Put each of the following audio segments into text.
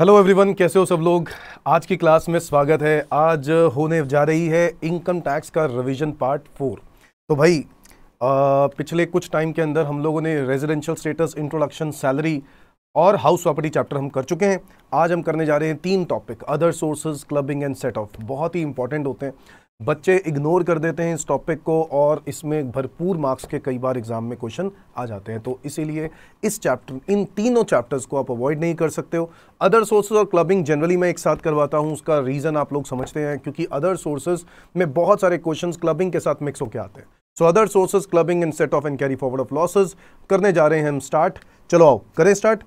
Hello everyone कैसे हो सब लोग आज की क्लास में स्वागत है आज होने जा रही है इनकम टैक्स का रिवीजन पार्ट फोर तो भाई आ, पिछले कुछ टाइम के अंदर हम लोगों ने रेजिडेंशियल स्टेटस इंट्रोडक्शन सैलरी और हाउस प्रॉपर्टी चैप्टर हम कर चुके हैं आज हम करने जा रहे हैं तीन topic other sources clubbing and set off बहुत ही इंपॉर्टेंट होते हैं बच्चे इग्नोर कर देते हैं इस टॉपिक को और इसमें भरपूर मार्क्स के कई बार एग्ज़ाम में क्वेश्चन आ जाते हैं तो इसीलिए इस चैप्टर इन तीनों चैप्टर्स को आप अवॉइड नहीं कर सकते हो अदर सोर्सेज और क्लबिंग जनरली मैं एक साथ करवाता हूँ उसका रीज़न आप लोग समझते हैं क्योंकि अदर सोर्सेज में बहुत सारे क्वेश्चन क्लबिंग के साथ मिक्स होकर आते हैं so other sources clubbing in set off and carry forward of losses करने जा रहे हैं हम स्टार्ट चलो आओ करें स्टार्ट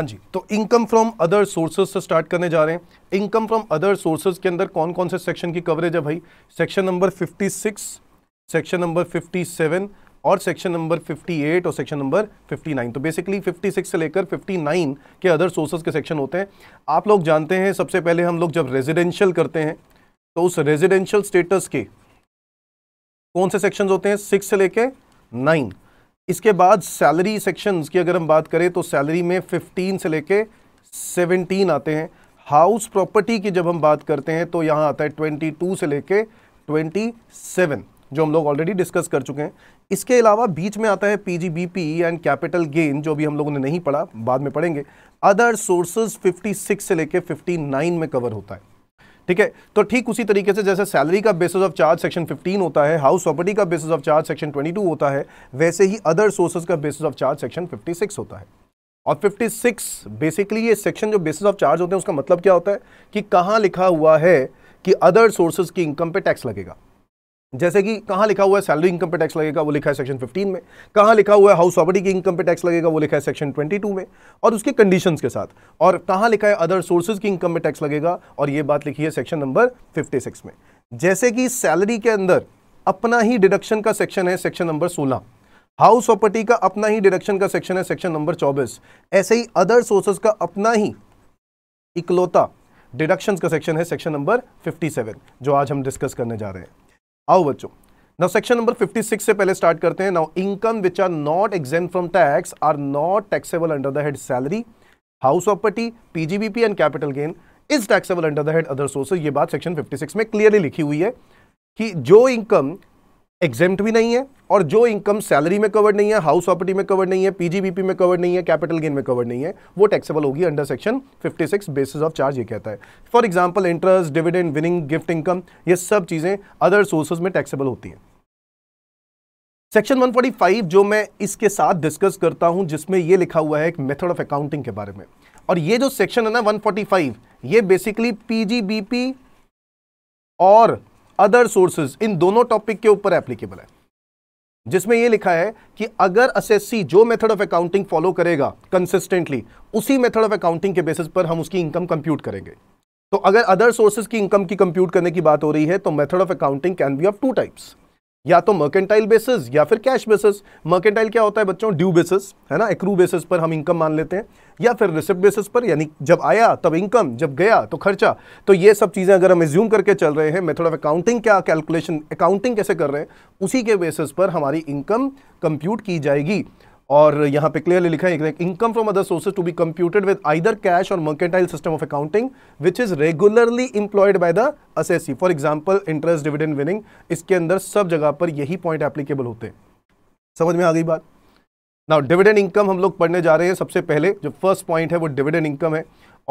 हाँ जी तो इनकम फ्रॉम अदर सोर्सेज से स्टार्ट करने जा रहे हैं इनकम फ्रॉम अदर सोर्सेज के अंदर कौन कौन से सेक्शन की कवरेज है भाई सेक्शन नंबर 56 सेक्शन नंबर 57 और सेक्शन नंबर 58 और सेक्शन नंबर 59 तो बेसिकली 56 से लेकर 59 के अदर सोर्सेज के सेक्शन होते हैं आप लोग जानते हैं सबसे पहले हम लोग जब रेजिडेंशियल करते हैं तो उस रेजिडेंशियल स्टेटस के कौन से सेक्शन होते हैं सिक्स से लेकर नाइन इसके बाद सैलरी सेक्शंस की अगर हम बात करें तो सैलरी में 15 से लेके 17 आते हैं हाउस प्रॉपर्टी की जब हम बात करते हैं तो यहाँ आता है 22 से लेके 27 जो हम लोग ऑलरेडी डिस्कस कर चुके हैं इसके अलावा बीच में आता है पीजीबीपी एंड कैपिटल गेन जो भी हम लोगों ने नहीं पढ़ा बाद में पढ़ेंगे अदर सोर्सेज 56 से लेके 59 में कवर होता है ठीक है तो ठीक उसी तरीके से जैसे सैलरी का बेसिस ऑफ चार्ज सेक्शन 15 होता है हाउस प्रॉपर्टी का बेसिस ऑफ चार्ज सेक्शन 22 होता है वैसे ही अदर सोर्सेज का बेसिस ऑफ चार्ज सेक्शन 56 होता है और 56 बेसिकली ये सेक्शन जो बेसिस ऑफ चार्ज होते हैं उसका मतलब क्या होता है कि कहाँ लिखा हुआ है कि अदर सोर्सेज की इनकम पे टैक्स लगेगा जैसे कि कहां लिखा हुआ है सैलरी इनकम पे टैक्स लगेगा वो लिखा है सेक्शन 15 में कहां लिखा हुआ है हाउस प्रॉपर्टी की इनकम पे टैक्स लगेगा वो लिखा है सेक्शन 22 में और उसके कंडीशंस के साथ और कहां लिखा है अदर सोर्सेज की इनकम में टैक्स लगेगा और ये बात लिखी है सेक्शन नंबर 56 में जैसे कि सैलरी के अंदर अपना ही डिडक्शन का सेक्शन है सेक्शन नंबर सोलह हाउस प्रॉपर्टी का अपना ही डिडक्शन का सेक्शन है सेक्शन नंबर चौबीस ऐसे ही अदर सोर्सेज का अपना ही इकलौता डिडक्शन का सेक्शन है सेक्शन नंबर फिफ्टी जो आज हम डिस्कस करने जा रहे हैं आओ बच्चों नाउ सेक्शन नंबर 56 से पहले स्टार्ट करते हैं now income which are not exempt from tax are not taxable under the head salary house property PGBP and capital gain is taxable under the head other sources ये बात section 56 में clearly लिखी हुई है कि जो इनकम एग्जेम्प्ट भी नहीं है और जो इनकम सैलरी में कवर नहीं है हाउस प्रॉपर्टी में कवर नहीं है पीजीबीपी में कवर नहीं है कैपिटल गेन में कवर नहीं है वो टैक्सेबल होगी under section 56 basis of charge ये कहता है for example interest dividend winning gift income ये सब चीज़ें अदर सोर्सेज में टैक्सेबल होती हैं सेक्शन 145 जो मैं इसके साथ डिस्कस करता हूं जिसमें यह लिखा हुआ है एक मेथड ऑफ अकाउंटिंग के बारे में और ये जो सेक्शन है ना 145 ये बेसिकली पीजीबीपी और अदर सोर्सेज इन दोनों टॉपिक के ऊपर एप्लीकेबल है जिसमें यह लिखा है कि अगर असेसी जो मेथड ऑफ अकाउंटिंग फॉलो करेगा कंसिस्टेंटली उसी मेथड ऑफ अकाउंटिंग के बेसिस पर हम उसकी इनकम कंप्यूट करेंगे तो अगर अदर सोर्सेज की इनकम की कंप्यूट करने की बात हो रही है तो method of accounting can be of two types या तो मर्केंटाइल बेसिस या फिर कैश बेसिस मर्केंटाइल क्या होता है बच्चों ड्यू बेसिस है ना एक्रू बेसिस पर हम इनकम मान लेते हैं या फिर रिसिप्ट बेसिस पर यानी जब आया तब इनकम जब गया तो खर्चा तो ये सब चीज़ें अगर हम एज्यूम करके चल रहे हैं मेथड ऑफ अकाउंटिंग क्या कैलकुलेशन अकाउंटिंग कैसे कर रहे हैं उसी के बेसिस पर हमारी इनकम कंप्यूट की जाएगी और यहाँ पे क्लियरली लिखा है income from other sources to be computed with either cash और mercantile system of accounting which is regularly employed by the assessee for example interest dividend winning इसके अंदर सब जगह पर यही पॉइंट एप्लीकेबल होते हैं समझ में आ गई बात नाउ डिविडेंड इनकम हम लोग पढ़ने जा रहे हैं सबसे पहले जो फर्स्ट पॉइंट है वो डिविडेंड इनकम है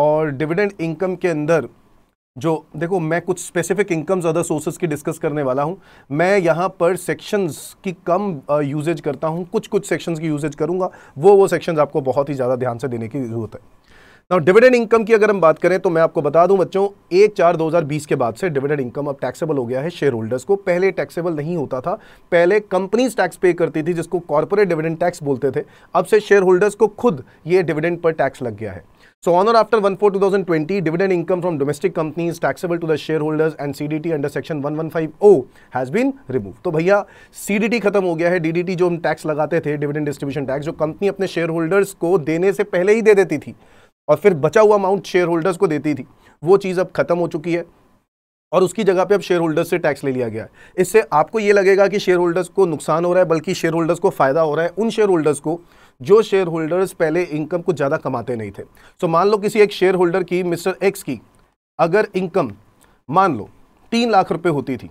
और डिविडेंड इनकम के अंदर जो देखो मैं कुछ स्पेसिफिक इनकम्स अदर सोर्सेज की डिस्कस करने वाला हूँ मैं यहाँ पर सेक्शंस की कम यूजेज करता हूँ कुछ कुछ सेक्शंस की यूजेज करूँगा वो वो सेक्शंस आपको बहुत ही ज़्यादा ध्यान से देने की ज़रूरत है ना डिविडेंड इनकम की अगर हम बात करें तो मैं आपको बता दूं बच्चों एक चार 2020 के बाद से डिविडेंड इनकम अब टैक्सेबल हो गया है शेयर होल्डर्स को पहले टैक्सेबल नहीं होता था पहले कंपनीज टैक्स पे करती थी जिसको कॉरपोरेट डिविडेंड टैक्स बोलते थे अब से शेयर होल्डर्स को खुद ये डिविडेंड पर टैक्स लग गया है So on or after 1-4-2020, dividend income from domestic companies taxable to the shareholders and CDT under section O oh has been removed. तो भैया CDT खत्म हो गया है DDT जो हम टैक्स लगाते थे डिविडेंड डिस्ट्रीब्यूशन टैक्स जो कंपनी अपने शेयर होल्डर्स को देने से पहले ही दे देती थी और फिर बचा हुआ अमाउंट शेयर होल्डर्स को देती थी वो चीज़ अब खत्म हो चुकी है और उसकी जगह पे अब शेयर होल्डर्स से टैक्स ले लिया गया है इससे आपको ये लगेगा कि शेयर होल्डर्स को नुकसान हो रहा है बल्कि शेयर होल्डर्स को फ़ायदा हो रहा है उन शेयर होल्डर्स को जो शेयर होल्डर्स पहले इनकम को ज़्यादा कमाते नहीं थे सो so, मान लो किसी एक शेयर होल्डर की मिस्टर एक्स की अगर इनकम मान लो तीन लाख रुपए होती थी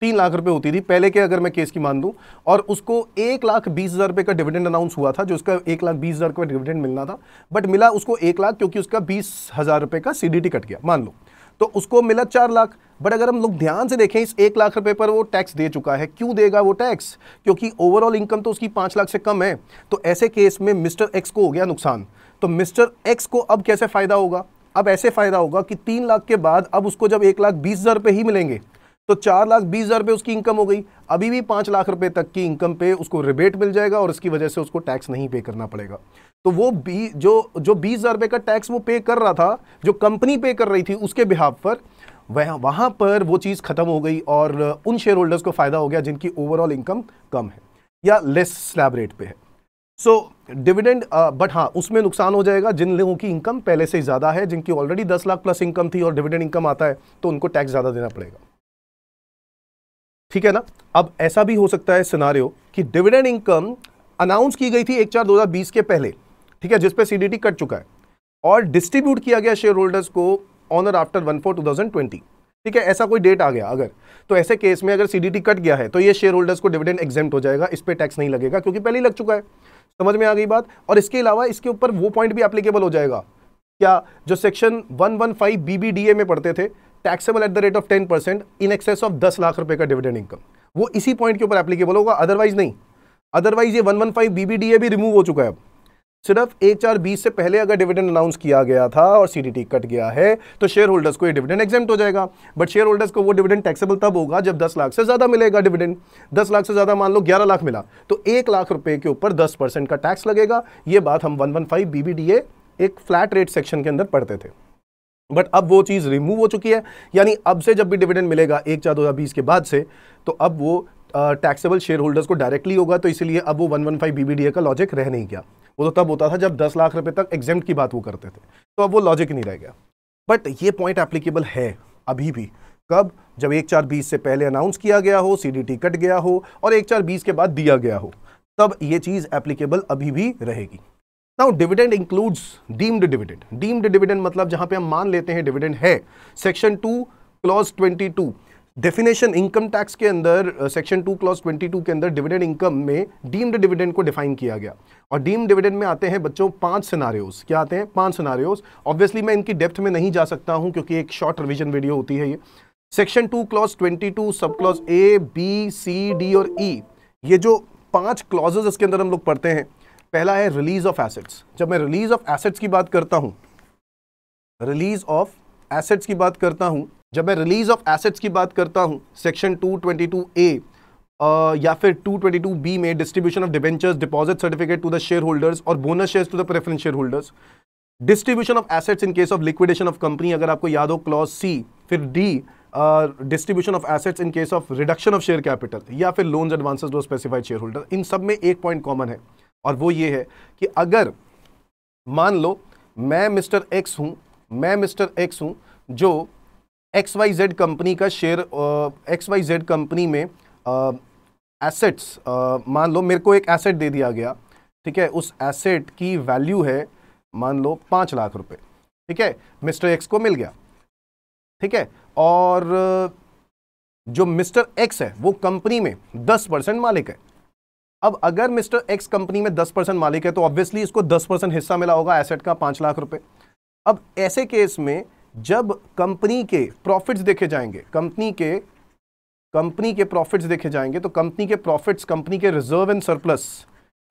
तीन लाख रुपए होती थी पहले के अगर मैं केस की मान दूं और उसको एक लाख बीस हज़ार रुपये का डिविडेंड अनाउंस हुआ था जो उसका एक लाख बीस हज़ार का डिविडेंड मिलना था बट मिला उसको एक लाख क्योंकि उसका बीस हज़ार रुपये का सीडीटी कट गया मान लो तो उसको मिला चार लाख बट अगर हम लोग ध्यान से देखें इस एक लाख रुपए पर वो टैक्स दे चुका है क्यों देगा वो टैक्स क्योंकि ओवरऑल इनकम तो उसकी पाँच लाख से कम है तो ऐसे केस में मिस्टर एक्स को हो गया नुकसान तो मिस्टर एक्स को अब कैसे फ़ायदा होगा अब ऐसे फ़ायदा होगा कि तीन लाख के बाद अब उसको जब एक लाख बीस हज़ार रुपये ही मिलेंगे तो चार लाख बीस हज़ार रुपये उसकी इनकम हो गई अभी भी पाँच लाख रुपए तक की इनकम पे उसको रिबेट मिल जाएगा और इसकी वजह से उसको टैक्स नहीं पे करना पड़ेगा तो वो बी जो जो बीस हज़ार रुपये का टैक्स वो पे कर रहा था जो कंपनी पे कर रही थी उसके बिहाफ पर वह वहां पर वो चीज़ ख़त्म हो गई और उन शेयर होल्डर्स को फ़ायदा हो गया जिनकी ओवरऑल इनकम कम है या लेस स्लैब रेट पर है सो डिविडेंड बट हाँ उसमें नुकसान हो जाएगा जिन लोगों की इनकम पहले से ज़्यादा है जिनकी ऑलरेडी दस लाख प्लस इनकम थी और डिविडेंड इनकम आता है तो उनको टैक्स ज़्यादा देना पड़ेगा ठीक है ना अब ऐसा भी हो सकता है सिनारियो कि डिविडेंड इनकम अनाउंस की गई थी एक चार दो हज़ार बीस के पहले ठीक है जिसपे सीडीटी कट चुका है और डिस्ट्रीब्यूट किया गया शेयर होल्डर्स को on or after one four two thousand twenty ठीक है ऐसा कोई डेट आ गया अगर तो ऐसे केस में अगर सीडीटी कट गया है तो ये शेयर होल्डर्स को डिविडेंड एग्जेम्प्ट हो जाएगा इस पर टैक्स नहीं लगेगा क्योंकि पहले ही लग चुका है समझ में आ गई बात और इसके अलावा इसके ऊपर वो पॉइंट भी एप्लीकेबल हो जाएगा क्या जो सेक्शन डी ए में पढ़ते थे taxable at the rate of ten percent in excess of दस लाख रुपए का डिविडेंड इनकम वो इसी पॉइंट के ऊपर एप्लीकेबल होगा अदरवाइज नहीं अदरवाइज ये one one five B B D A भी रिमूव हो चुका है अब सिर्फ एक चार बीस से पहले अगर डिविडेंड अनाउंस किया गया था और टी कट गया है तो शेयर होल्डर्स को ये डिविडेंड एक्जेंट हो जाएगा बट शेयर होल्डर्स को वो डिविडेंड टैक्सेबल तब होगा जब दस लाख से ज़्यादा मिलेगा डिविडेंड दस लाख से ज़्यादा मान लो ग्यारह लाख मिला तो एक लाख रुपए के ऊपर दस परसेंट का टैक्स लगेगा ये बात हम one one five B B D A एक फ्लैट रेट सेक्शन के अंदर पढ़ते थे बट अब वो चीज़ रिमूव हो चुकी है यानी अब से जब भी डिविडेंड मिलेगा एक चार दो हज़ार बीस के बाद से तो अब वो टैक्सेबल शेयर होल्डर्स को डायरेक्टली होगा तो इसीलिए अब वो वन वन फाइव बी का लॉजिक रह नहीं गया वो तो तब होता था जब दस लाख रुपए तक एग्जाम की बात वो करते थे तो अब वो लॉजिक नहीं रह गया बट ये पॉइंट एप्लीकेबल है अभी भी कब जब एक चार बीस से पहले अनाउंस किया गया हो सी कट गया हो और एक चार बीस के बाद दिया गया हो तब ये चीज़ एप्लीकेबल अभी भी रहेगी now dividend includes deemed dividend deemed dividend मतलब जहां पे हम मान लेते हैं डिविडेंड है section two clause twenty two definition income tax के अंदर section two clause twenty two के अंदर डिविडेंड इनकम में डीम्ड डिविडेंड को डिफाइन किया गया और डीम डिविडेंड में आते हैं बच्चों पांच सिनारियोज क्या आते हैं पांच सिनारियोज ऑब्वियसली मैं इनकी डेप्थ में नहीं जा सकता हूं क्योंकि एक शॉर्ट रिविजन वीडियो होती है ये section two clause twenty two sub clause A B C D और ई e, ये जो पांच क्लॉजेज इसके अंदर हम लोग पढ़ते हैं पहला है रिलीज ऑफ एसेट्स जब मैं रिलीज ऑफ एसेट्स की बात करता हूं रिलीज ऑफ एसेट्स की बात करता हूं जब मैं रिलीज ऑफ एसेट्स की बात करता हूं सेक्शन 222 ए या फिर 222 बी में distribution of debentures deposit certificate to the share holders और bonus share to the preference share holders distribution of assets in case of liquidation of company अगर आपको याद हो क्लॉज सी फिर D distribution of assets in case of reduction of share capital या फिर loans advances to specified share holder इन सब में एक पॉइंट कॉमन है और वो ये है कि अगर मान लो मैं मिस्टर एक्स हूँ मैं मिस्टर एक्स हूँ जो एक्स वाई जेड कंपनी का share X Y Z company में एसेट्स मान लो मेरे को एक एसेट दे दिया गया ठीक है उस एसेट की वैल्यू है मान लो पाँच लाख रुपए ठीक है मिस्टर एक्स को मिल गया ठीक है और जो मिस्टर एक्स है वो कंपनी में दस परसेंट मालिक है अब अगर मिस्टर एक्स कंपनी में दस परसेंट मालिक है तो ऑब्वियसली इसको दस परसेंट हिस्सा मिला होगा एसेट का पांच लाख रुपए अब ऐसे केस में जब कंपनी के प्रॉफिट्स देखे जाएंगे कंपनी के कंपनी के प्रॉफिट्स देखे जाएंगे तो कंपनी के प्रॉफिट्स कंपनी के रिजर्व एंड सरप्लस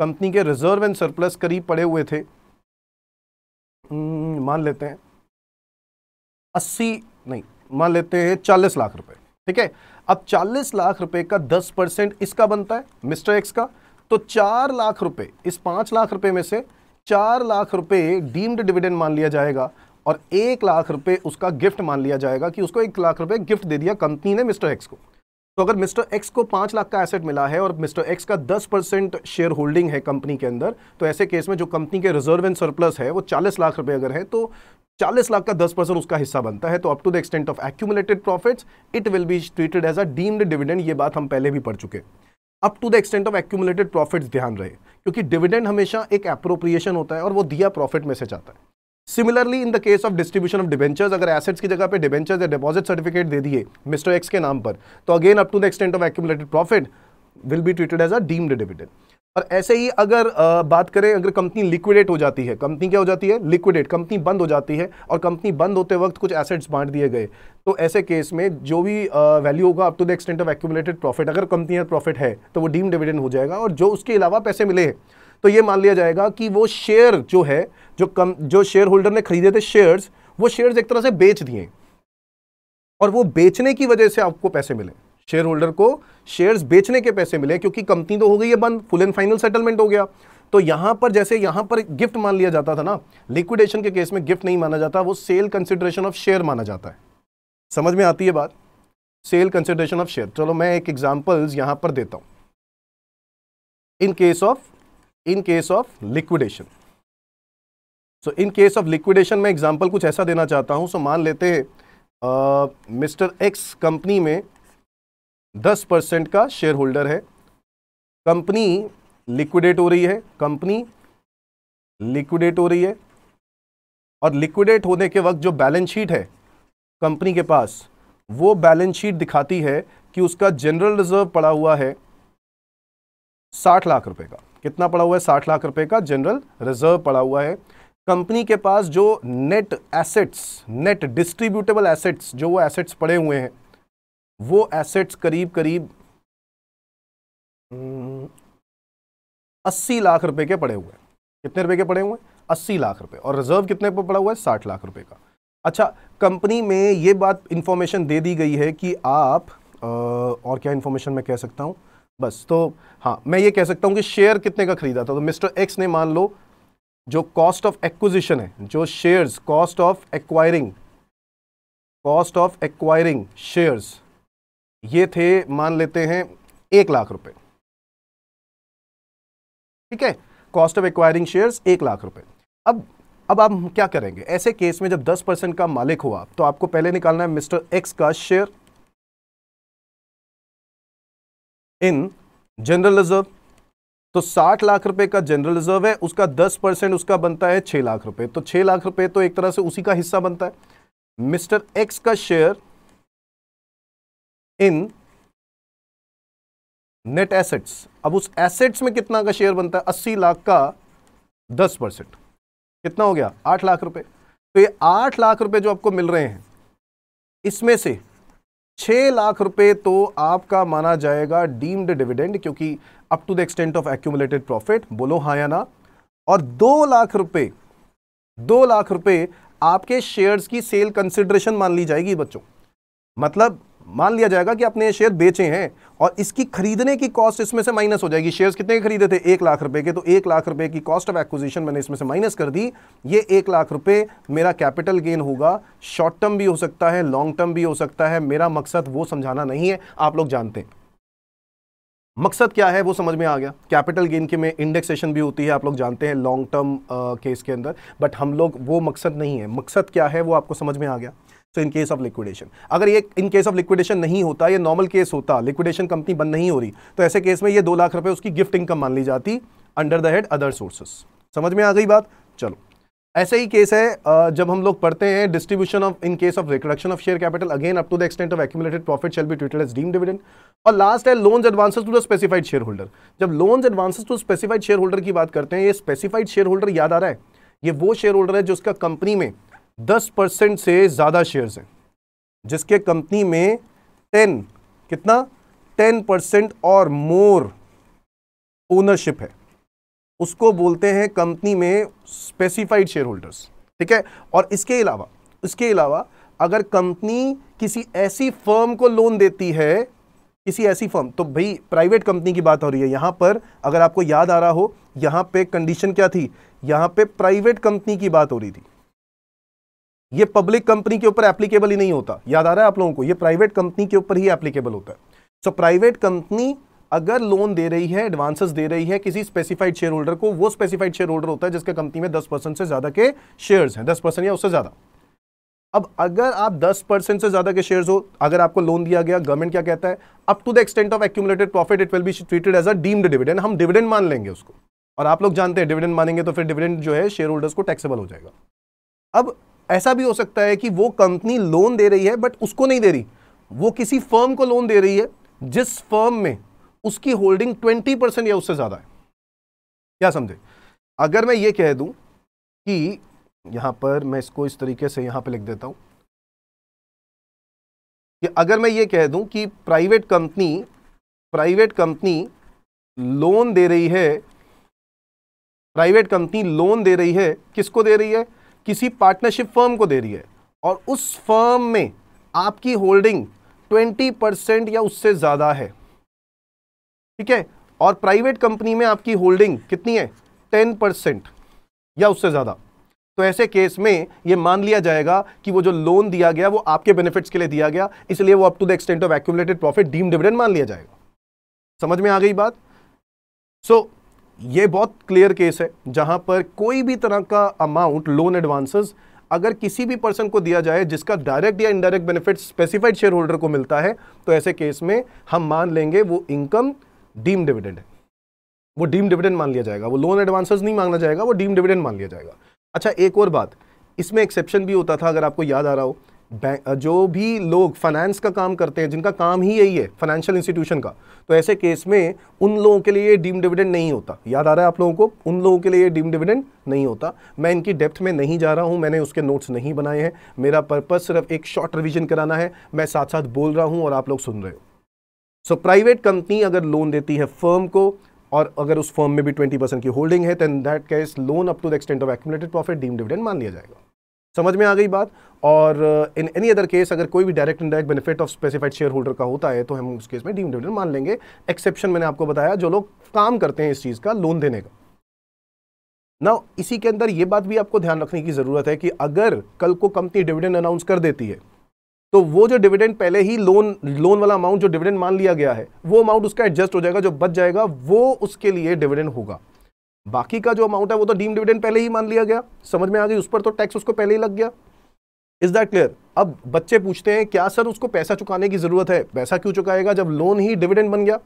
कंपनी के रिजर्व एंड सरप्लस करीब पड़े हुए थे हम्म, मान लेते हैं अस्सी नहीं मान लेते हैं चालीस लाख रुपए ठीक है अब 40 लाख रुपए का 10 परसेंट इसका बनता है मिस्टर एक्स का तो चार लाख रुपए इस पांच लाख रुपए में से चार लाख रुपए डीम्ड डिविडेंड मान लिया जाएगा और एक लाख रुपए उसका गिफ्ट मान लिया जाएगा कि उसको एक लाख रुपए गिफ्ट दे दिया कंपनी ने मिस्टर एक्स को तो अगर मिस्टर एक्स को पांच लाख का एसेट मिला है और मिस्टर एक्स का दस परसेंट शेयर होल्डिंग है कंपनी के अंदर तो ऐसे केस में जो कंपनी के रिजर्व एंड सरप्लस है वो चालीस लाख रुपए अगर है तो चालीस लाख का दस परसेंट उसका हिस्सा बनता है तो up to the extent of accumulated profits it will be treated as a deemed dividend ये बात हम पहले भी पढ़ चुके हैं up to the extent of accumulated profits ध्यान रहे क्योंकि डिविडेंड हमेशा एक अप्रोप्रिएशन होता है और वो दिया प्रॉफिट में से जाता है similarly in the case of distribution of debentures अगर एसेट्स की जगह पे डिवेंचर्स या डिपॉजिट सर्टिफिकेट दे दिए मिस्टर एक्स के नाम पर तो again up to the extent of accumulated profit will be treated as a deemed dividend और ऐसे ही अगर बात करें अगर कंपनी लिक्विडेट हो जाती है कंपनी क्या हो जाती है लिक्विडेट कंपनी बंद हो जाती है और कंपनी बंद होते वक्त कुछ एसेट्स बांट दिए गए तो ऐसे केस में जो भी वैल्यू होगा up to the extent of accumulated profit अगर कंपनी का प्रॉफिट है तो वो डीम डिविडेंड हो जाएगा और जो उसके अलावा पैसे मिले हैं तो ये मान लिया जाएगा कि वो शेयर जो है जो कम जो शेयर होल्डर ने खरीदे थे शेयर्स वो शेयर्स एक तरह से बेच दिए और वो बेचने की वजह से आपको पैसे मिले शेयर होल्डर को शेयर्स बेचने के पैसे मिले क्योंकि कंपनी तो हो गई है बंद फुल एंड फाइनल सेटलमेंट हो गया तो यहां पर जैसे यहां पर गिफ्ट मान लिया जाता था ना लिक्विडेशन के केस में गिफ्ट नहीं माना जाता वो सेल कंसिडरेशन ऑफ शेयर माना जाता है समझ में आती है बात सेल कंसिडरेशन ऑफ शेयर चलो मैं एक एग्जाम्पल यहां पर देता हूं in case of in case of liquidation so in case of liquidation मैं एग्जाम्पल कुछ ऐसा देना चाहता हूं सो so, मान लेते हैं मिस्टर एक्स कंपनी में दस परसेंट का शेयर होल्डर है कंपनी लिक्विडेट हो रही है कंपनी लिक्विडेट हो रही है और लिक्विडेट होने के वक्त जो बैलेंस शीट है कंपनी के पास वो बैलेंस शीट दिखाती है कि उसका जनरल रिजर्व पड़ा हुआ है साठ लाख रुपए का कितना पड़ा हुआ है साठ लाख रुपए का जनरल रिजर्व पड़ा हुआ है कंपनी के पास जो net assets net distributable assets जो वो एसेट्स पड़े हुए हैं वो एसेट्स करीब करीब हम्म, अस्सी लाख रुपए के पड़े हुए हैं कितने रुपए के पड़े हुए हैं अस्सी लाख रुपए और रिजर्व कितने पर पड़ा हुआ है साठ लाख रुपए का अच्छा कंपनी में ये बात इन्फॉर्मेशन दे दी गई है कि आप आ, और क्या इन्फॉर्मेशन मैं कह सकता हूँ बस तो हाँ मैं ये कह सकता हूँ कि शेयर कितने का ख़रीदा था तो मिस्टर एक्स ने मान लो जो कॉस्ट ऑफ एक्विजिशन है जो shares cost of acquiring cost of acquiring shares ये थे मान लेते हैं एक लाख रुपए ठीक है कॉस्ट ऑफ एक्वायरिंग शेयर्स एक लाख रुपए अब अब आप क्या करेंगे ऐसे केस में जब 10 परसेंट का मालिक हुआ तो आपको पहले निकालना है मिस्टर एक्स का शेयर इन जनरल रिजर्व तो 60 लाख रुपए का जनरल रिजर्व है उसका 10 परसेंट उसका बनता है 6 लाख रुपए तो 6 लाख रुपए तो एक तरह से उसी का हिस्सा बनता है मिस्टर एक्स का शेयर इन नेट एसेट्स अब उस एसेट्स में कितना का शेयर बनता है अस्सी लाख का दस परसेंट कितना हो गया आठ लाख रुपए तो ये आठ लाख रुपए जो आपको मिल रहे हैं इसमें से छह लाख रुपए तो आपका माना जाएगा डीम्ड डिविडेंड क्योंकि up to the extent of accumulated profit बोलो हाँ या ना और दो लाख रुपए दो लाख रुपए आपके शेयर्स की सेल कंसिडरेशन मान ली जाएगी बच्चों मतलब मान लिया जाएगा कि आपने ये शेयर बेचे हैं और इसकी खरीदने की कॉस्ट इसमें से माइनस हो जाएगी शेयर्स कितने खरीदे थे एक लाख रुपए के तो एक लाख रुपए की कॉस्ट ऑफ एक्विजिशन मैंने इसमें से माइनस कर दी ये एक लाख रुपए मेरा कैपिटल गेन होगा शॉर्ट टर्म भी हो सकता है लॉन्ग टर्म भी हो सकता है मेरा मकसद वो समझाना नहीं है आप लोग जानते हैं मकसद क्या है वो समझ में आ गया कैपिटल गेन के में इंडेक्सेशन भी होती है आप लोग जानते हैं लॉन्ग टर्म केस के अंदर बट हम लोग वो मकसद नहीं है मकसद क्या है वो आपको समझ में आ गया so in case of liquidation अगर ये इन केस ऑफ लिक्विडेशन नहीं होता ये नॉर्मल केस होता लिक्विडेशन कंपनी बंद नहीं हो रही तो ऐसे केस में ये दो लाख रुपए उसकी गिफ्ट इनकम मान ली जाती under the head other sources समझ में आ गई बात चलो ऐसे ही केस है जब हम लोग पढ़ते हैं distribution of in case of reduction of share capital again up to the extent of accumulated profit shall be treated as deem dividend और लास्ट है loans advances to the specified share holder जब loans advances to specified share holder की बात करते हैं ये specified share holder याद आ रहा है ये वो शेयर होल्डर है जो उसका कंपनी में दस परसेंट से ज़्यादा शेयर्स हैं जिसके कंपनी में टेन कितना टेन परसेंट और मोर ओनरशिप है उसको बोलते हैं कंपनी में स्पेसिफाइड शेयर होल्डर्स ठीक है और इसके अलावा इसके अलावा अगर कंपनी किसी ऐसी फर्म को लोन देती है किसी ऐसी फर्म तो भाई प्राइवेट कंपनी की बात हो रही है यहां पर अगर आपको याद आ रहा हो यहां पे कंडीशन क्या थी यहां पे प्राइवेट कंपनी की बात हो रही थी ये पब्लिक कंपनी के ऊपर एप्लीकेबल ही नहीं होता याद आ रहा है आप लोगों को ये प्राइवेट कंपनी के ऊपर ही एप्लीकेबल होता है सो प्राइवेट कंपनी अगर लोन दे रही है एडवांसेस दे रही है किसी स्पेसिफाइड शेयर होल्डर को वो स्पेसिफाइड शेयर होल्डर होता है जिसके कंपनी में दस परसेंट से ज्यादा के शेयर्स हैं दस परसेंट या उससे ज्यादा अब अगर आप दस परसेंट से ज्यादा के शेयर्स हो अगर आपको लोन दिया गया गवर्नमेंट क्या कहता है up to the extent of accumulated profit it will be treated as a deemed dividend हम डिविडेंड मान लेंगे उसको और आप लोग जानते हैं डिविडेंड मानेंगे तो फिर डिविडेंड जो है शेयर होल्डर्स को टैक्सेबल हो जाएगा अब ऐसा भी हो सकता है कि वो कंपनी लोन दे रही है बट उसको नहीं दे रही वो किसी फर्म को लोन दे रही है जिस फर्म में उसकी होल्डिंग ट्वेंटी परसेंट या उससे ज़्यादा है क्या समझे अगर मैं ये कह दूं कि यहां पर मैं इसको इस तरीके से यहां पे लिख देता हूं कि अगर मैं ये कह दूं कि private company private company loan दे रही है प्राइवेट कंपनी लोन दे रही है किसको दे रही है किसी पार्टनरशिप फर्म को दे रही है और उस फर्म में आपकी होल्डिंग 20 परसेंट या उससे ज़्यादा है ठीक है और प्राइवेट कंपनी में आपकी होल्डिंग कितनी है 10 परसेंट या उससे ज़्यादा तो ऐसे केस में ये मान लिया जाएगा कि वो जो लोन दिया गया वो आपके बेनिफिट्स के लिए दिया गया इसलिए वो up to the extent of accumulated profit deem dividend मान लिया जाएगा समझ में आ गई बात सो so, ये बहुत क्लियर केस है जहां पर कोई भी तरह का अमाउंट लोन एडवांसेस अगर किसी भी पर्सन को दिया जाए जिसका डायरेक्ट या indirect benefit specified share holder को मिलता है तो ऐसे केस में हम मान लेंगे वो इनकम डीम डिविडेंड है वो डीम डिविडेंड मान लिया जाएगा वो लोन एडवांसेस नहीं मांगना जाएगा वो डीम डिविडेंड मान लिया जाएगा अच्छा एक और बात इसमें एक्सेप्शन भी होता था अगर आपको याद आ रहा हो जो भी लोग फाइनेंस का काम करते हैं जिनका काम ही यही है फाइनेंशियल इंस्टीट्यूशन का तो ऐसे केस में उन लोगों के लिए डीम डिविडेंड नहीं होता याद आ रहा है आप लोगों को उन लोगों के लिए डीम डिविडेंड नहीं होता मैं इनकी डेप्थ में नहीं जा रहा हूं मैंने उसके नोट्स नहीं बनाए हैं मेरा पर्पज़ सिर्फ एक शॉर्ट रिविजन कराना है मैं साथ साथ बोल रहा हूँ और आप लोग सुन रहे हो सो प्राइवेट कंपनी अगर लोन देती है फर्म को और अगर उस फर्म में भी ट्वेंटी परसेंट की होल्डिंग है तो that case loan up to the extent of accumulated profit deem dividend मान लिया जाएगा समझ में आ गई बात और इन एनी अदर केस अगर कोई भी direct indirect benefit of specified share holder का होता है तो हम उस केस में डीम डिविडेंड मान लेंगे एक्सेप्शन मैंने आपको बताया जो लोग काम करते हैं इस चीज़ का लोन देने का ना इसी के अंदर ये बात भी आपको ध्यान रखने की ज़रूरत है कि अगर कल को कंपनी डिविडेंड अनाउंस कर देती है तो वो जो डिविडेंड पहले ही लोन लोन वाला अमाउंट जो डिविडेंड मान लिया गया है वो अमाउंट उसका एडजस्ट हो जाएगा जो बच जाएगा वो उसके लिए डिविडेंड होगा बाकी का जो अमाउंट है वो तो डीम डिविडेंड पहले ही मान लिया गया समझ में आ गई उस पर तो टैक्स उसको पहले ही लग गया इज दैट क्लियर अब बच्चे पूछते हैं क्या सर उसको पैसा चुकाने की जरूरत है पैसा क्यों चुकाएगा जब लोन ही डिविडेंड बन गया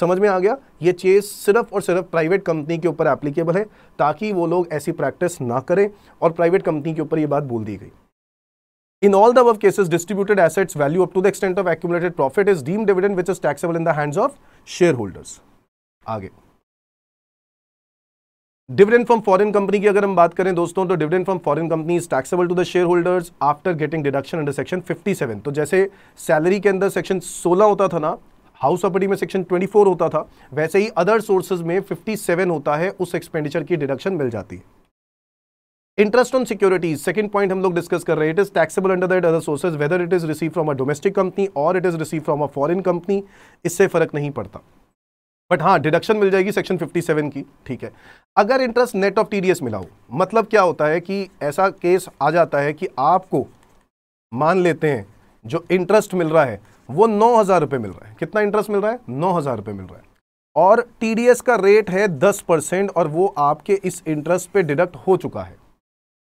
समझ में आ गया ये चेज सिर्फ और सिर्फ प्राइवेट कंपनी के ऊपर एप्लीकेबल है ताकि वो लोग ऐसी प्रैक्टिस ना करें और प्राइवेट कंपनी के ऊपर ये बात बोल दी गई इन ऑल द अब above distributed assets value up to the extent of of profit is deem dividend which is taxable in the hands of share holders आगे डिविडेंड फ्रॉम फॉरेन कंपनी की अगर हम बात करें दोस्तों तो dividend from foreign company is taxable to the share holders after getting deduction under section 57 तो जैसे सैलरी के अंदर सेक्शन 16 होता था ना हाउस ऑपर्टी में सेक्शन 24 होता था वैसे ही अदर सोर्सेज में 57 होता है उस एक्सपेंडिचर की डिडक्शन मिल जाती है interest on securities second point हम लोग डिस्कस कर रहे हैं it is taxable under that other sources whether it is receive from a domestic company और it is receive from a foreign company इससे फर्क नहीं पड़ता बट हाँ डिडक्शन मिल जाएगी सेक्शन 57 की ठीक है अगर इंटरेस्ट नेट ऑफ टीडीएस मिला हो मतलब क्या होता है कि ऐसा केस आ जाता है कि आपको मान लेते हैं जो इंटरेस्ट मिल रहा है वो नौ हज़ार रुपये मिल रहा है कितना इंटरेस्ट मिल रहा है नौ हज़ार रुपये मिल रहा है और टीडीएस का रेट है दस परसेंट और वो आपके इस इंटरेस्ट पे डिडक्ट हो चुका है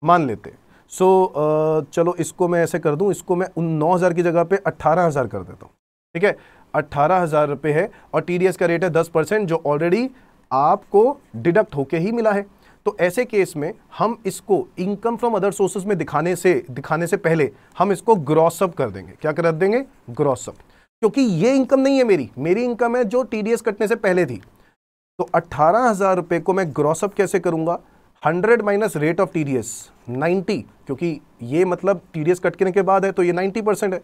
मान लेते हैं सो so, चलो इसको मैं ऐसे कर दूं इसको मैं उन नौ हज़ार की जगह पे अट्ठारह हज़ार कर देता हूँ ठीक है अट्ठारह हज़ार रुपये है और टी का रेट है दस परसेंट जो ऑलरेडी आपको डिडक्ट होके ही मिला है तो ऐसे केस में हम इसको इनकम फ्रॉम अदर सोर्सेज में दिखाने से दिखाने से पहले हम इसको ग्रॉसअप कर देंगे क्या कर देंगे ग्रॉसअप क्योंकि ये इनकम नहीं है मेरी मेरी इनकम है जो टी कटने से पहले थी तो अट्ठारह हज़ार रुपये को मैं ग्रॉसअप कैसे करूँगा hundred minus rate of T D S ninety क्योंकि ये मतलब टी डी एस कट के बाद है तो ये नाइन्टी परसेंट है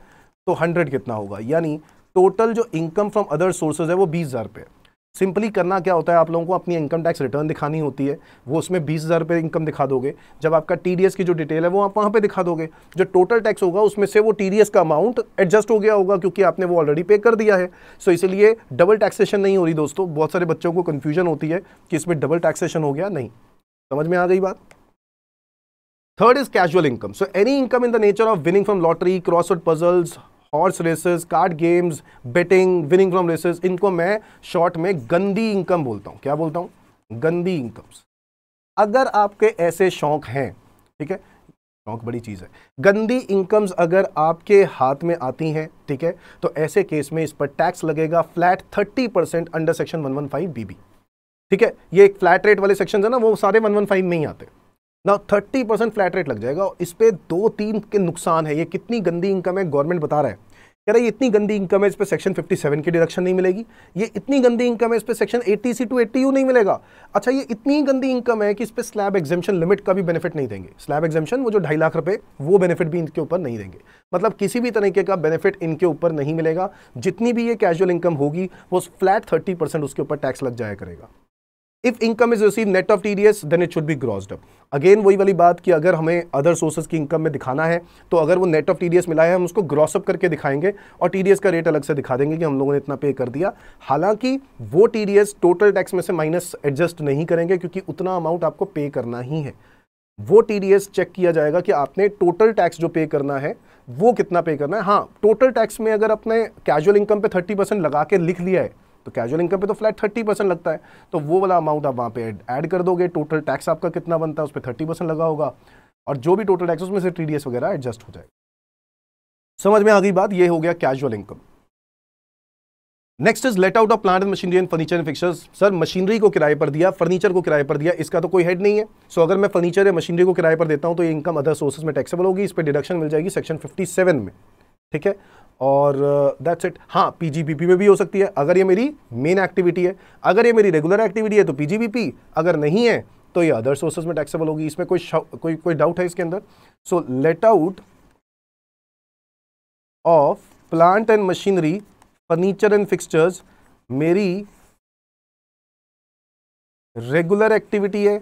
तो हंड्रेड कितना होगा यानी टोटल जो इनकम फ्रॉम अदर सोर्सेज है वो बीस हज़ार रुपये सिंपली करना क्या होता है आप लोगों को अपनी इनकम टैक्स रिटर्न दिखानी होती है वो उसमें बीस हज़ार रुपये इनकम दिखा दोगे जब आपका टी की जो डिटेल है वो आप वहाँ पे दिखा दोगे जो टोटल टैक्स होगा उसमें से वो टी का अमाउंट एडजस्ट हो गया होगा क्योंकि आपने वो ऑलरेडी पे कर दिया है सो इसलिए डबल टैक्सेशन नहीं हो रही दोस्तों बहुत सारे बच्चों को कन्फ्यूजन होती है कि इसमें डबल टैक्सेशन हो गया नहीं समझ में आ गई बात Third is casual income. So any income in the nature of winning from lottery, crossword puzzles horse races card games betting winning from races इनको मैं शॉर्ट में गंदी इनकम बोलता हूँ क्या बोलता हूँ गंदी इनकम्स अगर आपके ऐसे शौक हैं ठीक है शौक बड़ी चीज़ है गंदी इनकम्स अगर आपके हाथ में आती हैं ठीक है तो ऐसे केस में इस पर टैक्स लगेगा flat thirty percent under section one one five B ठीक है ये एक फ्लैट रेट वाले सेक्शन है ना वो सारे वन वन फाइव में ही आते हैं ना थर्टी परसेंट फ्लैट रेट लग जाएगा इस पर दो तीन के नुकसान है ये कितनी गंदी इनकम है गवर्नमेंट बता रहा है कह रहा है इतनी गंदी इनकम है इस पर सेक्शन 57 की डिडक्शन नहीं मिलेगी ये इतनी गंदी इनकम है इस पर section 80 C to eighty U नहीं मिलेगा अच्छा ये इतनी गंदी इनकम है कि इस पर स्लैब एग्जेम्पन लिमिट का भी बेनिफिट नहीं देंगे स्लैब एग्जेम्शन वो जो ढाई लाख रुपए वो बेनिफिट भी इनके ऊपर नहीं देंगे मतलब किसी भी तरीके का बेनिफिट इनके ऊपर नहीं मिलेगा जितनी भी ये कैजुअल इनकम होगी वो फ्लैट थर्टी उसके ऊपर टैक्स लग जाया करेगा if income is receive net of TDS then it should be grossed up again वही वाली बात कि अगर हमें अदर सोर्सेज की इनकम में दिखाना है तो अगर वो नेट ऑफ टीडीएस मिला है हम उसको ग्रॉसअप करके दिखाएंगे और टीडीएस का रेट अलग से दिखा देंगे कि हम लोगों ने इतना पे कर दिया हालांकि वो टीडीएस टोटल टैक्स में से माइनस एडजस्ट नहीं करेंगे क्योंकि उतना अमाउंट आपको पे करना ही है वो टीडीएस चेक किया जाएगा कि आपने टोटल टैक्स जो पे करना है वो कितना पे करना है हाँ टोटल टैक्स में अगर अपने कैजुअल इनकम पे थर्टी परसेंट लगा के लिख लिया है तो कैजुअल इनकम पे तो फ्लैट थर्टी परसेंट लगता है तो वो वाला अमाउंट आप वहाँ पे ऐड कर दोगे टोटल टैक्स आपका कितना बनता है उस पर थर्टी परसेंट लगा होगा और जो भी टोटल टैक्स उसमें से टी वगैरह एडजस्ट हो जाएगा समझ में आ गई बात ये हो गया casual income next is let out of plant and machinery and furniture and fixtures sir machinery को किराए पर दिया फर्नीचर को किराए पर दिया इसका तो कोई हेड नहीं है सो so, अगर मैं फर्नीचर या मशीनरी को किराए पर देता हूं तो ये इनकम अदर सोर्सेज में टैक्सेबल होगी इस पर डिडक्शन मिल जाएगी सेक्शन 57 में ठीक है और दैट्स uh, इट हाँ पीजीपीपी में भी हो सकती है अगर ये मेरी मेन एक्टिविटी है अगर ये मेरी रेगुलर एक्टिविटी है तो पी अगर नहीं है तो ये अदर सोर्सेज में टैक्सेबल होगी इसमें कोई कोई कोई डाउट है इसके अंदर so let out of plant and machinery furniture and fixtures मेरी रेगुलर एक्टिविटी है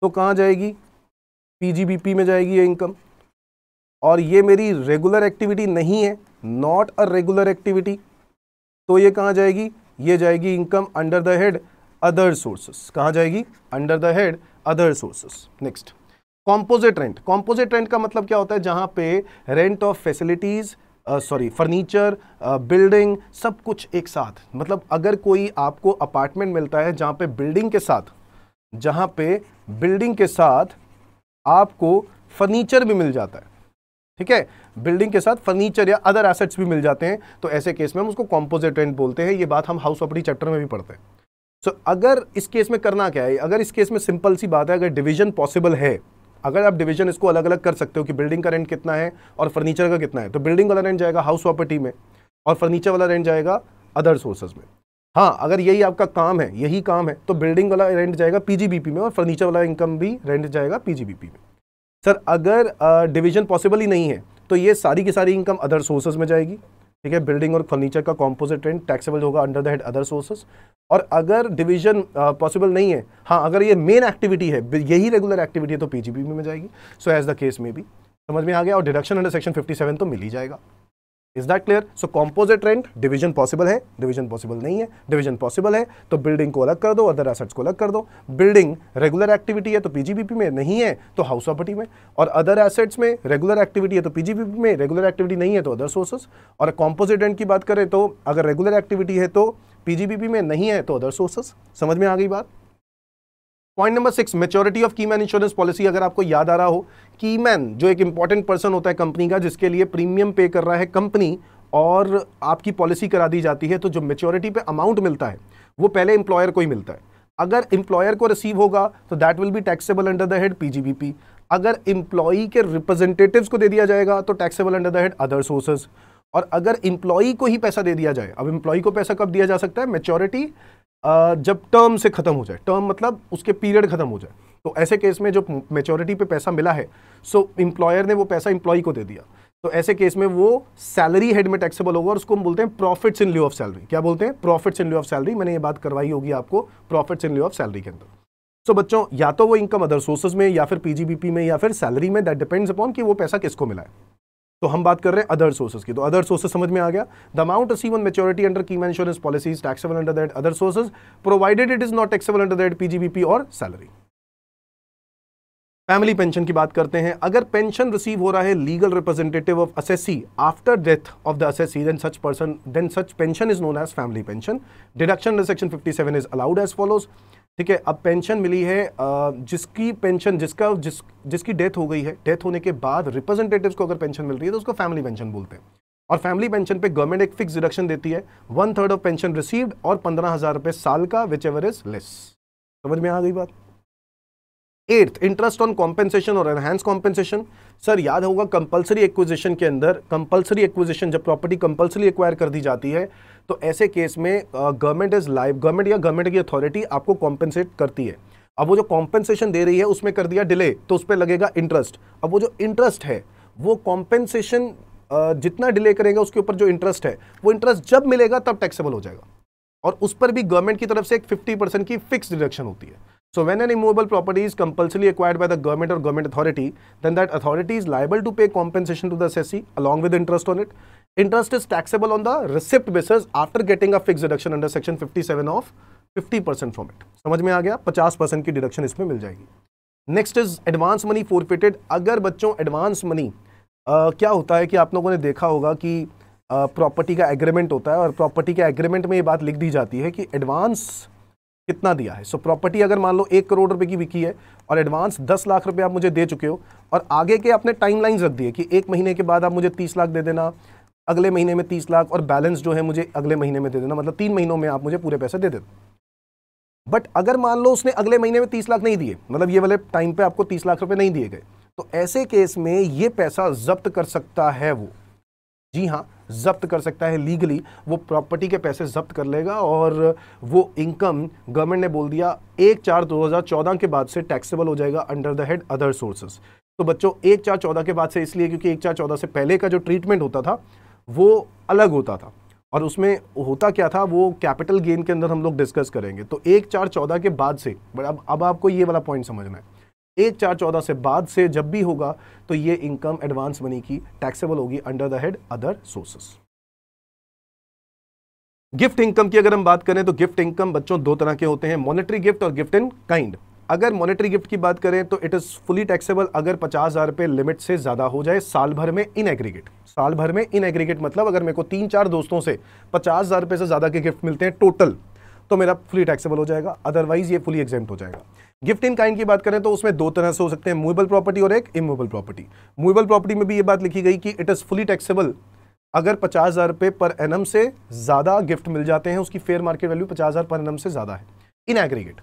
तो कहाँ जाएगी पीजीबीपी में जाएगी ये इनकम और ये मेरी रेगुलर एक्टिविटी नहीं है नॉट अ रेगुलर एक्टिविटी तो ये कहाँ जाएगी ये जाएगी income under the head other sources कहाँ जाएगी under the head other sources next composite rent composite rent का मतलब क्या होता है जहाँ पे rent of facilities sorry furniture building सब कुछ एक साथ मतलब अगर कोई आपको अपार्टमेंट मिलता है जहाँ पे बिल्डिंग के साथ जहाँ पे बिल्डिंग के साथ आपको फर्नीचर भी मिल जाता है ठीक है बिल्डिंग के साथ फर्नीचर या अदर एसेट्स भी मिल जाते हैं तो ऐसे केस में हम उसको कॉम्पोजिट रेंट बोलते हैं ये बात हम हाउस प्रॉपर्टी चैप्टर में भी पढ़ते हैं सो so, अगर इस केस में करना क्या है अगर इस केस में सिंपल सी बात है अगर डिवीजन पॉसिबल है अगर आप डिवीजन इसको अलग अलग कर सकते हो कि बिल्डिंग का रेंट कितना है और फर्नीचर का कितना है तो बिल्डिंग वाला रेंट जाएगा हाउस प्रॉपर्टी में और फर्नीचर वाला रेंट जाएगा अदर सोर्सेज में हाँ अगर यही आपका काम है यही काम है तो बिल्डिंग वाला रेंट जाएगा पीजीबीपी में और फर्नीचर वाला इनकम भी रेंट जाएगा पीजीबीपी में सर अगर डिवीजन पॉसिबल ही नहीं है तो ये सारी की सारी इनकम अदर सोर्सेज में जाएगी ठीक है बिल्डिंग और फर्नीचर का कॉम्पोजिट रेंट टैक्सेबल होगा under the head other sources और अगर डिवीजन पॉसिबल नहीं है हाँ अगर ये मेन एक्टिविटी है यही रेगुलर एक्टिविटी है तो पी में जाएगी सो एज द केस में भी समझ में आ गया और डिडक्शन अंडर सेक्शन 57 तो मिल ही जाएगा is not clear so composite rent division possible है डिवीजन पॉसिबल नहीं है डिवीजन पॉसिबल है तो बिल्डिंग को अलग कर दो अदर एसेट्स को अलग कर दो बिल्डिंग रेगुलर एक्टिविटी है तो पीजीबीपी में नहीं है तो हाउस प्रॉपर्टी में और अदर एसेट्स में रेगुलर एक्टिविटी है तो पीजीबीपी में रेगुलर एक्टिविटी नहीं है तो अदर सोर्सेज और कॉम्पोजिट रेंट की बात करें तो अगर रेगुलर एक्टिविटी है तो पीजीबीपी में नहीं है तो अदर सोर्सेज समझ में आ गई बात point number six maturity of keyman insurance policy अगर आपको याद आ रहा हो की मैन जो एक इंपॉर्टेंट पर्सन होता है कंपनी का जिसके लिए प्रीमियम पे कर रहा है कंपनी और आपकी पॉलिसी करा दी जाती है तो जो मेच्योरिटी पे अमाउंट मिलता है वो पहले इंप्लॉयर को ही मिलता है अगर इंप्लॉयर को रिसीव होगा तो that will be taxable under the head PGBP अगर इंप्लॉई के रिप्रेजेंटेटिव को दे दिया जाएगा तो taxable under the head other sources और अगर इंप्लॉई को ही पैसा दे दिया जाए अब इंप्लॉई को पैसा कब दिया जा सकता है मेच्योरिटी जब टर्म से ख़त्म हो जाए टर्म मतलब उसके पीरियड ख़त्म हो जाए तो ऐसे केस में जो मेचोरिटी पे पैसा मिला है सो इम्प्लॉयर ने वो पैसा इंप्लॉय को दे दिया तो ऐसे केस में वो सैलरी हेड में टैक्सेबल होगा और उसको हम बोलते हैं profits in lieu of salary क्या बोलते हैं profits in lieu of salary मैंने ये बात करवाई होगी आपको profits in lieu of salary के अंदर सो so, बच्चों या तो वो इनकम अदर सोर्सेज में या फिर पीजीबीपी में या फिर सैलरी में दैट डिपेंड्स अपॉन कि वो पैसा किसको मिला है तो हम बात कर रहे हैं अदर सोर्सेज की तो अदर सोर्सेज समझ में आ गया the amount receive on maturity under keyman insurance policies taxable under that other sources provided it is not taxable under that PGBP और सैलरी फैमिली पेंशन की बात करते हैं अगर पेंशन रिसीव हो रहा है legal representative of assessee after death of the assessee then such person then such pension is known as family pension deduction section 57 is allowed as follows ठीक है अब पेंशन मिली है जिसकी पेंशन जिसका जिस जिसकी डेथ हो गई है डेथ होने के बाद रिप्रेजेंटेटिव को अगर पेंशन मिल रही है तो उसको फैमिली पेंशन बोलते हैं और फैमिली पेंशन पे गवर्नमेंट एक फिक्स डिडक्शन देती है one third of pension received और पंद्रह हज़ार रुपए साल का विच एवर इज लेस समझ में आ गई बात एट्थ इंटरेस्ट ऑन कॉम्पेंसेशन और एनहेंस कॉम्पेंसेशन सर याद होगा कंपलसरी एक्विजिशन के अंदर कंपलसरी एक्विजिशन जब प्रॉपर्टी कंपलसरी एक्वायर कर दी जाती है तो ऐसे केस में गवर्नमेंट इज लाइव गवर्नमेंट या गवर्नमेंट की अथॉरिटी आपको कॉम्पेंसेट करती है अब वो जो कॉम्पेंसेशन दे रही है उसमें कर दिया डिले तो उस पर लगेगा इंटरेस्ट अब वो जो इंटरेस्ट है वो कॉम्पेंसेशन जितना डिले करेंगे उसके ऊपर जो इंटरेस्ट है वो इंटरेस्ट जब मिलेगा तब टैक्सेबल हो जाएगा और उस पर भी गवर्नमेंट की तरफ से एक 50 परसेंट की फिक्स डिडक्शन होती है So when an immovable property is compulsorily acquired by the government or government authority, then that authority is liable to pay compensation to the assessee along with interest on it. Interest is taxable on the receipt basis after getting a fixed deduction under section 57 of 50% from it. समझ में आ गया 50% की deduction इसमें मिल जाएगी next is advance money forfeited अगर बच्चों advance money क्या होता है कि आप लोगों ने देखा होगा कि प्रॉपर्टी का एग्रीमेंट होता है और प्रॉपर्टी के एग्रीमेंट में ये बात लिख दी जाती है कि एडवांस कितना दिया है सो so, प्रॉपर्टी अगर मान लो एक करोड़ रुपए की बिकी है और एडवांस दस लाख रुपए आप मुझे दे चुके हो और आगे के आपने टाइमलाइंस रख दिए कि एक महीने के बाद आप मुझे तीस लाख दे देना अगले महीने में तीस लाख और बैलेंस जो है मुझे अगले महीने में दे देना मतलब तीन महीनों में आप मुझे पूरे पैसे दे देना बट अगर मान लो उसने अगले महीने में तीस लाख नहीं दिए मतलब ये वाले टाइम पे आपको तीस लाख रुपए नहीं दिए गए तो ऐसे केस में ये पैसा जब्त कर सकता है वो जी हाँ जब्त कर सकता है लीगली वो प्रॉपर्टी के पैसे जब्त कर लेगा और वो इनकम गवर्नमेंट ने बोल दिया एक चार दो हज़ार चौदह के बाद से टैक्सेबल हो जाएगा under the head other sources तो बच्चों एक चार चौदह के बाद से इसलिए क्योंकि एक चार चौदह से पहले का जो ट्रीटमेंट होता था वो अलग होता था और उसमें होता क्या था वो कैपिटल गेन के अंदर हम लोग डिस्कस करेंगे तो एक चार चौदह के बाद से अब अब आपको ये वाला पॉइंट समझना है एक चार चौदह से बाद से जब भी होगा तो ये इनकम एडवांस मनी की टैक्सेबल होगी under the head other sources gift income की अगर हम बात करें तो गिफ्ट इनकम बच्चों दो तरह के होते हैं मॉनेटरी गिफ्ट और गिफ्ट इन काइंड अगर मॉनेटरी गिफ्ट की बात करें तो इट इज़ फुली टैक्सेबल अगर पचास हज़ार रुपए लिमिट से ज़्यादा हो जाए साल भर में इन एग्रीगेट साल भर में इन एग्रीगेट मतलब अगर मेरे को तीन चार दोस्तों से पचास हज़ार रुपए से ज़्यादा के गिफ्ट मिलते हैं टोटल तो मेरा फुली टैक्सेबल हो जाएगा अदरवाइज़ ये फुली एग्जाम हो जाएगा गिफ्ट इन काइंड की बात करें तो उसमें दो तरह से हो सकते हैं मूवेबल प्रॉपर्टी और एक इमूवेबल प्रॉपर्टी मूवेबल प्रॉपर्टी में भी ये बात लिखी गई कि इट इज़ फुली टैक्सेबल अगर पचास हज़ार रुपये पर एनम से ज़्यादा गिफ्ट मिल जाते हैं उसकी फेयर मार्केट वैल्यू पचास हज़ार पर एम से ज़्यादा है इन एग्रीगेट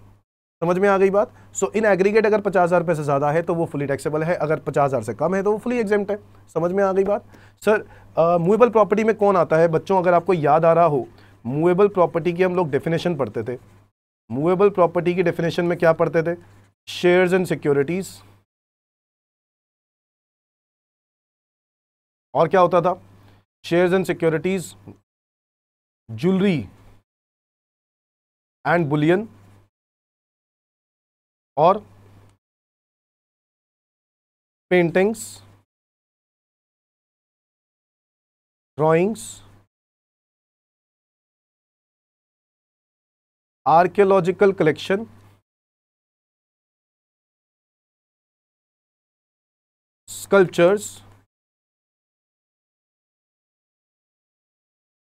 समझ में आ गई बात सो इन एग्रीगेट अगर पचास हज़ार रुपये से ज़्यादा है तो वो फुली टैक्सेबल है अगर पचास हज़ार से कम है तो वो फुली एग्जाम्ट है समझ में आ गई बात सर मूवेबल प्रॉपर्टी में कौन आता है बच्चों अगर आपको याद आ रहा हो मूवेबल प्रॉपर्टी की हम लोग डेफिनेशन पढ़ते थे मूवेबल प्रॉपर्टी की डेफिनेशन में क्या पढ़ते थे शेयर्स एंड सिक्योरिटीज और क्या होता था shares and securities jewellery and bullion और paintings drawings archaeological collection sculptures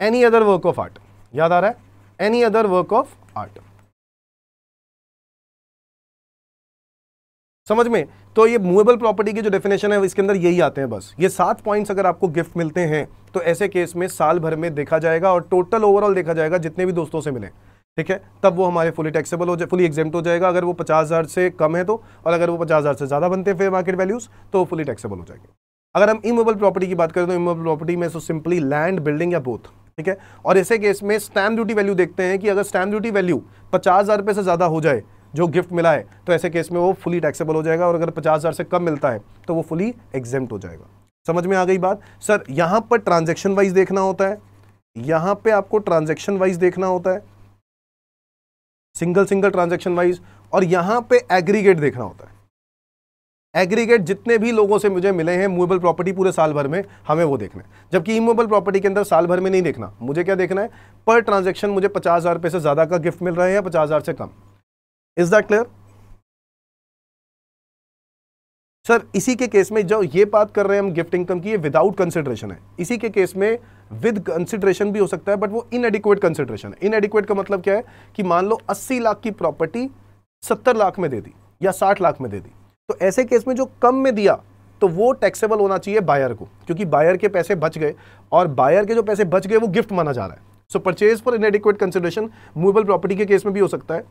any other work of art याद आ रहा है any other work of art समझ में तो ये मूवेबल प्रॉपर्टी की जो डेफिनेशन है इसके अंदर यही आते हैं बस ये सात पॉइंट्स अगर आपको गिफ्ट मिलते हैं तो ऐसे केस में साल भर में देखा जाएगा और टोटल ओवरऑल देखा जाएगा जितने भी दोस्तों से मिले ठीक है तब वो हमारे फुली टैक्सेबल हो जाए फुली एग्जाम हो जाएगा अगर वो पचास हज़ार से कम है तो और अगर वो पचास हज़ार से ज़्यादा बनते हैं फेयर मार्केट वैल्यूज़ तो वो फुली टैक्सेबल हो जाएंगे अगर हम इमोबल प्रॉपर्टी की बात करें तो इमोबल प्रॉपर्टी में सो सिंपली लैंड बिल्डिंग या बोथ ठीक है और ऐसे केस में स्टैम्प ड्यूटी वैल्यू देखते हैं कि अगर स्टैम्प ड्यूटी वैल्यू पचास हज़ार रुपये से ज़्यादा हो जाए जो गिफ्ट मिला है तो ऐसे केस में वो फुली टैक्सेबल हो जाएगा और अगर पचास हज़ार से कम मिलता है तो वो फुली एग्जेम्प्ट हो जाएगा समझ में आ गई बात सर यहाँ पर ट्रांजेक्शन वाइज देखना होता है यहाँ पे आपको ट्रांजेक्शन वाइज देखना होता है सिंगल सिंगल ट्रांजेक्शन वाइज और यहां पे एग्रीगेट देखना होता है एग्रीगेट जितने भी लोगों से मुझे मिले हैं मूवेबल प्रॉपर्टी पूरे साल भर में हमें वो देखना है जबकि इमूवेबल प्रॉपर्टी के अंदर साल भर में नहीं देखना मुझे क्या देखना है पर ट्रांजेक्शन मुझे पचास हज़ार से ज़्यादा का गिफ्ट मिल रहा है या पचास हज़ार से कम इज़ दैट क्लियर सर इसी के केस में जो ये बात कर रहे हैं हम गिफ्ट इनकम की ये विदाउट कंसिडरेशन है इसी के केस में विद कंसिडरेशन भी हो सकता है बट वो इनएडिक्वेट कंसिडरेशन है इनएडिक्वेट का मतलब क्या है कि मान लो अस्सी लाख की प्रॉपर्टी सत्तर लाख में दे दी या साठ लाख में दे दी तो ऐसे केस में जो कम में दिया तो वो टैक्सेबल होना चाहिए बायर को क्योंकि बायर के पैसे बच गए और बायर के जो पैसे बच गए वो गिफ्ट माना जा रहा है so purchase for inadequate consideration movable property के केस में भी हो सकता है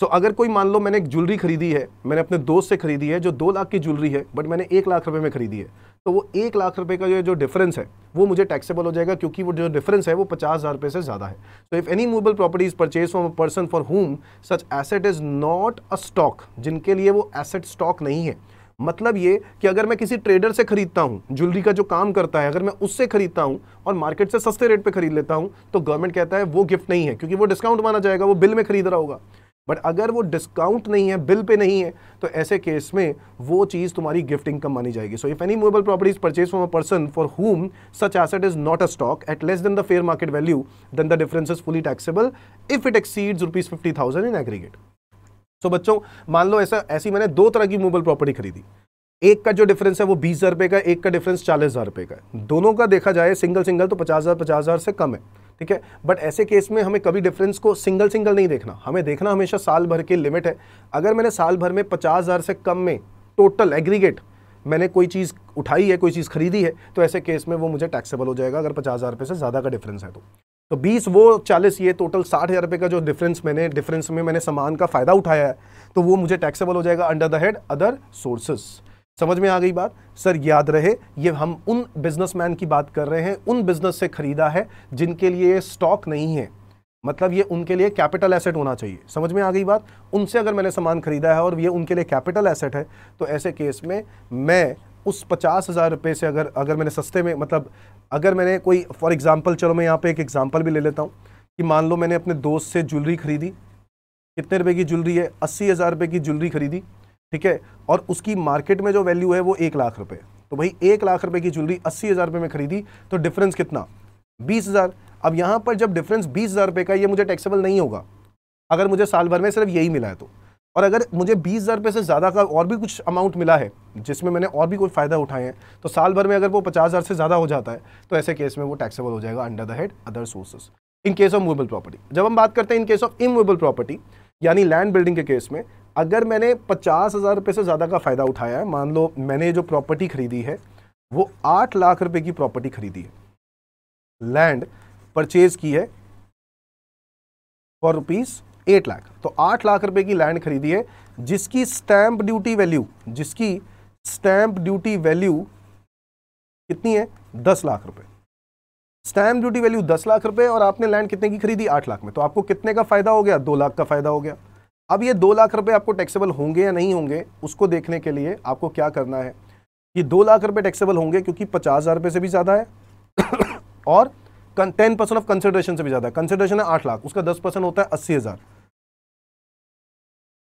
सो so, अगर कोई मान लो मैंने एक ज्वेलरी खरीदी है मैंने अपने दोस्त से खरीदी है जो दो लाख की ज्वेलरी है बट मैंने एक लाख रुपए में खरीदी है तो वो एक लाख रुपए का जो जो डिफरेंस है वो मुझे टैक्सेबल हो जाएगा क्योंकि वो जो डिफरेंस है वो पचास हज़ार रुपये से ज़्यादा है तो if any movable properties purchase from a person for whom such asset is not a stock जिनके लिए वो एसेट स्टॉक नहीं है मतलब ये कि अगर मैं किसी ट्रेडर से खरीदता हूँ ज्वेलरी का जो काम करता है अगर मैं उससे खरीदता हूँ और मार्केट से सस्ते रेट पर खरीद लेता हूँ तो गवर्नमेंट कहता है वो गिफ्ट नहीं है क्योंकि वो डिस्काउंट माना जाएगा वो बिल में खरीद रहा होगा बट अगर वो डिस्काउंट नहीं है बिल पे नहीं है तो ऐसे केस में वो चीज़ तुम्हारी गिफ्ट इनकम मानी जाएगी so if any movable properties purchase from a person for whom such asset is not a stock at less than the fair market value then the difference is fully taxable if it exceeds rupees fifty thousand in aggregate so बच्चों मान लो ऐसा ऐसी मैंने दो तरह की movable property खरीदी एक का जो डिफरेंस है वो बीस हज़ार रुपये का एक का डिफरेंस चालीस हज़ार रुपये का दोनों का देखा जाए सिंगल सिंगल तो पचास हज़ार पचास हज़ार से कम है ठीक है बट ऐसे केस में हमें कभी डिफरेंस को सिंगल सिंगल नहीं देखना हमें देखना हमेशा साल भर की लिमिट है अगर मैंने साल भर में पचास हज़ार से कम में टोटल एग्रीगेट मैंने कोई चीज़ उठाई है कोई चीज़ खरीदी है तो ऐसे केस में वो मुझे टैक्सेबल हो जाएगा अगर पचास हज़ार रुपये से ज़्यादा का डिफरेंस है तो तो 20 वो चालीस ये टोटल साठ हज़ार रुपये का जो डिफरेंस मैंने डिफरेंस में मैंने सामान का फ़ायदा उठाया है तो वो मुझे टैक्सेबल हो जाएगा under the head other sources समझ में आ गई बात सर याद रहे ये हम उन बिजनेसमैन की बात कर रहे हैं उन बिजनेस से खरीदा है जिनके लिए स्टॉक नहीं है मतलब ये उनके लिए कैपिटल एसेट होना चाहिए समझ में आ गई बात उनसे अगर मैंने सामान खरीदा है और ये उनके लिए कैपिटल एसेट है तो ऐसे केस में मैं उस पचास हज़ार रुपये से अगर अगर मैंने सस्ते में मतलब अगर मैंने कोई फॉर एग्ज़ाम्पल चलो मैं यहाँ पे एक एग्ज़ाम्पल भी ले लेता हूँ कि मान लो मैंने अपने दोस्त से ज्वेलरी खरीदी कितने रुपए की ज्वेलरी है अस्सी हज़ार रुपये की ज्वेलरी खरीदी ठीक है और उसकी मार्केट में जो वैल्यू है वो एक लाख रुपए तो भाई एक लाख रुपए की ज्वेलरी अस्सी हज़ार रुपए में खरीदी तो डिफरेंस कितना बीस हज़ार अब यहां पर जब डिफरेंस बीस हज़ार रुपये का ये मुझे टैक्सेबल नहीं होगा अगर मुझे साल भर में सिर्फ यही मिला है तो और अगर मुझे बीस हज़ार रुपये से ज़्यादा का और भी कुछ अमाउंट मिला है जिसमें मैंने और भी कोई फ़ायदा उठाए हैं तो साल भर में अगर वो पचास हज़ार से ज़्यादा हो जाता है तो ऐसे केस में वो टैक्सेबल हो जाएगा under the head other sources in case of movable property जब हम बात करते हैं in case of immovable property यानी लैंड बिल्डिंग के केस में अगर मैंने पचास हज़ार रुपये से ज़्यादा का फ़ायदा उठाया है मान लो मैंने जो प्रॉपर्टी खरीदी है वो आठ लाख रुपए की प्रॉपर्टी खरीदी है लैंड परचेज की है फॉर रुपीज़ एट लाख तो आठ लाख रुपए की लैंड खरीदी है जिसकी स्टैंप ड्यूटी वैल्यू जिसकी स्टैंप ड्यूटी वैल्यू कितनी है दस लाख रुपए स्टैंप ड्यूटी वैल्यू दस लाख रुपए और आपने लैंड कितने की खरीदी आठ लाख में तो आपको कितने का फायदा हो गया दो लाख का फायदा हो गया अब ये दो लाख रुपए आपको टैक्सेबल होंगे या नहीं होंगे उसको देखने के लिए आपको क्या करना है ये दो लाख रुपए टैक्सेबल होंगे क्योंकि पचास हज़ार रुपये से भी ज़्यादा है और टेन परसेंट ऑफ कंसिडरेशन से भी ज़्यादा है कंसिडरेशन है आठ लाख उसका दस परसेंट होता है अस्सी हज़ार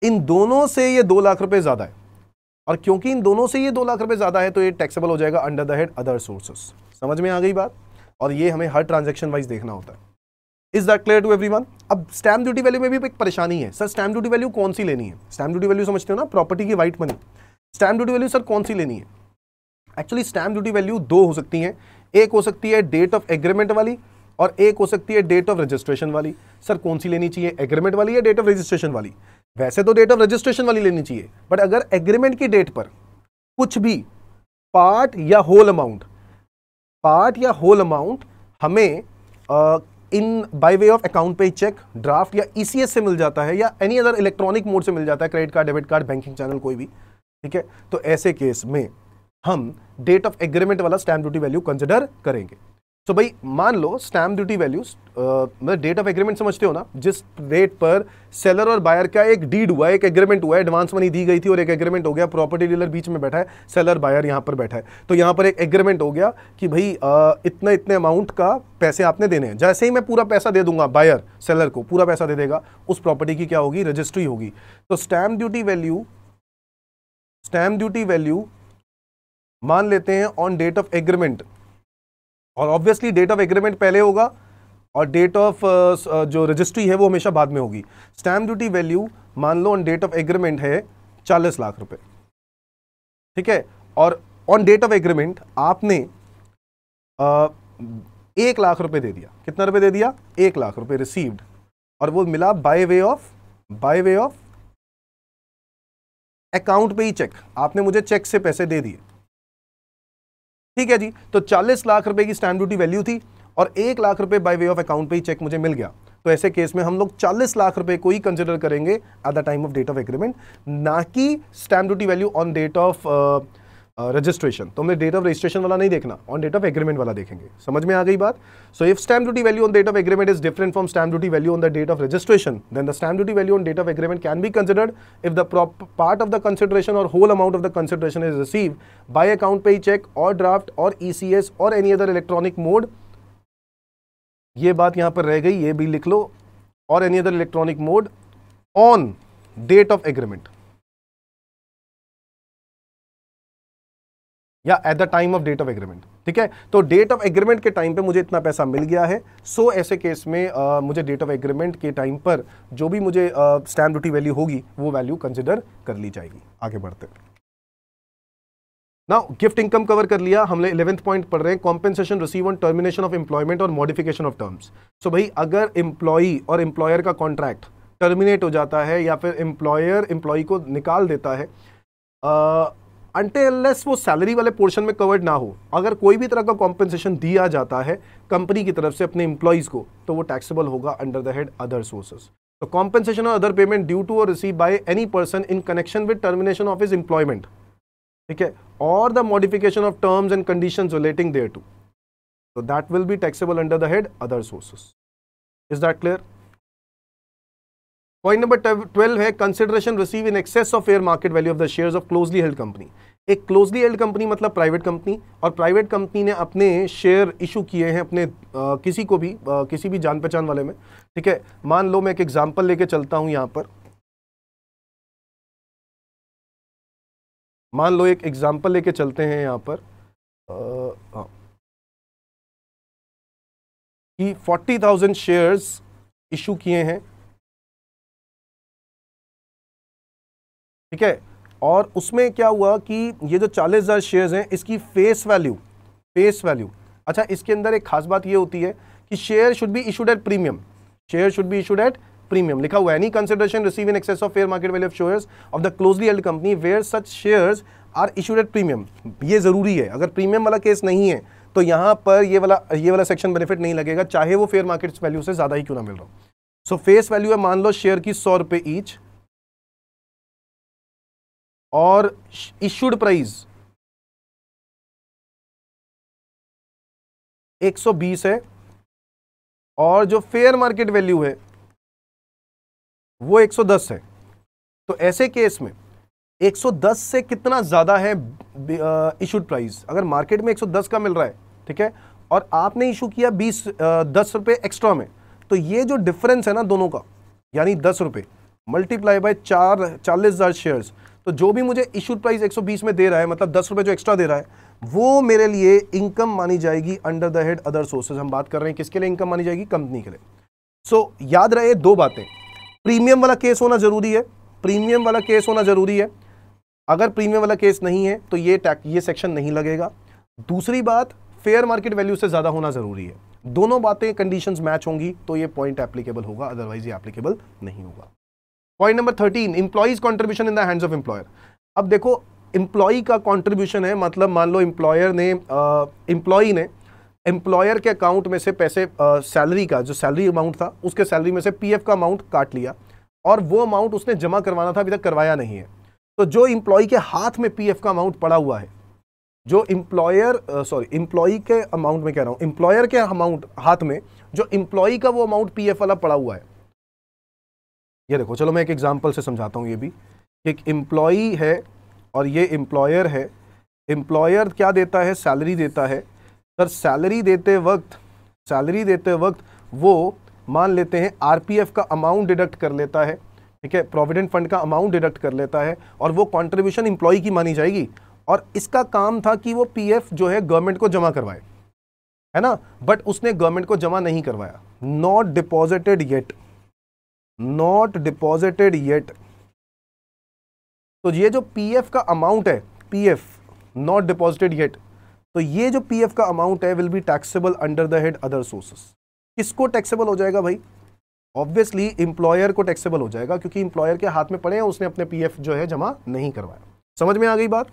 इन दोनों से ये दो लाख रुपए ज़्यादा है और क्योंकि इन दोनों से ये दो लाख रुपए ज़्यादा है तो ये टैक्सेबल हो जाएगा under the head other sources समझ में आ गई बात और ये हमें हर ट्रांजेक्शन वाइज देखना होता है is that clear to every अब स्टैम्प ड्यूटी वैल्यू में भी एक परेशानी है सर स्टैम्प ड्यूटी वैल्यू कौन सी लेनी है स्टैम्प ड्यूटी वैल्यू समझते हो ना प्रॉपर्टी की white money stamp duty value sir कौन सी लेनी है एक्चुअली स्टैम्प ड्यूटी वैल्यू दो हो सकती है एक हो सकती है डेट ऑफ एग्रीमेंट वाली और एक हो सकती है डेट ऑफ रजिस्ट्रेशन वाली सर कौन सी लेनी चाहिए एग्रीमेंट वाली या डेट ऑफ रजिस्ट्रेशन वाली वैसे तो डेट ऑफ रजिस्ट्रेशन वाली लेनी चाहिए बट अगर एग्रीमेंट की डेट पर कुछ भी पार्ट या होल अमाउंट पार्ट या होल अमाउंट हमें in by way of account payee cheque draft या ईसीएस e से मिल जाता है या एनी अदर इलेक्ट्रॉनिक मोड से मिल जाता है credit card debit card banking channel कोई भी ठीक है तो ऐसे केस में हम डेट ऑफ एग्रीमेंट वाला स्टैंप ड्यूटी वैल्यू कंसिडर करेंगे सो भाई मान लो स्टैम्प ड्यूटी वैल्यूज मतलब डेट ऑफ एग्रीमेंट समझते हो ना जिस रेट पर सेलर और बायर का एक डीड हुआ एक एग्रीमेंट हुआ एडवांस मनी दी गई थी और एक एग्रीमेंट हो गया प्रॉपर्टी डीलर बीच में बैठा है सेलर बायर यहाँ पर बैठा है तो यहाँ पर एक एग्रीमेंट हो गया कि भाई आ, इतने इतने अमाउंट का पैसे आपने देने हैं जैसे ही मैं पूरा पैसा दे दूंगा बायर सेलर को पूरा पैसा दे देगा उस प्रॉपर्टी की क्या होगी रजिस्ट्री होगी तो stamp duty value stamp duty value मान लेते हैं ऑन डेट ऑफ एग्रीमेंट और ऑब्वियसली डेट ऑफ एग्रीमेंट पहले होगा और डेट ऑफ uh, uh, जो रजिस्ट्री है वो हमेशा बाद में होगी स्टैम्प ड्यूटी वैल्यू मान लो ऑन डेट ऑफ एग्रीमेंट है चालीस लाख रुपए ठीक है और ऑन डेट ऑफ एग्रीमेंट आपने uh, एक लाख रुपए दे दिया कितना रुपए दे दिया एक लाख रुपए रिसीव्ड और वो मिला by way of by way of account payee ही चेक आपने मुझे चेक से पैसे दे दिए ठीक है जी तो चालीस लाख रुपए की स्टैंप ड्यूटी वैल्यू थी और एक लाख रुपए bye way of account payee ही चेक मुझे मिल गया तो ऐसे केस में हम लोग 40 लाख रुपए को ही कंसिडर करेंगे at the time of date of agreement ना कि stamp duty value on date of registration तो हमने डेट ऑफ रजिस्ट्रेशन वाला नहीं देखना ऑन डेट ऑफ एग्रीमेंट वाला देखेंगे समझ में आ गई बात so if stamp duty value on date of agreement is different from stamp duty value on the date of registration then the stamp duty value on date of agreement can be considered if the part of the consideration और whole amount of the consideration is receive by account payee cheque और draft और e और any other electronic mode ये बात यहाँ पर रह गई ये भी लिख लो और any other electronic mode on date of agreement या at the time of date of agreement ठीक है तो डेट ऑफ एग्रीमेंट के टाइम पे मुझे इतना पैसा मिल गया है सो so, ऐसे केस में आ, मुझे डेट ऑफ एग्रीमेंट के टाइम पर जो भी मुझे स्टैम्प ड्यूटी वैल्यू होगी वो वैल्यू कंसिडर कर ली जाएगी आगे बढ़ते ना गिफ्ट इनकम कवर कर लिया हमने इलेवंथ पॉइंट पढ़ रहे हैं compensation receive on termination of employment और मॉडिफिकेशन ऑफ टर्म्स सो भाई अगर एम्प्लॉई और एम्प्लॉयर का कॉन्ट्रैक्ट टर्मिनेट हो जाता है या फिर एम्प्लॉयर एम्प्लॉय को निकाल देता है आ, अनटेलेस वो सैलरी वाले पोर्शन में कवर्ड ना हो अगर कोई भी तरह का कॉम्पनसेशन दिया जाता है कंपनी की तरफ से अपने एम्प्लॉयज़ को तो वो टैक्सेबल होगा under the head other sources तो कॉम्पनसेशन और अदर पेमेंट ड्यू टू और receive by any person in connection with termination of his employment ठीक है और the modification of terms and condition relating thereto तो that will be taxable under the head other sources is that clear point number twelve है consideration receive in excess of fair market value of the shares of closely held company एक closely held company मतलब private company और private company ने अपने share issue किए हैं अपने आ, किसी को भी आ, किसी भी जान पहचान वाले में ठीक है मान लो मैं एक एग्जांपल लेके चलता हूं यहां पर मान लो एक एग्जांपल लेके चलते हैं यहां पर आ, हाँ कि 40,000 शेयर्स इशू किए हैं ठीक है और उसमें क्या हुआ कि ये जो चालीस हज़ार शेयर्स हैं इसकी फेस वैल्यू फेस वैल्यू अच्छा इसके अंदर एक खास बात ये होती है कि share should be issued at premium share should be issued at premium लिखा हुआ any consideration receive in excess of fair market value of shares of the closely held company where such shares are issued at premium ये ज़रूरी है अगर premium वाला case नहीं है तो यहाँ पर ये वाला ये वाला सेक्शन बेनिफिट नहीं लगेगा चाहे वो फेयर मार्केट वैल्यू से ज़्यादा ही क्यों ना मिल रहा हो सो फेस वैल्यू है मान लो शेयर की सौ रुपये ईच और इश्यूड प्राइस 120 है और जो फेयर मार्केट वैल्यू है वो 110 है तो ऐसे केस में 110 से कितना ज़्यादा है इशूड प्राइस अगर मार्केट में 110 का मिल रहा है ठीक है और आपने इशू किया 20 दस रुपये एक्स्ट्रा में तो ये जो डिफरेंस है ना दोनों का यानी दस रुपये मल्टीप्लाई बाय चार चालीस हज़ार शेयर्स तो जो भी मुझे इश्यू प्राइस 120 में दे रहा है मतलब दस रुपए जो एक्स्ट्रा दे रहा है वो मेरे लिए इनकम मानी जाएगी under the head other sources हम बात कर रहे हैं किसके लिए इनकम मानी जाएगी कंपनी के लिए सो so, याद रहे दो बातें प्रीमियम वाला केस होना ज़रूरी है प्रीमियम वाला केस होना ज़रूरी है अगर प्रीमियम वाला केस नहीं है तो ये ये सेक्शन नहीं लगेगा दूसरी बात फेयर मार्केट वैल्यू से ज़्यादा होना ज़रूरी है दोनों बातें कंडीशंस मैच होंगी तो ये पॉइंट एप्लीकेबल होगा अदरवाइज ये एप्लीकेबल नहीं होगा point number thirteen employees contribution in the hands of employer अब देखो इंप्लॉई का कॉन्ट्रीब्यूशन है मतलब मान लो इंप्लॉयर ने इंप्लॉई ने एम्प्लॉयर के अकाउंट में से पैसे सैलरी का जो सैलरी अमाउंट था उसके सैलरी में से पीएफ का अमाउंट काट लिया और वो अमाउंट उसने जमा करवाना था अभी तक करवाया नहीं है तो जो इंप्लॉई के हाथ में पीएफ का अमाउंट पड़ा हुआ है जो इंप्लॉयर सॉरी इंप्लॉई के अमाउंट में कह रहा हूँ एम्प्लॉयर के अमाउंट हाथ में जो इंप्लॉई का वो अमाउंट एफ वाला पड़ा हुआ है ये देखो चलो मैं एक एग्जाम्पल से समझाता हूँ ये भी एक एम्प्लॉई है और ये एम्प्लॉयर है एम्प्लॉयर क्या देता है सैलरी देता है सर सैलरी देते वक्त सैलरी देते वक्त वो मान लेते हैं आर का अमाउंट डिडक्ट कर लेता है ठीक है प्रोविडेंट फंड का अमाउंट डिडक्ट कर लेता है और वो कॉन्ट्रीब्यूशन एम्प्लॉय की मानी जाएगी और इसका काम था कि वो पीएफ जो है गवर्नमेंट को जमा करवाए है ना बट उसने गवर्नमेंट को जमा नहीं करवाया not deposited yet not deposited yet तो ये जो पीएफ का अमाउंट है पीएफ नॉट डिपॉजिटेड येट तो ये जो पीएफ का अमाउंट है will be taxable under the head other sources किसको टैक्सेबल हो जाएगा भाई ऑब्वियसली इंप्लॉयर को टैक्सेबल हो जाएगा क्योंकि इंप्लॉयर के हाथ में पड़े हैं उसने अपने पीएफ जो है जमा नहीं करवाया समझ में आ गई बात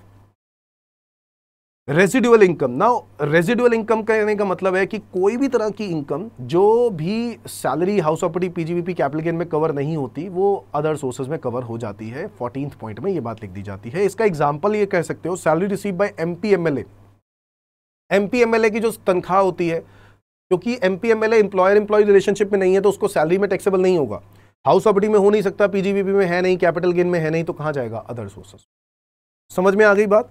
रेजिडुअल इनकम ना रेजिडुअल इनकम कहने का मतलब है कि कोई भी तरह की इनकम जो भी salary house property PGBP capital gain में कवर नहीं होती वो अदर सोर्सेज में कवर हो जाती है फोर्टीन पॉइंट में ये बात लिख दी जाती है इसका एग्जाम्पल ये कह सकते हो salary receive by M P M L M P M L A की जो तनख्वाह होती है क्योंकि M P M L employer employee relationship में नहीं है तो उसको सैलरी में टैक्सेबल नहीं होगा हाउस ऑपर्टी में हो नहीं सकता पीजीबीपी में है नहीं कैपिटल गेन में है नहीं तो कहाँ जाएगा अदर सोर्सेज समझ में आ गई बात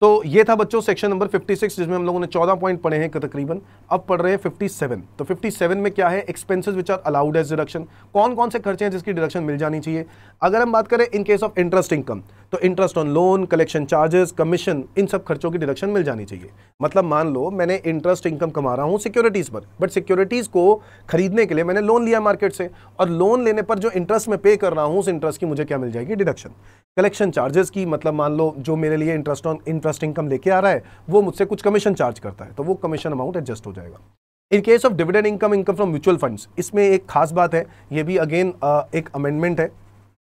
तो ये था बच्चों सेक्शन नंबर 56 जिसमें हम लोगों ने 14 पॉइंट पढ़े हैं तकरीबन अब पढ़ रहे हैं 57 तो 57 में क्या है expenses which are allowed as deduction कौन कौन से खर्चे हैं जिसकी डिडक्शन मिल जानी चाहिए अगर हम बात करें in case of interest income तो interest on loan collection charges commission इन सब खर्चों की डिडक्शन मिल जानी चाहिए मतलब मान लो मैंने इंटरेस्ट इनकम कमा रहा हूँ सिक्योरिटीज़ पर बट सिक्योरिटीज़ को खरीदने के लिए मैंने लोन लिया मार्केट से और लोन लेने पर जो इंटरेस्ट मैं पे कर रहा हूँ उस इंटरेस्ट की मुझे क्या मिल जाएगी डिडक्शन कलेक्शन चार्जेस की मतलब मान लो जो मेरे लिए इंटरेस्ट ऑन इंटरेस्ट इनकम लेके आ रहा है वो मुझसे कुछ कमीशन चार्ज करता है तो वो कमीशन अमाउंट एडजस्ट हो जाएगा in case of dividend income income from mutual funds इसमें एक खास बात है ये भी अगेन एक अमेंडमेंट है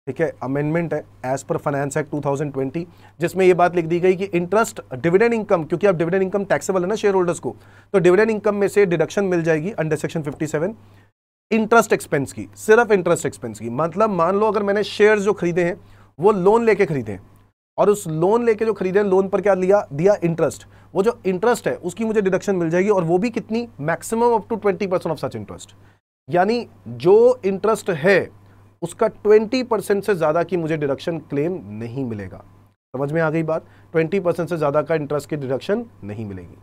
ठीक है अमेंडमेंट है एज पर फाइनेंस एक्ट 2020 जिसमें ये बात लिख दी गई कि इंटरेस्ट डिविडेंड इनकम क्योंकि आप डिविडेंड इनकम टैक्सेबल है ना शेयर होल्डर्स को तो डिविडेंड इनकम में से डिडक्शन मिल जाएगी अंडर सेक्शन 57 इंटरेस्ट एक्सपेंस की सिर्फ इंटरेस्ट एक्सपेंस की मतलब मान लो अगर मैंने शेयर जो खरीदे हैं वो लोन लेके खरीदे और उस लोन लेके जो खरीदे लोन पर क्या लिया दिया इंटरेस्ट वो जो इंटरेस्ट है उसकी मुझे डिडक्शन मिल जाएगी और वो भी कितनी maximum up to twenty percent of such interest यानी जो इंटरेस्ट है उसका 20 परसेंट से ज़्यादा की मुझे डिडक्शन क्लेम नहीं मिलेगा समझ में आ गई बात 20 परसेंट से ज़्यादा का इंटरेस्ट की डिडक्शन नहीं मिलेगी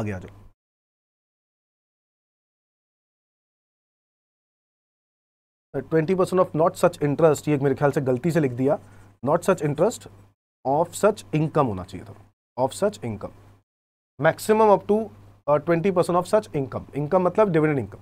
आगे आ जाओ twenty percent of not such interest ये मेरे ख्याल से गलती से लिख दिया not such interest of such income होना चाहिए था of such income maximum up to twenty percent of such income income मतलब डिविडेंड इनकम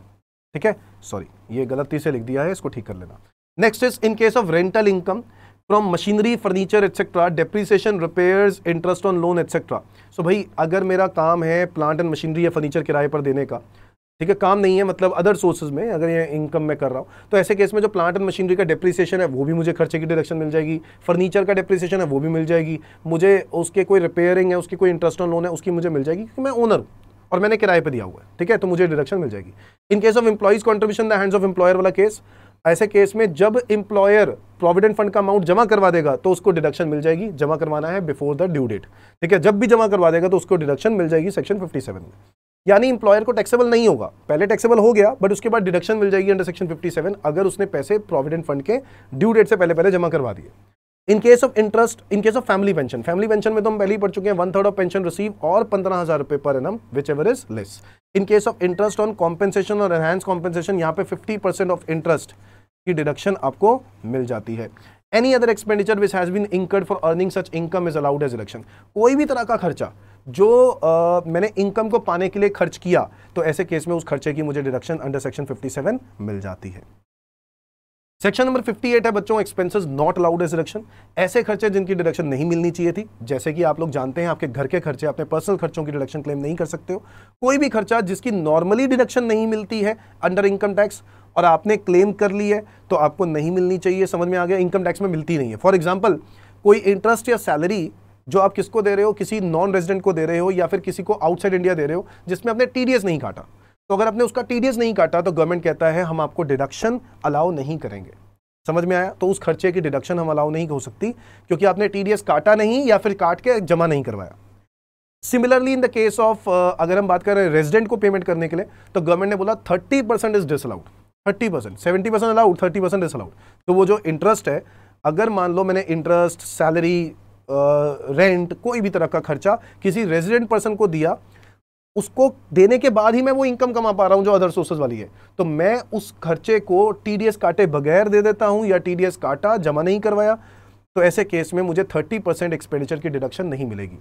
ठीक है सॉरी ये गलती से लिख दिया है इसको ठीक कर लेना next is in case of rental income from machinery furniture etcetera depreciation repair interest on loan etcetera so भाई अगर मेरा काम है प्लांट एंड मशीनरी या फर्नीचर किराए पर देने का ठीक है काम नहीं है मतलब अदर सोर्सेज में अगर ये इनकम में कर रहा हूँ तो ऐसे केस में जो प्लांट एंड मशीनरी का डिप्रिसिएशन है वो भी मुझे खर्चे की डिडक्शन मिल जाएगी फर्नीचर का डिप्रिसिएशन है वो भी मिल जाएगी मुझे उसके कोई रिपेयरिंग है उसकी कोई इंटरेस्ट ऑन लोन है उसकी मुझे मिल जाएगी क्योंकि मैं ओनर हूँ और मैंने किराए पर दिया हुआ है ठीक है तो मुझे डिडक्शन मिल जाएगी in case of employees contribution the hands of employer वाला केस ऐसे केस में जब इंप्लॉयर प्रोविडेंट फंड का अमाउंट जमा करवा देगा तो उसको डिडक्शन मिल जाएगी जमा करवाना है बिफोर द ड्यू डेट ठीक है जब भी जमा करवा देगा तो उसको डिडक्शन मिल जाएगी सेक्शन 57 में यानी इंप्लॉयर को टैक्सेबल नहीं होगा पहले टैक्सेबल हो गया बट उसके बाद डिडक्शन मिल जाएगी अंडर सेक्शन 57 अगर उसने पैसे प्रोविडेंट फंड के ड्यू डेट से पहले पहले जमा करवा दिए in case of interest in case of family pension family pension में तो हम पहले ही पढ़ चुके हैं one third of pension receive और पंद्रह हजार रुपए पर एनम whichever is less in case of interest on compensation और एनहांस कॉम्पेंसेशन यहाँ पे फिफ्टी परसेंट ऑफ इंटरेस्ट की डिडक्शन आपको मिल जाती है any other expenditure which has been incurred for earning such income is allowed as deduction कोई भी तरह का खर्चा जो uh, मैंने इनकम को पाने के लिए खर्च किया तो ऐसे केस में उस खर्चे की मुझे डिडक्शन अंडर सेक्शन 57 मिल जाती है सेक्शन नंबर 58 है बच्चों expenses not allowed as deduction ऐसे खर्चे जिनकी डिडक्शन नहीं मिलनी चाहिए थी जैसे कि आप लोग जानते हैं आपके घर के खर्चे अपने पर्सनल खर्चों की डिडक्शन क्लेम नहीं कर सकते हो कोई भी खर्चा जिसकी नॉर्मली डिडक्शन नहीं मिलती है अंडर इनकम टैक्स और आपने क्लेम कर ली है तो आपको नहीं मिलनी चाहिए समझ में आ गया इनकम टैक्स में मिलती नहीं है फॉर एग्जाम्पल कोई इंटरेस्ट या सैलरी जो आप किसको दे रहे हो किसी नॉन रेजिडेंट को दे रहे हो या फिर किसी को आउटसाइड इंडिया दे रहे हो जिसमें आपने टी नहीं काटा तो अगर आपने उसका टी नहीं काटा तो गवर्नमेंट कहता है हम आपको डिडक्शन अलाउ नहीं करेंगे समझ में आया तो उस खर्चे की डिडक्शन हम अलाउ नहीं हो सकती क्योंकि आपने टीडीएस काटा नहीं या फिर काट के जमा नहीं करवाया similarly in the case of अगर हम बात कर रहे हैं रेजिडेंट को पेमेंट करने के लिए तो गवर्नमेंट ने बोला thirty percent is disallowed thirty percent seventy percent allowed thirty percent disallowed तो वो जो इंटरेस्ट है अगर मान लो मैंने इंटरेस्ट सैलरी रेंट कोई भी तरह का खर्चा किसी रेजिडेंट पर्सन को दिया उसको देने के बाद ही मैं वो इनकम कमा पा रहा हूँ जो अदर सोर्सेज वाली है तो मैं उस खर्चे को टी काटे बगैर दे देता हूँ या टीडीएस काटा जमा नहीं करवाया तो ऐसे केस में मुझे थर्टी परसेंट एक्सपेंडिचर की डिडक्शन नहीं मिलेगी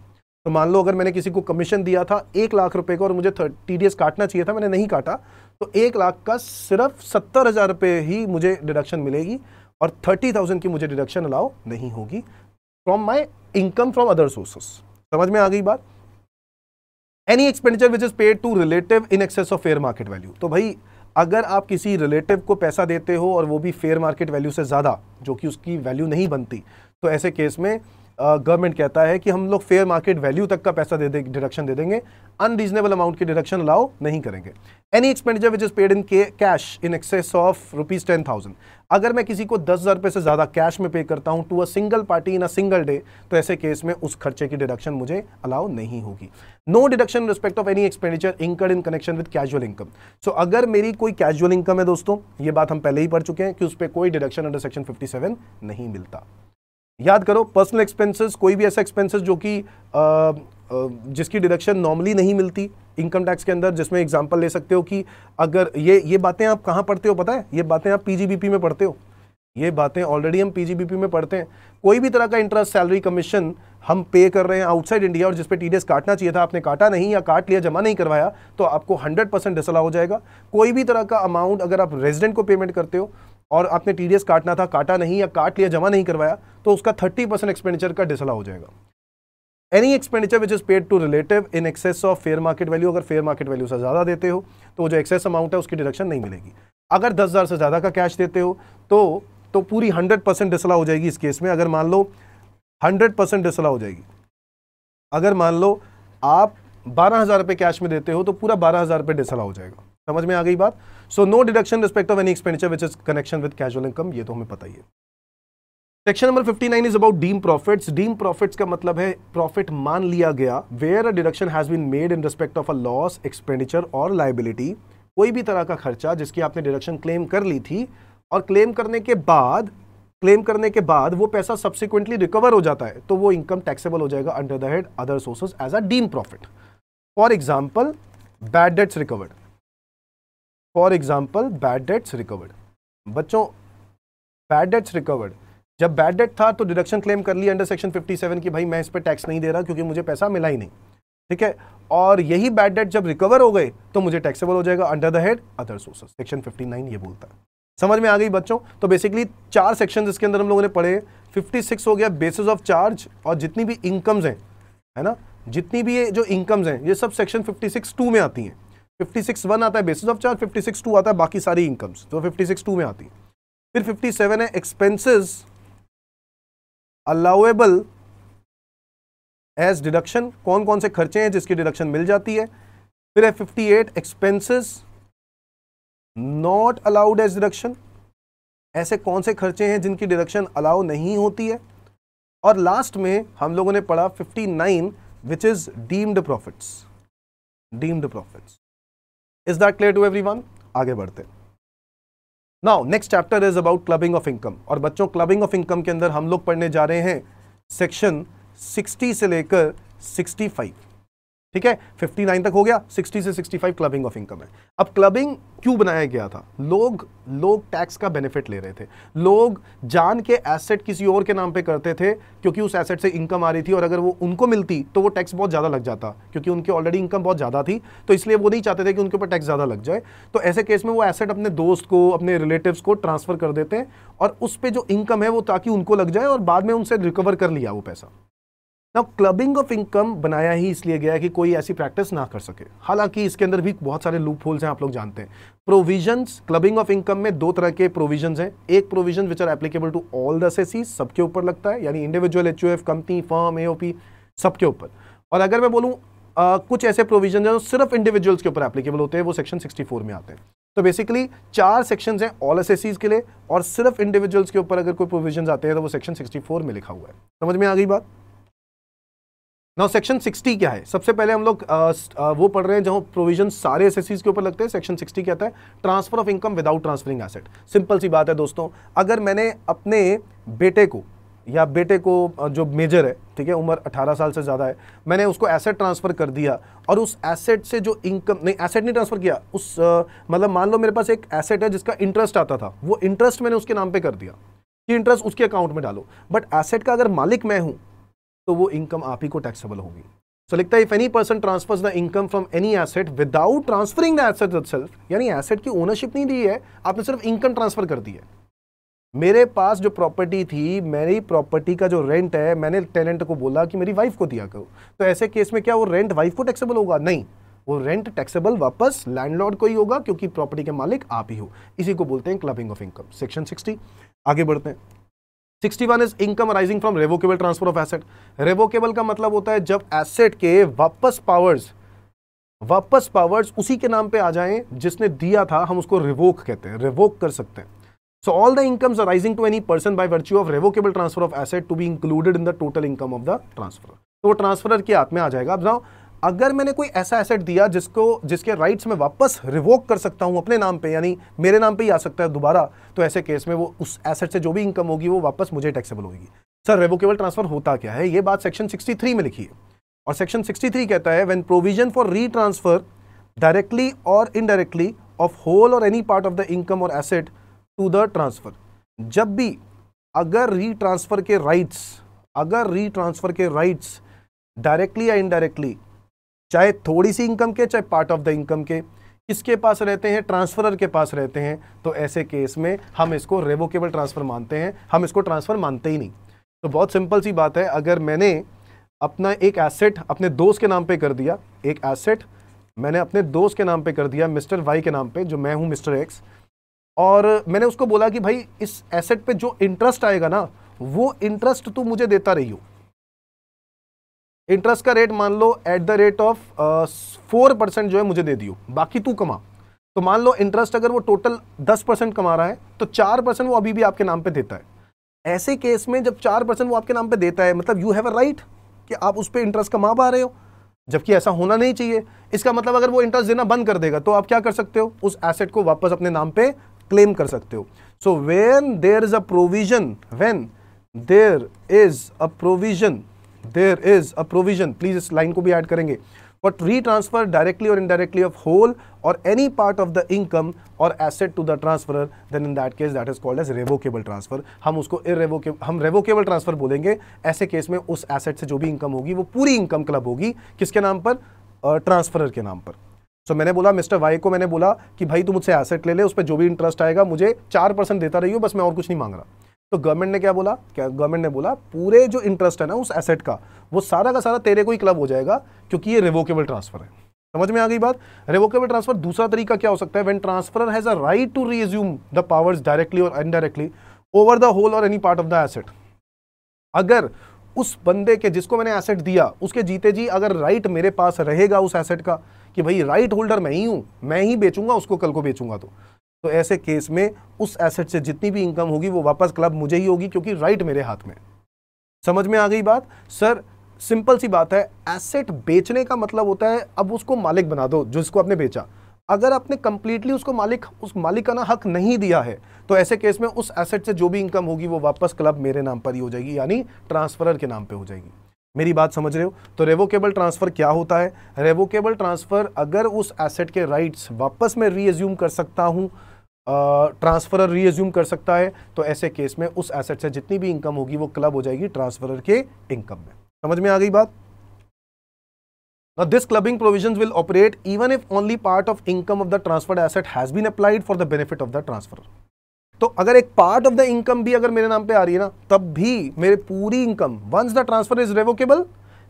तो मान लो अगर मैंने किसी को कमीशन दिया था एक लाख रुपए का और मुझे टी डी काटना चाहिए था मैंने नहीं काटा तो एक लाख का सिर्फ सत्तर हज़ार रुपये ही मुझे डिडक्शन मिलेगी और थर्टी थाउजेंड की मुझे डिडक्शन अलाउ नहीं होगी from my income from other sources समझ में आ गई बात any expenditure which is paid to relative in excess of fair market value तो भाई अगर आप किसी रिलेटिव को पैसा देते हो और वो भी फेयर मार्केट वैल्यू से ज़्यादा जो कि उसकी वैल्यू नहीं बनती तो ऐसे केस में गवर्नमेंट कहता है कि हम लोग फेयर मार्केट वैल्यू तक का पैसा दे डिडक्शन दे देंगे अनरीजनेबल अमाउंट की डिडक्शन अलाउ नहीं करेंगे any expenditure which is paid in cash in excess of rupees ten thousand अगर मैं किसी को दस हज़ार रुपये से ज़्यादा कैश में पे करता हूँ to a single party in a single day तो ऐसे केस में उस खर्चे की डिडक्शन मुझे अलाउ नहीं होगी no deduction respect of any expenditure incurred in connection with casual income so अगर मेरी कोई कैजुअल इनकम है दोस्तों ये बात हम पहले ही पढ़ चुके हैं कि उस पर कोई डिडक्शन अंडर सेक्शन फिफ्टी नहीं मिलता याद करो पर्सनल एक्सपेंसेस कोई भी ऐसा एक्सपेंसेस जो कि जिसकी डिडक्शन नॉर्मली नहीं मिलती इनकम टैक्स के अंदर जिसमें एग्जांपल ले सकते हो कि अगर ये ये बातें आप कहाँ पढ़ते हो पता है ये बातें आप पीजीबीपी में पढ़ते हो ये बातें ऑलरेडी हम पीजीबीपी में पढ़ते हैं कोई भी तरह का इंटरेस्ट सैलरी कमीशन हम पे कर रहे हैं आउटसाइड इंडिया और जिस पे टीडीएस काटना चाहिए था आपने काटा नहीं या काट लिया जमा नहीं करवाया तो आपको 100 परसेंट डिसला हो जाएगा कोई भी तरह का अमाउंट अगर आप रेजिडेंट को पेमेंट करते हो और आपने टी काटना था काटा नहीं या काट लिया जमा नहीं करवाया तो उसका थर्टी परसेंट एक्सपेंडिचर का डिसला हो जाएगा any expenditure which is paid to relative in excess of fair market value अगर फेयर मार्केट वैल्यू से ज़्यादा देते हो तो जो एक्सेस अमाउंट है उसकी डिडक्शन नहीं मिलेगी अगर दस हज़ार से ज़्यादा का कैश देते हो तो तो पूरी हंड्रेड परसेंट डिसला हो जाएगी इस केस में अगर मान लो हंड्रेड परसेंट डिसला हो जाएगी अगर मान लो आप बारह हज़ार रुपये कैश में देते हो तो पूरा बारह हज़ार रुपये डिसला हो जाएगा समझ में आ गई बात so no deduction respect of any expenditure which is connection with casual income ये तो हमें पता ही है section number 59 is about deem profits deem profits का मतलब है प्रॉफिट मान लिया गया where a deduction has been made in respect of a loss expenditure और लाइबिलिटी कोई भी तरह का खर्चा जिसकी आपने डिडक्शन क्लेम कर ली थी और क्लेम करने के बाद क्लेम करने के बाद वो पैसा सब्सिक्वेंटली रिकवर हो जाता है तो वो इनकम टैक्सेबल हो जाएगा under the head other sources as a deem profit for example bad debts recovered for example bad debts recovered बच्चों बैड डेट्स रिकवर्ड जब बैड डेट था तो डिडक्शन क्लेम कर लिया अंडर सेक्शन 57 की भाई मैं इस पर टैक्स नहीं दे रहा क्योंकि मुझे पैसा मिला ही नहीं ठीक है और यही बैड डेट जब रिकवर हो गए तो मुझे टैक्सेबल हो जाएगा under the head other sources section 59 ये बोलता है समझ में आ गई बच्चों तो बेसिकली चार सेक्शन इसके अंदर हम लोगों ने पढ़े फिफ्टी हो गया बेसिस ऑफ चार्ज और जितनी भी इनकम्स हैं है ना जितनी भी ये जो इनकम्स हैं ये सब सेक्शन फिफ्टी टू में आती हैं फिफ्टी सिक्स वन आता है basis of charge fifty six two आता है बाकी सारी इनकम्स तो फिफ्टी सिक्स टू में आती है फिर फिफ्टी सेवन है एक्सपेंसेस अलाउेबल एज डिडक्शन कौन कौन से खर्चे हैं जिसकी डिडक्शन मिल जाती है फिर है fifty eight expenses not allowed as deduction ऐसे कौन से खर्चे हैं जिनकी डिडक्शन अलाउ नहीं होती है और लास्ट में हम लोगों ने पढ़ा fifty nine which is deemed profits deemed profits is that clear to every आगे बढ़ते now next chapter is about clubbing of income और बच्चों क्लबिंग ऑफ इनकम के अंदर हम लोग पढ़ने जा रहे हैं सेक्शन 60 से लेकर 65 ठीक है 59 तक हो गया 60 से 65 क्लबिंग ऑफ इनकम है अब क्लबिंग क्यों बनाया गया था लोग लोग टैक्स का बेनिफिट ले रहे थे लोग जान के एसेट किसी और के नाम पे करते थे क्योंकि उस एसेट से इनकम आ रही थी और अगर वो उनको मिलती तो वो टैक्स बहुत ज़्यादा लग जाता क्योंकि उनकी ऑलरेडी इनकम बहुत ज़्यादा थी तो इसलिए वो नहीं चाहते थे कि उनके ऊपर टैक्स ज़्यादा लग जाए तो ऐसे केस में वो एसेट अपने दोस्त को अपने रिलेटिव को ट्रांसफ़र कर देते हैं और उस पर जो इनकम है वो ताकि उनको लग जाए और बाद में उनसे रिकवर कर लिया वो पैसा ना क्लबिंग ऑफ इनकम बनाया ही इसलिए गया कि कोई ऐसी प्रैक्टिस ना कर सके हालांकि इसके अंदर भी बहुत सारे लूप होल्स हैं आप लोग जानते हैं प्रोविजंस क्लबिंग ऑफ इनकम में दो तरह के प्रोविजंस हैं एक provision which are applicable to all the assessees सबके ऊपर लगता है यानी individual H company firm A सबके ऊपर और अगर मैं बोलूँ कुछ ऐसे प्रोविजन हैं जो सिर्फ इंडिविजुअल्स के ऊपर एप्लीकेबल होते हैं वो सेक्शन 64 में आते हैं तो बेसिकली चार सेक्शंस हैं ऑल एस के लिए और सिर्फ इंडिविजुअल्स के ऊपर अगर कोई प्रोविजन आते हैं तो वो सेक्शन 64 में लिखा हुआ है समझ में आ गई बात नाउ सेक्शन 60 क्या है सबसे पहले हम लोग वो पढ़ रहे हैं जहां प्रोविजन सारे एसेसीज के ऊपर लगते हैं सेक्शन 60 क्या है transfer of income without transferring asset simple सी बात है दोस्तों अगर मैंने अपने बेटे को या बेटे को जो मेजर है ठीक है उम्र 18 साल से ज़्यादा है मैंने उसको एसेट ट्रांसफ़र कर दिया और उस एसेट से जो इनकम नहीं एसेट नहीं ट्रांसफ़र किया उस मतलब मान लो मेरे पास एक एसेट है जिसका इंटरेस्ट आता था वो इंटरेस्ट मैंने उसके नाम पे कर दिया कि इंटरेस्ट उसके अकाउंट में डालो बट एसेट का अगर मालिक मैं हूँ तो वो इनकम आप ही को टैक्सेबल होगी सो लिखता है if any person transfers the income from any asset without transferring the asset self यानी एसेट की ओनरशिप नहीं दी है आपने सिर्फ इनकम ट्रांसफर कर दी है मेरे पास जो प्रॉपर्टी थी मेरी प्रॉपर्टी का जो रेंट है मैंने टेनेंट को बोला कि मेरी वाइफ को दिया करो तो ऐसे केस में क्या वो रेंट वाइफ को टैक्सेबल होगा नहीं वो रेंट टैक्सेबल वापस लैंडलॉर्ड को ही होगा क्योंकि प्रॉपर्टी के मालिक आप ही हो इसी को बोलते हैं क्लबिंग ऑफ इनकम सेक्शन 60 आगे बढ़ते हैं sixty one is income rising from revocable transfer of asset revocable का मतलब होता है जब एसेट के वापस पावर्स वापस पावर्स उसी के नाम पे आ जाएं जिसने दिया था हम उसको रिवोक कहते हैं रिवोक कर सकते हैं so all the incomes arising to any person by virtue of revocable transfer of asset to be included in the total income of the transfer तो ट्रांसफर के हाथ में आ जाएगा अब जाओ अगर मैंने कोई ऐसा एसेट दिया जिसको जिसके राइट्स मैं वापस रिवोक कर सकता हूं अपने नाम पे यानी मेरे नाम पे ही आ सकता है दोबारा तो ऐसे केस में वो उस एसेट से जो भी इनकम होगी वो वापस मुझे टैक्सेबल होगी सर रेवोकेबल ट्रांसफर होता क्या है ये बात सेक्शन 63 में लिखी है और सेक्शन 63 कहता है when provision for retransfer directly और इनडायरेक्टली ऑफ होल और any part of the income और एसेट टू द ट्रांसफर जब भी अगर रीट्रांसफर के राइट्स अगर रीट्रांसफर के राइट्स डायरेक्टली या इनडायरेक्टली चाहे थोड़ी सी इनकम के चाहे पार्ट ऑफ द इनकम के किसके पास रहते हैं ट्रांसफरर के पास रहते हैं तो ऐसे केस में हम इसको रेवोकेबल ट्रांसफ़र मानते हैं हम इसको ट्रांसफ़र मानते ही नहीं तो बहुत सिंपल सी बात है अगर मैंने अपना एक एसेट अपने दोस्त के नाम पे कर दिया एक एसेट मैंने अपने दोस्त के नाम पे कर दिया मिस्टर वाई के नाम पे जो मैं हूँ मिस्टर एक्स और मैंने उसको बोला कि भाई इस एसेट पे जो इंटरेस्ट आएगा ना वो इंटरेस्ट तू मुझे देता रही हो इंटरेस्ट का रेट मान लो at the rate of four percent जो है मुझे दे दियो बाकी तू कमा तो मान लो इंटरेस्ट अगर वो टोटल दस परसेंट कमा रहा है तो चार परसेंट वो अभी भी आपके नाम पे देता है ऐसे केस में जब चार परसेंट वो आपके नाम पे देता है मतलब यू हैव अ राइट कि आप उस पर इंटरेस्ट कमा पा रहे हो जबकि ऐसा होना नहीं चाहिए इसका मतलब अगर वो इंटरेस्ट देना बंद कर देगा तो आप क्या कर सकते हो उस एसेट को वापस अपने नाम पर क्लेम कर सकते हो so when there is a provision when there is a provision there is a provision please इस लाइन को भी ऐड करेंगे बट ट्रांसफर डायरेक्टली और इनडायरेक्टली ऑफ होल और any part of the income और asset to the transfer then in that case that is called as revocable transfer हम उसको इरेवोकेबल हम रेवोकेबल ट्रांसफर बोलेंगे ऐसे केस में उस एसेट से जो भी इनकम होगी वो पूरी इनकम क्लब होगी किसके नाम पर ट्रांसफर uh, के नाम पर सो so, मैंने बोला मिस्टर वाई को मैंने बोला कि भाई तू मुझसे एसेट ले ले उस पर जो भी इंटरेस्ट आएगा मुझे चार परसेंट देता रही हो बस मैं और कुछ नहीं मांग रहा तो गवर्नमेंट ने क्या बोला क्या गवर्नमेंट ने बोला पूरे जो इंटरेस्ट है ना उस एसेट का वो सारा का सारा तेरे को ही क्लब हो जाएगा क्योंकि ये रिवोकेबल ट्रांसफर है समझ में आ गई बात रिवोकेबल ट्रांसफर दूसरा तरीका क्या हो सकता है when transfer has a right to resume the powers directly और इनडायरेक्टली ओवर द होल और any part of the asset अगर उस बंदे के जिसको मैंने एसेट दिया उसके जीते जी अगर राइट मेरे पास रहेगा उस एसेट का कि भाई राइट होल्डर मैं ही हूं मैं ही बेचूंगा उसको कल को बेचूंगा तो तो ऐसे केस में उस एसेट से जितनी भी इनकम होगी वो वापस क्लब मुझे ही होगी क्योंकि राइट मेरे हाथ में समझ में आ गई बात सर सिंपल सी बात है एसेट बेचने का मतलब होता है अब उसको मालिक बना दो जिसको आपने बेचा अगर आपने कंप्लीटली उसको मालिक उस मालिकाना हक नहीं दिया है तो ऐसे केस में उस एसेट से जो भी इनकम होगी वो वापस क्लब मेरे नाम पर ही हो जाएगी यानी ट्रांसफरर के नाम पे हो जाएगी मेरी बात समझ रहे हो तो रेवोकेबल ट्रांसफ़र क्या होता है रेवोकेबल ट्रांसफ़र अगर उस एसेट के राइट्स वापस मैं रीएज्यूम कर सकता हूँ ट्रांसफरर रीएज्यूम कर सकता है तो ऐसे केस में उस एसेट से जितनी भी इनकम होगी वो क्लब हो जाएगी ट्रांसफरर के इनकम में समझ में आ गई बात Now, this clubbing provisions will operate even if only part of income of the transferred asset has been applied for the benefit of the transferor. तो अगर एक part of the income भी अगर मेरे नाम पे आ रही है ना तब भी मेरे पूरी income once the transfer is revocable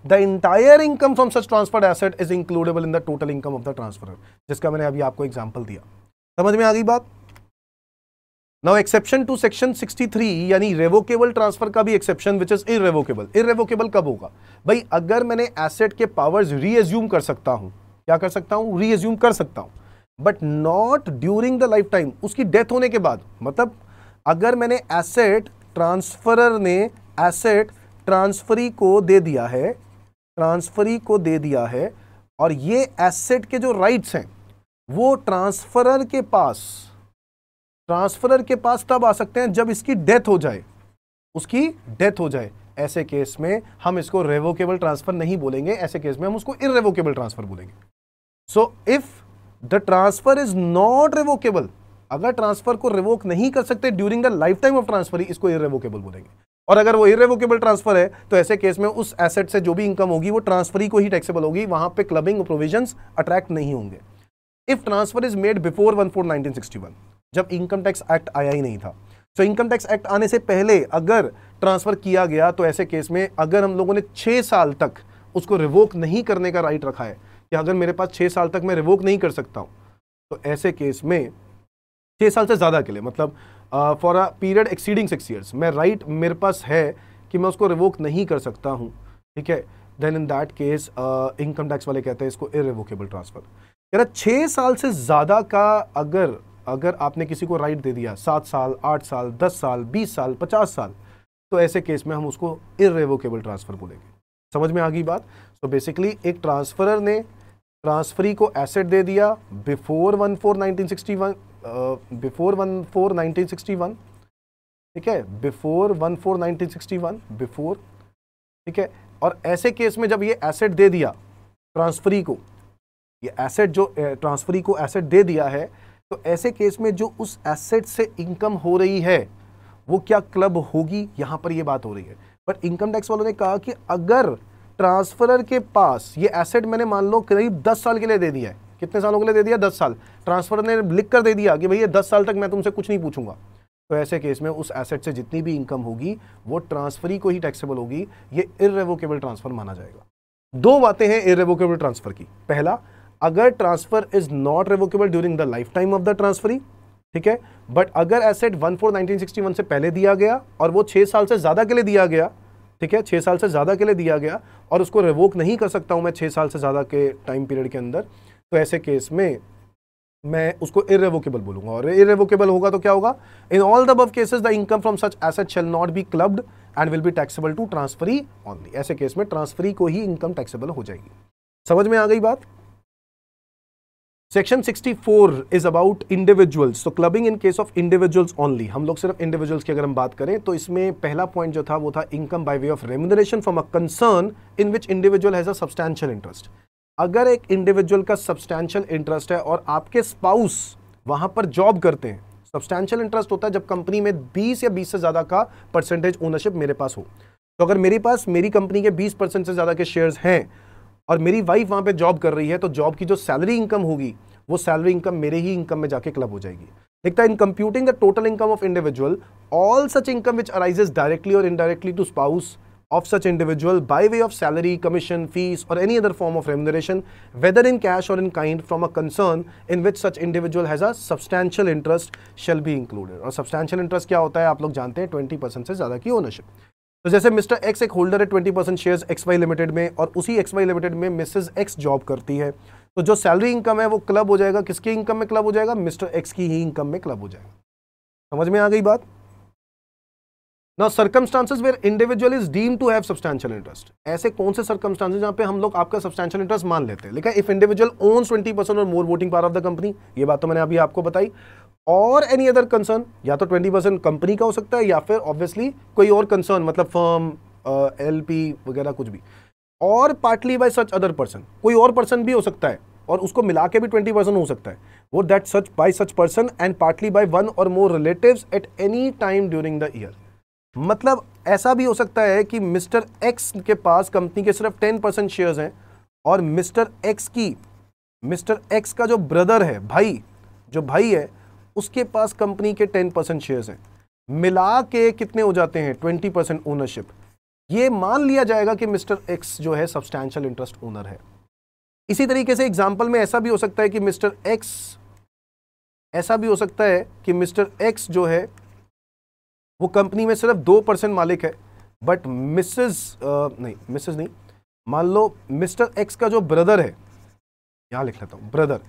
the entire income from such transferred asset is includable in the total income of the transfer जिसका मैंने अभी आपको एग्जाम्पल दिया समझ में आ गई बात नाउ एक्सेप्शन टू सेक्शन 63 यानी रेवोकेबल ट्रांसफर का भी exception which is irrevocable irrevocable कब होगा भाई अगर मैंने एसेट के पावर्स रीएज्यूम कर सकता हूं क्या कर सकता हूं रीएज्यूम कर सकता हूं but not during the life time उसकी डेथ होने के बाद मतलब अगर मैंने एसेट ट्रांसफरर ने एसेट ट्रांसफरी को दे दिया है ट्रांसफरी को दे दिया है और ये एसेट के जो राइट्स हैं वो ट्रांसफरर के पास ट्रांसफरर के पास तब आ सकते हैं जब इसकी डेथ हो जाए उसकी डेथ हो जाए ऐसे केस में हम इसको रेवोकेबल ट्रांसफर नहीं बोलेंगे ऐसे केस में हम उसको इरेवोकेबल ट्रांसफर बोलेंगे so if the transfer is not revocable अगर ट्रांसफर को रिवोक नहीं कर सकते during the life time of transfer इसको इरेवोकेबल बोलेंगे और अगर वो इरेवोकेबल ट्रांसफर है तो ऐसे केस में उस एसेट से जो भी इनकम होगी वो ट्रांसफर ही को ही टैक्सेबल होगी वहां पे क्लबिंग प्रोविजंस अट्रैक्ट नहीं होंगे if transfer is made before one four nineteen sixty one जब इनकम टैक्स एक्ट आया ही नहीं था तो इनकम टैक्स एक्ट आने से पहले अगर ट्रांसफ़र किया गया तो ऐसे केस में अगर हम लोगों ने छः साल तक उसको रिवोक नहीं करने का राइट रखा है कि अगर मेरे पास छः साल तक मैं रिवोक नहीं कर सकता हूँ तो ऐसे केस में छः साल से ज़्यादा के लिए मतलब for a period exceeding six years मैं राइट right, मेरे पास है कि मैं उसको रिवोक नहीं कर सकता हूँ ठीक है then in that case income tax वाले कहते हैं इसको इरिवोकेबल ट्रांसफ़र कह छः साल से ज़्यादा का अगर अगर आपने किसी को राइट दे दिया सात साल आठ साल दस साल बीस साल पचास साल तो ऐसे केस में हम उसको इरेवोकेबल ट्रांसफ़र बोलेंगे समझ में आ गई बात सो बेसिकली एक ट्रांसफरर ने ट्रांसफरी को एसेट दे दिया before one four before one four nineteen sixty one ठीक है before one four nineteen sixty one before ठीक है और ऐसे केस में जब ये एसेट दे दिया ट्रांसफरी को ये एसेट जो ट्रांसफरी uh, को एसेट दे दिया है तो ऐसे केस में जो उस एसेट से इनकम हो रही है वो क्या क्लब होगी यहाँ पर ये बात हो रही है बट इनकम टैक्स वालों ने कहा कि अगर ट्रांसफरर के पास ये एसेट मैंने मान लो करीब दस साल के लिए दे दिया है कितने सालों के लिए दे दिया दस साल ट्रांसफर ने लिख कर दे दिया कि भैया दस साल तक मैं तुमसे कुछ नहीं पूछूंगा तो ऐसे केस में उस एसेट से जितनी भी इनकम होगी वो ट्रांसफरी को ही टैक्सेबल होगी ये इरेवोकेबल ट्रांसफर माना जाएगा दो बातें हैं इरेवोकेबल ट्रांसफर की पहला अगर transfer is not revocable during the life time of the transferee ठीक है बट अगर एसेट वन फोर नाइनटीन से पहले दिया गया और वो छः साल से ज़्यादा के लिए दिया गया ठीक है छः साल से ज़्यादा के लिए दिया गया और उसको रिवोक नहीं कर सकता हूँ मैं छः साल से ज़्यादा के टाइम पीरियड के अंदर तो ऐसे केस में मैं उसको इरेवोकेबल बोलूंगा और इरेवोकेबल होगा तो क्या होगा in all the above cases the income from such asset shall not be clubbed and will be taxable to transferee only ऐसे केस में ट्रांसफरी को ही इनकम टैक्सेबल हो जाएगी समझ में आ गई बात सेक्शन 64 इज अबाउट इंडिविजुअल्स तो clubbing in case of individuals only हम लोग सिर्फ इंडिविजुअल्स की अगर हम बात करें तो इसमें पहला पॉइंट जो था वो था income by way of remuneration from a concern in which individual has a substantial interest अगर एक इंडिविजुअल का सब्सटैंशियल इंटरेस्ट है और आपके स्पाउस वहां पर जॉब करते हैं सब्सटैंशियल इंटरेस्ट होता है जब कंपनी में 20 या 20 से ज़्यादा का परसेंटेज ओनरशिप मेरे पास हो तो अगर मेरे पास मेरी कंपनी के 20 परसेंट से ज़्यादा के शेयर्स हैं और मेरी वाइफ वहां पे जॉब कर रही है तो जॉब की जो सैलरी इनकम होगी वो सैलरी इनकम मेरे ही इनकम में जाके क्लब हो जाएगी देखता in computing the total income of individual all such income which arises directly और indirectly to spouse of such individual by way of salary commission fees और any other form of remuneration whether in cash और in kind from a concern in which such individual has a substantial interest shall भी included और substantial interest क्या होता है आप लोग जानते हैं ट्वेंटी परसेंट से ज्यादा की ओनरशिप तो जैसे मिस्टर एक्स एक होल्डर है twenty percent share X Y limited में और उसी एक्स वाई लिमिटेड में मिसेज एक्स जॉब करती है तो जो सैलरी इनकम है वो क्लब हो जाएगा किसकी इनकम में क्लब हो जाएगा मिस्टर एक्स की ही इनकम में क्लब हो जाएगा समझ में आ गई बात ना circumstances where individual is deem to have substantial interest ऐसे कौन से सर्कमस्टांसिस जहाँ पे हम लोग आपका सब्सटैशियल इंटरेस्ट मान लेते हैं लेकिन इफ इंडिविजुअल ओन्स 20 परसेंट और more voting power of the company ये बात तो मैंने अभी आपको बताई और एनी अदर कंसर्न या तो 20 परसेंट कंपनी का हो सकता है या फिर ऑब्वियसली कोई और कंसर्न मतलब फर्म एल पी वगैरह कुछ भी और partly by such other person कोई और पर्सन भी हो सकता है और उसको मिला के भी ट्वेंटी परसेंट हो सकता है वो that such by such person and partly by one और more relative at any time during the year मतलब ऐसा भी हो सकता है कि मिस्टर एक्स के पास कंपनी के सिर्फ टेन परसेंट शेयर्स हैं और मिस्टर एक्स की मिस्टर एक्स का जो ब्रदर है भाई जो भाई है उसके पास कंपनी के टेन परसेंट शेयर्स हैं मिला के कितने हो जाते हैं ट्वेंटी परसेंट ओनरशिप ये मान लिया जाएगा कि मिस्टर एक्स जो है सब्सटैंशल इंटरेस्ट ओनर है इसी तरीके से एग्जाम्पल में ऐसा भी हो सकता है कि मिस्टर एक्स ऐसा भी हो सकता है कि मिस्टर एक्स जो है वो कंपनी में सिर्फ दो परसेंट मालिक है बट मिसेज नहीं मिसेज नहीं मान लो मिस्टर एक्स का जो ब्रदर है यहाँ लिख लेता हूँ ब्रदर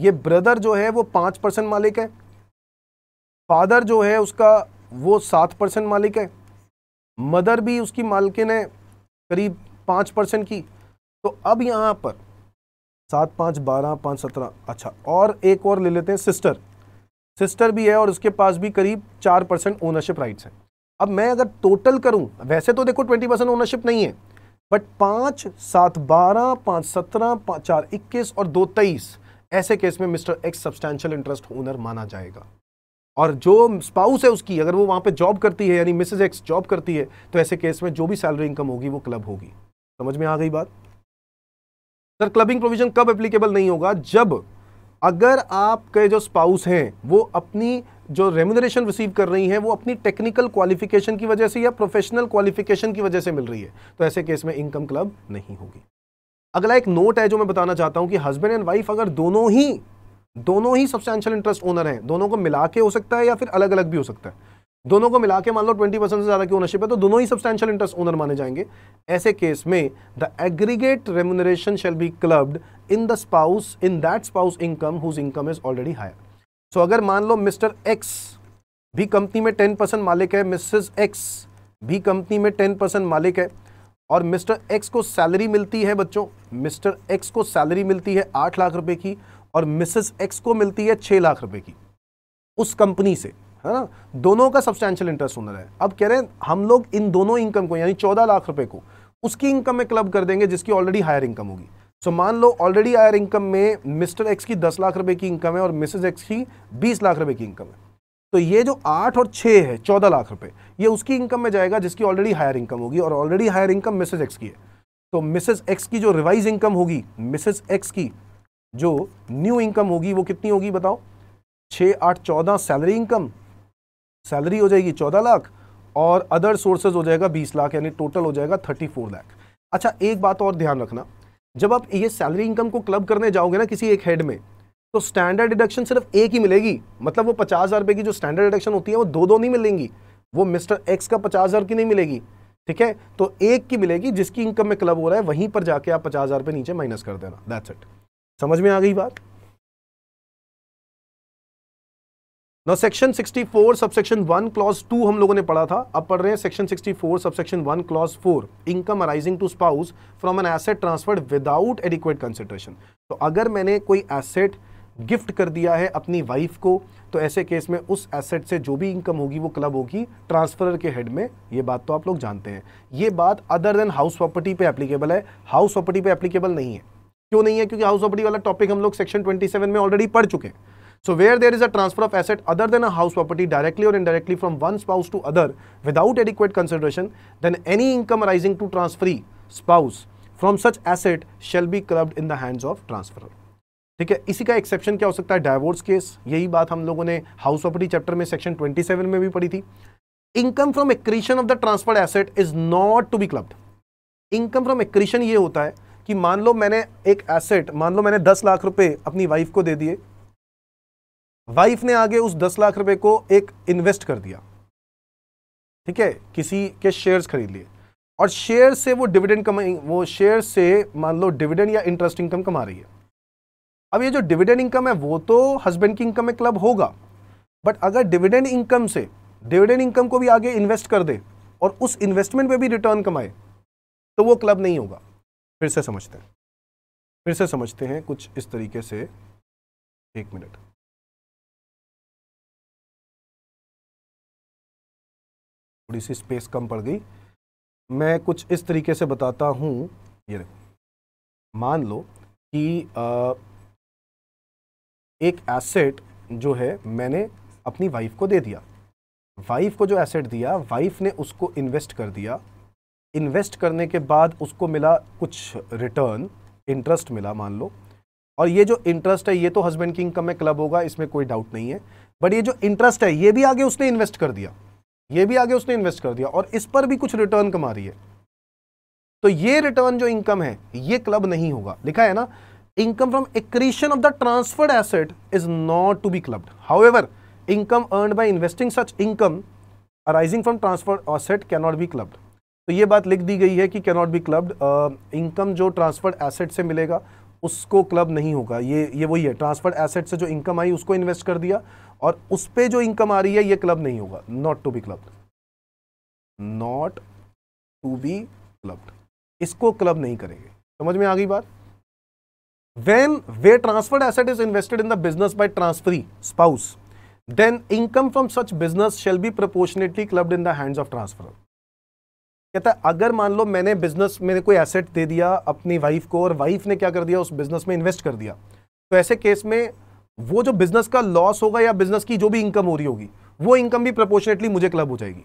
ये ब्रदर जो है वो पाँच परसेंट मालिक है फादर जो है उसका वो सात परसेंट मालिक है मदर भी उसकी मालकिन है करीब पाँच परसेंट की तो अब यहाँ पर सात पाँच बारह पाँच सत्रह अच्छा और एक और ले लेते हैं सिस्टर सिस्टर भी है और उसके पास भी करीब चार परसेंट ओनरशिप राइट्स हैं अब मैं अगर टोटल करूं वैसे तो देखो ट्वेंटी परसेंट ओनरशिप नहीं है बट पाँच सात बारह पाँच सत्रह चार इक्कीस और दो तेईस ऐसे केस में Mr X substantial interest owner माना जाएगा और जो स्पाउस है उसकी अगर वो वहाँ पे जॉब करती है यानी मिसेज एक्स जॉब करती है तो ऐसे केस में जो भी सैलरी इनकम होगी वो क्लब होगी समझ में आ गई बात सर क्लबिंग प्रोविजन कब एप्लीकेबल नहीं होगा जब अगर आपके जो स्पाउस हैं वो अपनी जो रेमुनरेशन रिसीव कर रही हैं वो अपनी टेक्निकल क्वालिफिकेशन की वजह से या प्रोफेशनल क्वालिफिकेशन की वजह से मिल रही है तो ऐसे केस में इनकम क्लब नहीं होगी अगला एक नोट है जो मैं बताना चाहता हूं कि हस्बैंड एंड वाइफ अगर दोनों ही दोनों ही सब्सटैंशियल इंटरेस्ट ओनर हैं दोनों को मिला के हो सकता है या फिर अलग अलग भी हो सकता है दोनों को मिला के मान लो ट्वेंटी परसेंट से ज़्यादा की ओनरशिप है तो दोनों ही सब्सटैंशियल इंटरेस्ट ओनर माने जाएंगे ऐसे केस में the aggregate remuneration shall be clubbed in the spouse in that spouse income whose income is already higher so अगर मान लो मिस्टर एक्स भी कंपनी में टेन परसेंट मालिक है मिसेज एक्स भी कंपनी में टेन परसेंट मालिक है और मिस्टर एक्स को सैलरी मिलती है बच्चों मिस्टर एक्स को सैलरी मिलती है आठ लाख रुपए की और मिसेस एक्स को मिलती है छह लाख रुपए की उस कंपनी से है ना दोनों का सब्सटैंशियल इंटरेस्ट होना है अब कह रहे हैं हम लोग इन दोनों इनकम को यानी चौदह लाख रुपए को उसकी इनकम में क्लब कर देंगे जिसकी ऑलरेडी हायर इनकम होगी सो मान लो ऑलरेडी हायर इनकम में मिस्टर एक्स की दस लाख रुपए की इनकम है और मिसेज एक्स की बीस लाख रुपए की इनकम है तो ये जो आठ और छः है चौदह लाख रुपए ये उसकी इनकम में जाएगा जिसकी ऑलरेडी हायर इनकम होगी और already higher income Mrs X की है तो मिसेज एक्स की जो रिवाइज इनकम होगी मिसेज एक्स की जो न्यू इनकम होगी वो कितनी होगी बताओ छः आठ चौदह सैलरी इनकम सैलरी हो जाएगी चौदह लाख और अदर सोर्सेज हो जाएगा बीस लाख यानी टोटल हो जाएगा थर्टी फोर लाख अच्छा एक बात और ध्यान रखना जब आप ये सैलरी इनकम को क्लब करने जाओगे ना किसी एक हेड में तो स्टैंडर्ड डिडक्शन सिर्फ एक ही मिलेगी मतलब वो पचास हज़ार रुपए की जो स्टैंडर्ड डिडक्शन होती है वो दो दो नहीं मिलेंगी वो मिस्टर एक्स का पचास हज़ार की नहीं मिलेगी ठीक है तो एक की मिलेगी जिसकी इनकम में क्लब हो रहा है वहीं पर जाके आप पचास हज़ार रुपये नीचे माइनस कर देना दैट्स इट समझ में आ गई बात ना section 64 subsection one clause two हम लोगों ने पढ़ा था अब पढ़ रहे हैं section 64 subsection one clause four income arising to spouse from an asset transferred without adequate consideration तो अगर मैंने कोई एसेट गिफ्ट कर दिया है अपनी वाइफ को तो ऐसे केस में उस एसेट से जो भी इनकम होगी वो क्लब होगी ट्रांसफरर के हेड में ये बात तो आप लोग जानते हैं ये बात अदर देन हाउस प्रॉपर्टी पे एप्लीकेबल है हाउस प्रॉपर्टी पे एप्लीकेबल नहीं है क्यों नहीं है क्योंकि हाउस प्रॉपर्टी वाला टॉपिक हम लोग सेक्शन 27 में ऑलरेडी पढ़ चुके so where there is a transfer of asset other than a house property directly और indirectly from one spouse to other without adequate consideration then any income rising to transferee spouse from such asset shall be clubbed in the hands of transferor ठीक है इसी का exception क्या हो सकता है divorce case यही बात हम लोगों ने हाउस प्रॉपर्टी चैप्टर में सेक्शन 27 में भी पढ़ी थी income from accretion of the transferred asset is not to be clubbed income from accretion ये होता है कि मान लो मैंने एक एसेट मान लो मैंने दस लाख रुपए अपनी वाइफ को दे दिए वाइफ ने आगे उस दस लाख रुपए को एक इन्वेस्ट कर दिया ठीक है किसी के शेयर्स खरीद लिए और शेयर से वो डिविडेंड कमाई वो शेयर से मान लो डिविडेंड या इंटरेस्ट इनकम कमा रही है अब ये जो डिविडेंड इनकम है वो तो हस्बैंड की इनकम में क्लब होगा बट अगर डिविडेंड इनकम से डिविडेंड इनकम को भी आगे इन्वेस्ट कर दे और उस इन्वेस्टमेंट पे भी रिटर्न कमाए तो वो क्लब नहीं होगा फिर से समझते हैं फिर से समझते हैं कुछ इस तरीके से एक मिनट थोड़ी सी स्पेस कम पड़ गई मैं कुछ इस तरीके से बताता हूँ ये मान लो कि आ, एक एसेट जो है मैंने अपनी वाइफ को दे दिया वाइफ को जो एसेट दिया वाइफ ने उसको इन्वेस्ट कर दिया इन्वेस्ट करने के बाद उसको मिला कुछ रिटर्न इंटरेस्ट मिला मान लो और ये जो इंटरेस्ट है ये तो हस्बैंड की इनकम में क्लब होगा इसमें कोई डाउट नहीं है बट ये जो इंटरेस्ट है ये भी आगे उसने इन्वेस्ट कर दिया ये भी आगे उसने इन्वेस्ट कर दिया और इस पर भी कुछ रिटर्न कमा रही है तो ये रिटर्न जो इनकम है ये क्लब नहीं होगा लिखा है ना income from accretion of the transferred asset is not to be clubbed. However, income earned by investing such income arising from transferred asset cannot be clubbed. तो ये बात लिख दी गई है कि कैनॉट बी क्लब्ड इनकम जो ट्रांसफर्ड एसेट से मिलेगा उसको क्लब नहीं होगा ये ये वही है ट्रांसफर्ड एसेट से जो इनकम आई उसको इन्वेस्ट कर दिया और उस पर जो इनकम आ रही है ये क्लब नहीं होगा not to be club not to be club इसको क्लब नहीं करेंगे समझ में आ गई बात When where transferred asset is invested in the business by transferee, spouse, then income from such business shall be proportionately clubbed in the hands of transferor. कहता है अगर मान लो मैंने बिजनेस मैंने कोई एसेट दे दिया अपनी वाइफ को और वाइफ ने क्या कर दिया उस बिजनेस में इन्वेस्ट कर दिया तो ऐसे केस में वो जो बिजनेस का लॉस होगा या बिजनेस की जो भी इनकम हो रही होगी वो इनकम भी प्रपोर्शनेटली मुझे क्लब हो जाएगी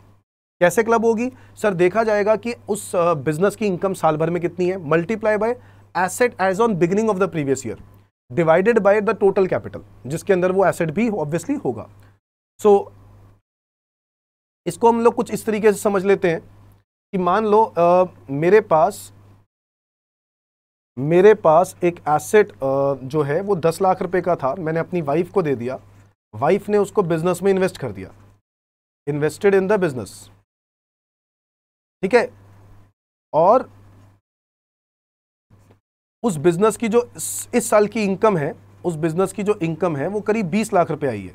कैसे क्लब होगी सर देखा जाएगा कि उस बिजनेस की इनकम साल भर में कितनी है multiply by asset as on beginning of the previous year divided by the total capital जिसके अंदर वो एसेट भी ऑब्वियसली होगा सो so इसको हम लोग कुछ इस तरीके से समझ लेते हैं कि मान लो uh, मेरे पास मेरे पास एक एसेट uh, जो है वो दस लाख रुपए का था मैंने अपनी वाइफ को दे दिया वाइफ ने उसको बिजनेस में इन्वेस्ट कर दिया इन्वेस्टेड इन द बिजनेस ठीक है और उस बिज़नेस की जो इस साल की इनकम है उस बिज़नेस की जो इनकम है वो करीब बीस लाख रुपए आई है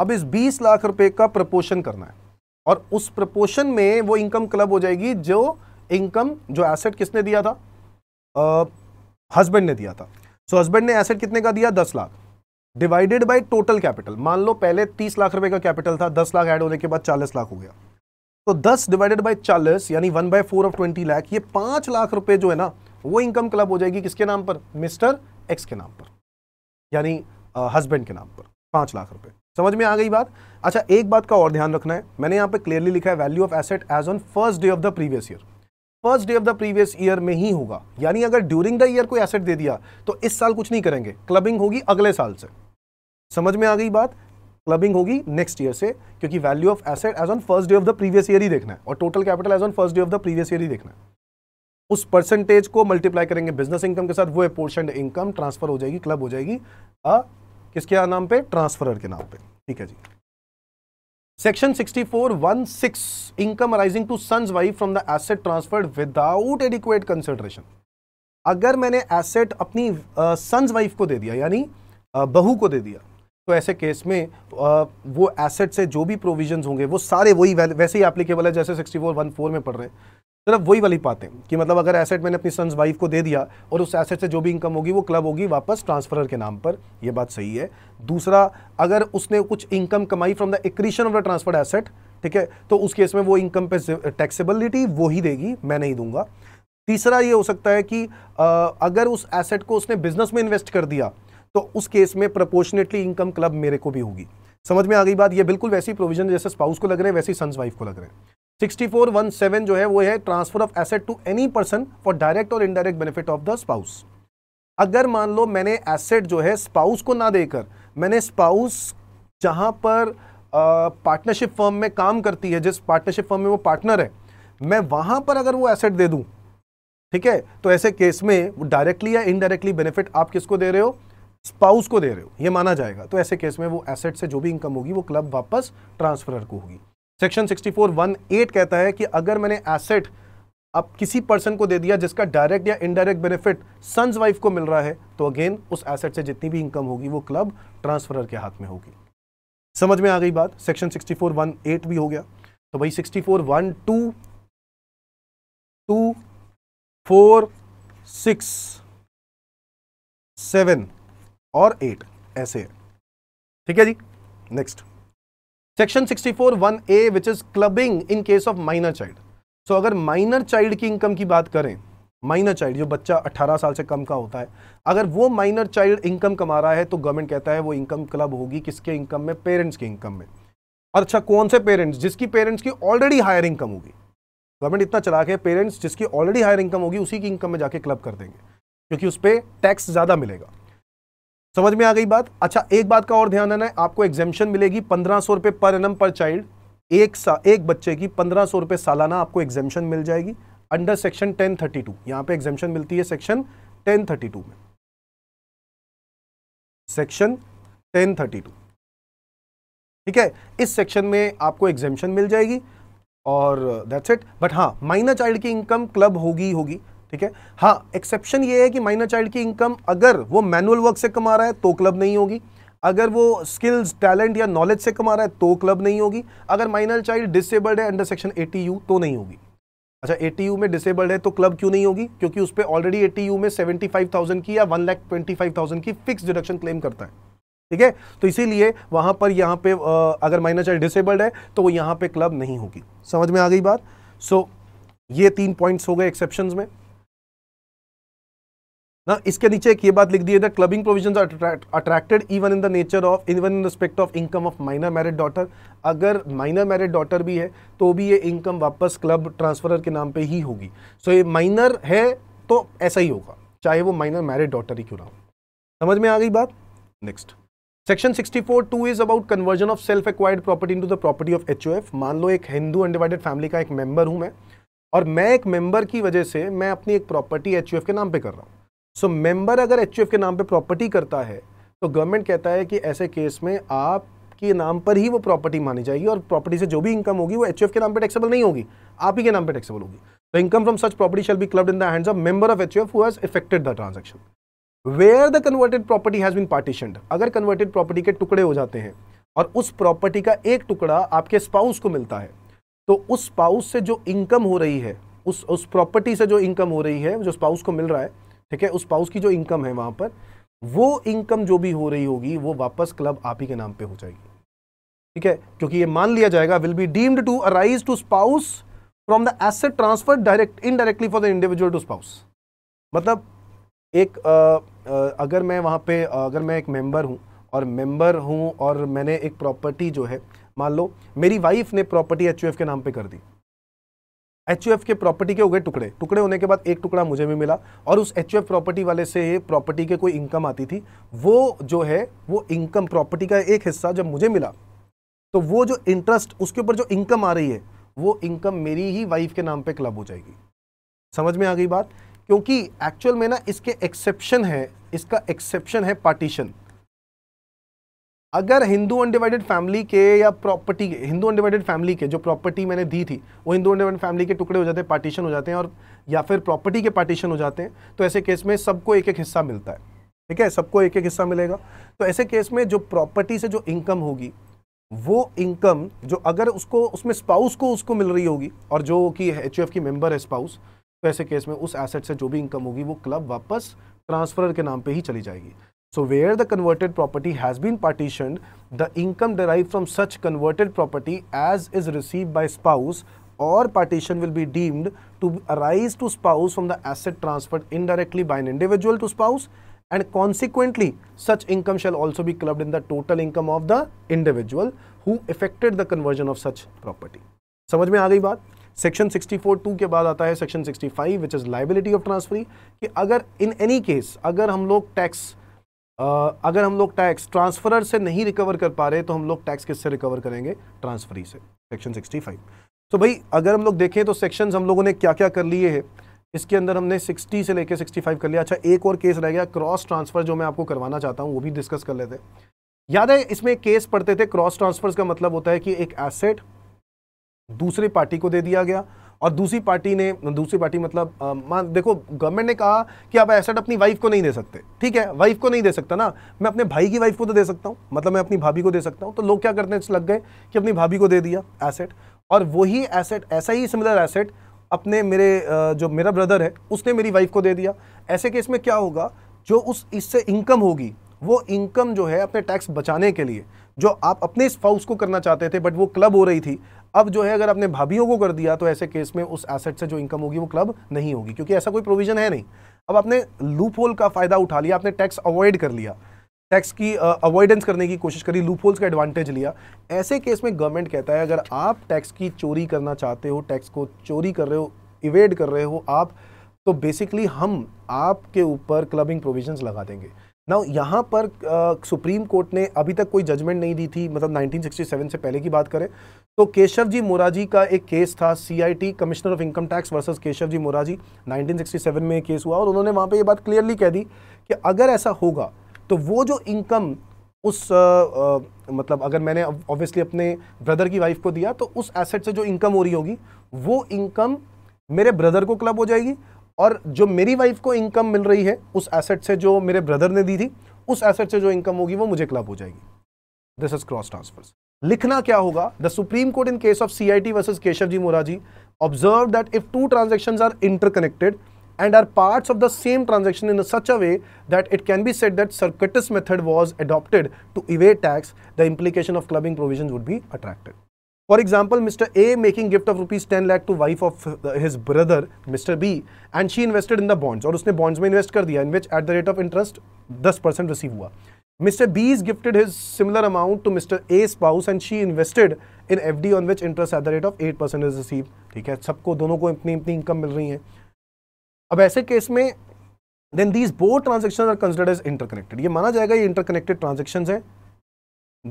अब इस बीस लाख रुपए का प्रपोशन करना है और उस प्रपोशन में वो इनकम क्लब हो जाएगी जो इनकम जो एसेट किसने दिया था हस्बैंड ने दिया था सो so, हस्बैंड ने एसेट कितने का दिया दस lakh divided by total capital मान लो पहले तीस लाख रुपए का कैपिटल था दस लाख एड होने के बाद चालीस लाख हो गया तो दस डिवाइडेड बाई चालीस यानी one by four of twenty lakh ये पाँच लाख रुपए जो है ना वो इनकम क्लब हो जाएगी किसके नाम पर मिस्टर एक्स के नाम पर यानी हस्बैंड के नाम पर पांच लाख रुपए समझ में आ गई बात अच्छा एक बात का और ध्यान रखना है मैंने यहां पे क्लियरली लिखा है value of asset as on first day of the previous year first day of the previous year में ही होगा यानी अगर ड्यूरिंग द ईयर कोई एसेट दे दिया तो इस साल कुछ नहीं करेंगे क्लबिंग होगी अगले साल से समझ में आ गई बात क्लबिंग होगी नेक्स्ट ईयर से क्योंकि value of asset as on first day of the previous year ही देखना है और total capital as on first day of the previous year ही देखना है उस परसेंटेज को मल्टीप्लाई करेंगे बिजनेस इनकम के साथ वो पोर्शन इनकम ट्रांसफर हो जाएगी क्लब हो जाएगी आ, किसके नाम पे ट्रांसफरर के नाम पे ठीक है जी section 64 one six income arising to sons wife from the asset transfer without adequate consideration अगर मैंने एसेट अपनी सन्स uh, वाइफ को दे दिया यानी uh, बहू को दे दिया तो ऐसे केस में आ, वो एसेट से जो भी प्रोविजंस होंगे वो सारे वही वैसे ही एप्लीकेबल है जैसे सिक्सटी फोर वन फोर में पढ़ रहे हैं सिर्फ वही वाली बातें कि मतलब अगर एसेट मैंने अपनी सन्स वाइफ को दे दिया और उस एसेट से जो भी इनकम होगी वो क्लब होगी वापस ट्रांसफरर के नाम पर यह बात सही है दूसरा अगर उसने कुछ इनकम कमाई from the accretion of the transfer asset ठीक है तो उस केस में वो इनकम पे टैक्सेबिलिटी वो ही देगी मैं नहीं दूंगा तीसरा ये हो सकता है कि आ, अगर उस एसेट को उसने बिजनेस में इन्वेस्ट कर दिया तो उस केस में प्रपोर्शनेटली इनकम क्लब मेरे को भी होगी समझ में आ गई बात ये बिल्कुल वैसी प्रोविजन जैसे स्पाउस को लग रहे हैं वैसी सन्स वाइफ को लग रहे हैं 6417 जो है वो है transfer of asset to any person for direct और indirect benefit of the spouse अगर मान लो मैंने एसेट जो है स्पाउस को ना देकर मैंने स्पाउस जहां पर पार्टनरशिप फर्म में काम करती है जिस पार्टनरशिप फर्म में वो पार्टनर है मैं वहां पर अगर वो एसेट दे दूँ ठीक है तो ऐसे केस में डायरेक्टली या इनडायरेक्टली बेनिफिट आप किसको दे रहे हो स्पाउस को दे रहे हो ये माना जाएगा तो ऐसे केस में वो एसेट से जो भी इनकम होगी वो क्लब वापस ट्रांसफरर को होगी सेक्शन 64 वन एट कहता है कि अगर मैंने एसेट अब किसी पर्सन को दे दिया जिसका डायरेक्ट या इनडायरेक्ट बेनिफिट सन्स वाइफ को मिल रहा है तो अगेन उस एसेट से जितनी भी इनकम होगी वो क्लब ट्रांसफरर के हाथ में होगी समझ में आ गई बात सेक्शन 64 वन एट भी हो गया तो भाई 64 one two two four six seven और एट ऐसे है ठीक है जी next section 64 one A which is clubbing in case of minor child so अगर माइनर चाइल्ड की इनकम की बात करें माइनर चाइल्ड जो बच्चा 18 साल से कम का होता है अगर वो माइनर चाइल्ड इनकम कमा रहा है तो गवर्नमेंट कहता है वो इनकम क्लब होगी किसके इनकम में पेरेंट्स के इनकम में और अच्छा कौन से पेरेंट्स जिसकी पेरेंट्स की ऑलरेडी हायर इनकम होगी गवर्नमेंट इतना चला के पेरेंट्स जिसकी ऑलरेडी हायर इनकम होगी उसी की इनकम में जाके क्लब कर देंगे क्योंकि उस पर टैक्स ज़्यादा मिलेगा समझ में आ गई बात अच्छा एक बात का और ध्यान देना है आपको एग्जेम्पन मिलेगी पंद्रह सौ रुपए पर एनम पर चाइल्ड एक सा एक बच्चे की पंद्रह सौ रुपए सालाना आपको एग्जेम्पन मिल जाएगी under section ten thirty two यहां पर एग्जेम्पन मिलती है सेक्शन टेन थर्टी टू में सेक्शन टेन थर्टी टू ठीक है इस सेक्शन में आपको एग्जेम्पन मिल जाएगी और दैट्स इट बट हाँ माइनर चाइल्ड की इनकम क्लब होगी होगी ठीक है हाँ एक्सेप्शन ये है कि माइनर चाइल्ड की इनकम अगर वो मैनुअल वर्क से कमा रहा है तो क्लब नहीं होगी अगर वो स्किल्स टैलेंट या नॉलेज से कमा रहा है तो क्लब नहीं होगी अगर माइनर चाइल्ड डिसेबल्ड है अंडर सेक्शन एटी तो नहीं होगी अच्छा एटी में डिसेबल्ड है तो क्लब क्यों नहीं होगी क्योंकि उस पर ऑलरेडी एटी में सेवेंटी फाइव थाउजेंड की या one lakh twenty five thousand की फिक्स डिडक्शन क्लेम करता है ठीक है तो इसीलिए वहां पर यहाँ पे अगर माइनर चाइल्ड डिसेबल्ड है तो वो यहाँ पे क्लब नहीं होगी समझ में आ गई बात सो so, ये तीन पॉइंट्स हो गए एक्सेप्शन में ना इसके नीचे एक ये बात लिख दी है clubbing provision attracted even in the nature of even in respect of income of minor married daughter अगर माइनर मैरिड डॉटर भी है तो भी ये इनकम वापस क्लब ट्रांसफरर के नाम पे ही होगी सो so, ये माइनर है तो ऐसा ही होगा चाहे वो माइनर मैरिड डॉटर ही क्यों ना हो समझ में आ गई बात next section 64 two is about conversion of self acquired property into the property of H मान लो एक हिंदू अनडिवाइडेड फैमिली का एक मेंबर हूं मैं और मैं एक मेंबर की वजह से मैं अपनी एक प्रॉपर्टी एच के नाम पे कर रहा हूँ सो मेंबर अगर एच के नाम पे प्रॉपर्टी करता है तो गवर्नमेंट कहता है कि ऐसे केस में आपके नाम पर ही वो प्रॉपर्टी मानी जाएगी और प्रॉपर्टी से जो भी इनकम होगी वो एच के नाम पर टैक्सेबल नहीं होगी आप ही के नाम पर टैक्सेबल होगी the income from such property shall be club in the hands of member of H F has effected the transaction where the converted property has been partition अगर कन्वर्टेड प्रॉपर्टी के टुकड़े हो जाते हैं और उस प्रॉपर्टी का एक टुकड़ा आपके स्पाउस को मिलता है तो उस स्पाउस से जो इनकम हो रही है उस उस प्रॉपर्टी से जो इनकम हो रही है जो स्पाउस को मिल रहा है ठीक है उस पाउस की जो इनकम है वहाँ पर वो इनकम जो भी हो रही होगी वो वापस क्लब आप ही के नाम पे हो जाएगी ठीक है क्योंकि ये मान लिया जाएगा will be deemed to arise to spouse from the asset transfer direct indirectly for the individual to spouse मतलब एक आ, आ, अगर मैं वहाँ पे अगर मैं एक मेंबर हूँ और मेंबर हूँ और मैंने एक प्रॉपर्टी जो है मान लो मेरी वाइफ ने प्रॉपर्टी एच के नाम पर कर दी एच के प्रॉपर्टी के हो गए टुकड़े टुकड़े होने के बाद एक टुकड़ा मुझे भी मिला और उस एच प्रॉपर्टी वाले से प्रॉपर्टी के कोई इनकम आती थी वो जो है वो इनकम प्रॉपर्टी का एक हिस्सा जब मुझे मिला तो वो जो इंटरेस्ट उसके ऊपर जो इनकम आ रही है वो इनकम मेरी ही वाइफ के नाम पे क्लब हो जाएगी समझ में आ गई बात क्योंकि एक्चुअल में ना इसके एक्सेप्शन है इसका एक्सेप्शन है पार्टीशन अगर हिंदू अनडिवाइडेड फैमिली के या प्रॉपर्टी के हिंदू अनडिवाइडेड फैमिली के जो प्रॉपर्टी मैंने दी थी वो हिंदू अनडिवाइडेड फैमिली के टुकड़े हो जाते हैं पार्टीशन हो जाते हैं और या फिर प्रॉपर्टी के पार्टीशन हो जाते हैं तो ऐसे केस में सबको एक एक हिस्सा मिलता है ठीक है सबको एक एक हिस्सा मिलेगा तो ऐसे केस में जो प्रॉपर्टी से जो इनकम होगी वो इनकम जो अगर उसको उसमें स्पाउस को उसको मिल रही होगी और जो कि एच की मेम्बर है स्पाउस तो ऐसे केस में उस एसेट से जो भी इनकम होगी वो क्लब वापस ट्रांसफर के नाम पर ही चली जाएगी So where the converted property has been partitioned, the income derived from such converted property as is received by spouse or partition will be deemed to arise to spouse from the asset transferred indirectly by an individual to spouse and consequently such income shall also be clubbed in the total income of the individual who effected the conversion of such property. समझ में आ गई बात Section 64 two के बाद आता है section 65 which is liability of transferee कि अगर in any case अगर हम लोग tax अगर हम लोग टैक्स ट्रांसफरर से नहीं रिकवर कर पा रहे तो हम लोग टैक्स किससे रिकवर करेंगे ट्रांसफरी से सेक्शन 65 तो भाई अगर हम लोग देखें तो सेक्शंस हम लोगों ने क्या क्या कर लिए हैं इसके अंदर हमने 60 से लेकर 65 कर लिया अच्छा एक और केस रह गया क्रॉस ट्रांसफ़र जो मैं आपको करवाना चाहता हूँ वो भी डिस्कस कर लेते हैं याद है इसमें एक केस पढ़ते थे क्रॉस ट्रांसफर का मतलब होता है कि एक एसेट दूसरे पार्टी को दे दिया गया और दूसरी पार्टी ने दूसरी पार्टी मतलब मान देखो गवर्नमेंट ने कहा कि आप एसेट अपनी वाइफ को नहीं दे सकते ठीक है वाइफ को नहीं दे सकता ना मैं अपने भाई की वाइफ को तो दे सकता हूँ मतलब मैं अपनी भाभी को दे सकता हूँ तो लोग क्या करते हैं लग गए कि अपनी भाभी को दे दिया एसेट और वही एसेट ऐसा ही सिमिलर एसेट अपने मेरे जो मेरा ब्रदर है उसने मेरी वाइफ को दे दिया ऐसे केस में क्या होगा जो उस इससे इनकम होगी वो इनकम जो है अपने टैक्स बचाने के लिए जो आप अपने स्पाउस को करना चाहते थे बट वो क्लब हो रही थी अब जो है अगर आपने भाभीियों को कर दिया तो ऐसे केस में उस एसेट से जो इनकम होगी वो क्लब नहीं होगी क्योंकि ऐसा कोई प्रोविजन है नहीं अब आपने लूप होल का फ़ायदा उठा लिया आपने टैक्स अवॉइड कर लिया टैक्स की अवॉइडेंस करने की कोशिश करी लूप होल्स का एडवांटेज लिया ऐसे केस में गवर्नमेंट कहता है अगर आप टैक्स की चोरी करना चाहते हो टैक्स को चोरी कर रहे हो इवेड कर रहे हो आप तो बेसिकली हम आपके ऊपर क्लबिंग प्रोविजन लगा देंगे ना यहाँ पर सुप्रीम कोर्ट ने अभी तक कोई जजमेंट नहीं दी थी मतलब 1967 से पहले की बात करें तो केशव जी मोराजी का एक केस था CIT commissioner of income tax versus Keshav ji Morarji 1967 में केस हुआ और उन्होंने वहाँ पे ये बात क्लियरली कह दी कि अगर ऐसा होगा तो वो जो इनकम उस आ, आ, मतलब अगर मैंने ऑब्वियसली अपने ब्रदर की वाइफ को दिया तो उस एसेट से जो इनकम हो रही होगी वो इनकम मेरे ब्रदर को क्लब हो जाएगी और जो मेरी वाइफ को इनकम मिल रही है उस एसेट से जो मेरे ब्रदर ने दी थी उस एसेट से जो इनकम होगी वो मुझे क्लब हो जाएगी दिस इज क्रॉस ट्रांसफर लिखना क्या होगा the supreme court in case of C I T versus Keshav ji Morarji observed that if two transaction are interconnected and are part of the same transaction in such a way that it can be said that circuitous method was adopted to evade tax the implication of clubbing provision would be attracted For example, Mr. A making gift of rupees 10 lakh to wife of his brother Mr. B and she invested in the bonds और उसने bonds में invest कर दिया in which at the rate of interest 10 percent receive हुआ Mr. B is gifted his similar amount to Mr. A's spouse and she invested in FD on which interest at the rate of 8 percent is received ठीक है सबको दोनों को अपनी अपनी income मिल रही है अब ऐसे केस में then these both transaction are considered as interconnected ये माना जाएगा ये इंटरकनेक्टेड ट्रांजेक्शन है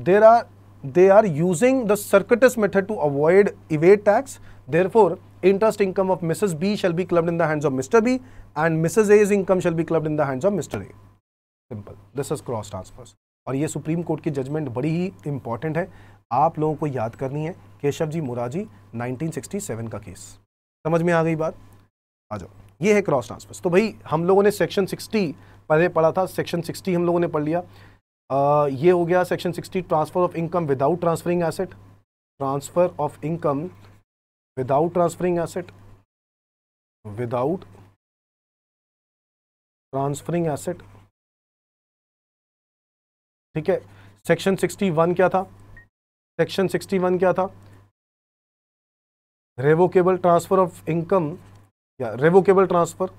there are they are using the circuitous method to avoid evade tax. Therefore, interest income of Mrs. B shall be clubbed in the hands of Mr. B and Mrs. A's income shall be clubbed in the hands of Mr. A. Simple this is cross transfers और ये supreme court की judgement बड़ी ही important है आप लोगों को याद करनी है केशव जी मुराजी 1967 का केस समझ में आ गई बात आ जाओ ये है क्रॉस ट्रांसफर्स तो भाई हम लोगों ने सेक्शन 60 पहले पढ़ा था सेक्शन 60 हम लोगों ने पढ़ लिया ये हो गया section 60 transfer of income without transferring asset transfer of income without transferring asset without transferring asset ठीक है सेक्शन 61 क्या था सेक्शन 61 क्या था रेवोकेबल ट्रांसफर ऑफ इनकम या revocable transfer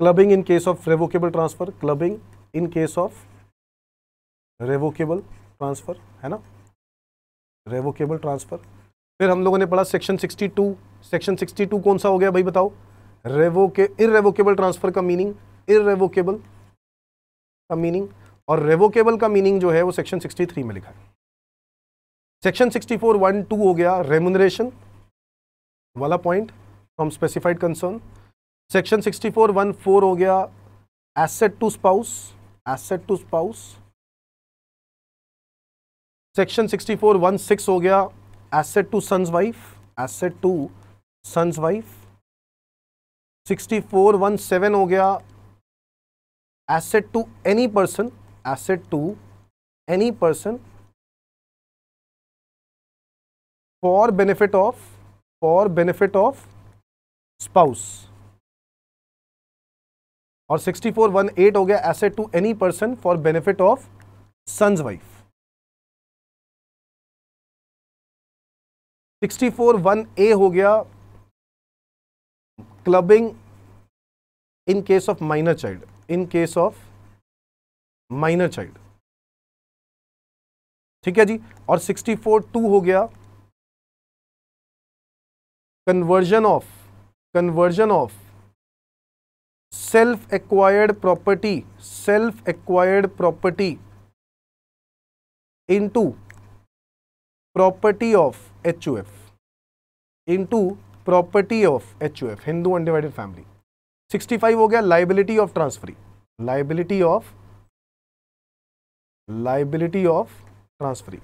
clubbing in case of revocable transfer clubbing in case of revocable transfer है ना रेवोकेबल transfer फिर हम लोगों ने पढ़ा सेक्शन 62 सेक्शन 62 कौन सा हो गया भाई बताओ रेवोके इरेवोकेबल ट्रांसफर का मीनिंग इरेवोकेबल का मीनिंग और रेवोकेबल का मीनिंग जो है वो सेक्शन 63 में लिखा है सेक्शन 64 फोर वन टू हो गया रेमुनरेशन वाला point from specified concern section sixty four one four हो गया asset to spouse asset to spouse section sixty four one six हो गया asset to sons wife asset to sons wife sixty four one seven हो गया asset to any person asset to any person for benefit of for benefit of spouse और eight हो गया asset to any person for benefit of sons wife one A हो गया clubbing in case of minor child in case of minor child ठीक है जी और four two हो गया conversion of conversion of self acquired property self acquired property into property of H U F into property of H U F Hindu undivided family 65 हो गया liability of transferee liability of liability of transferee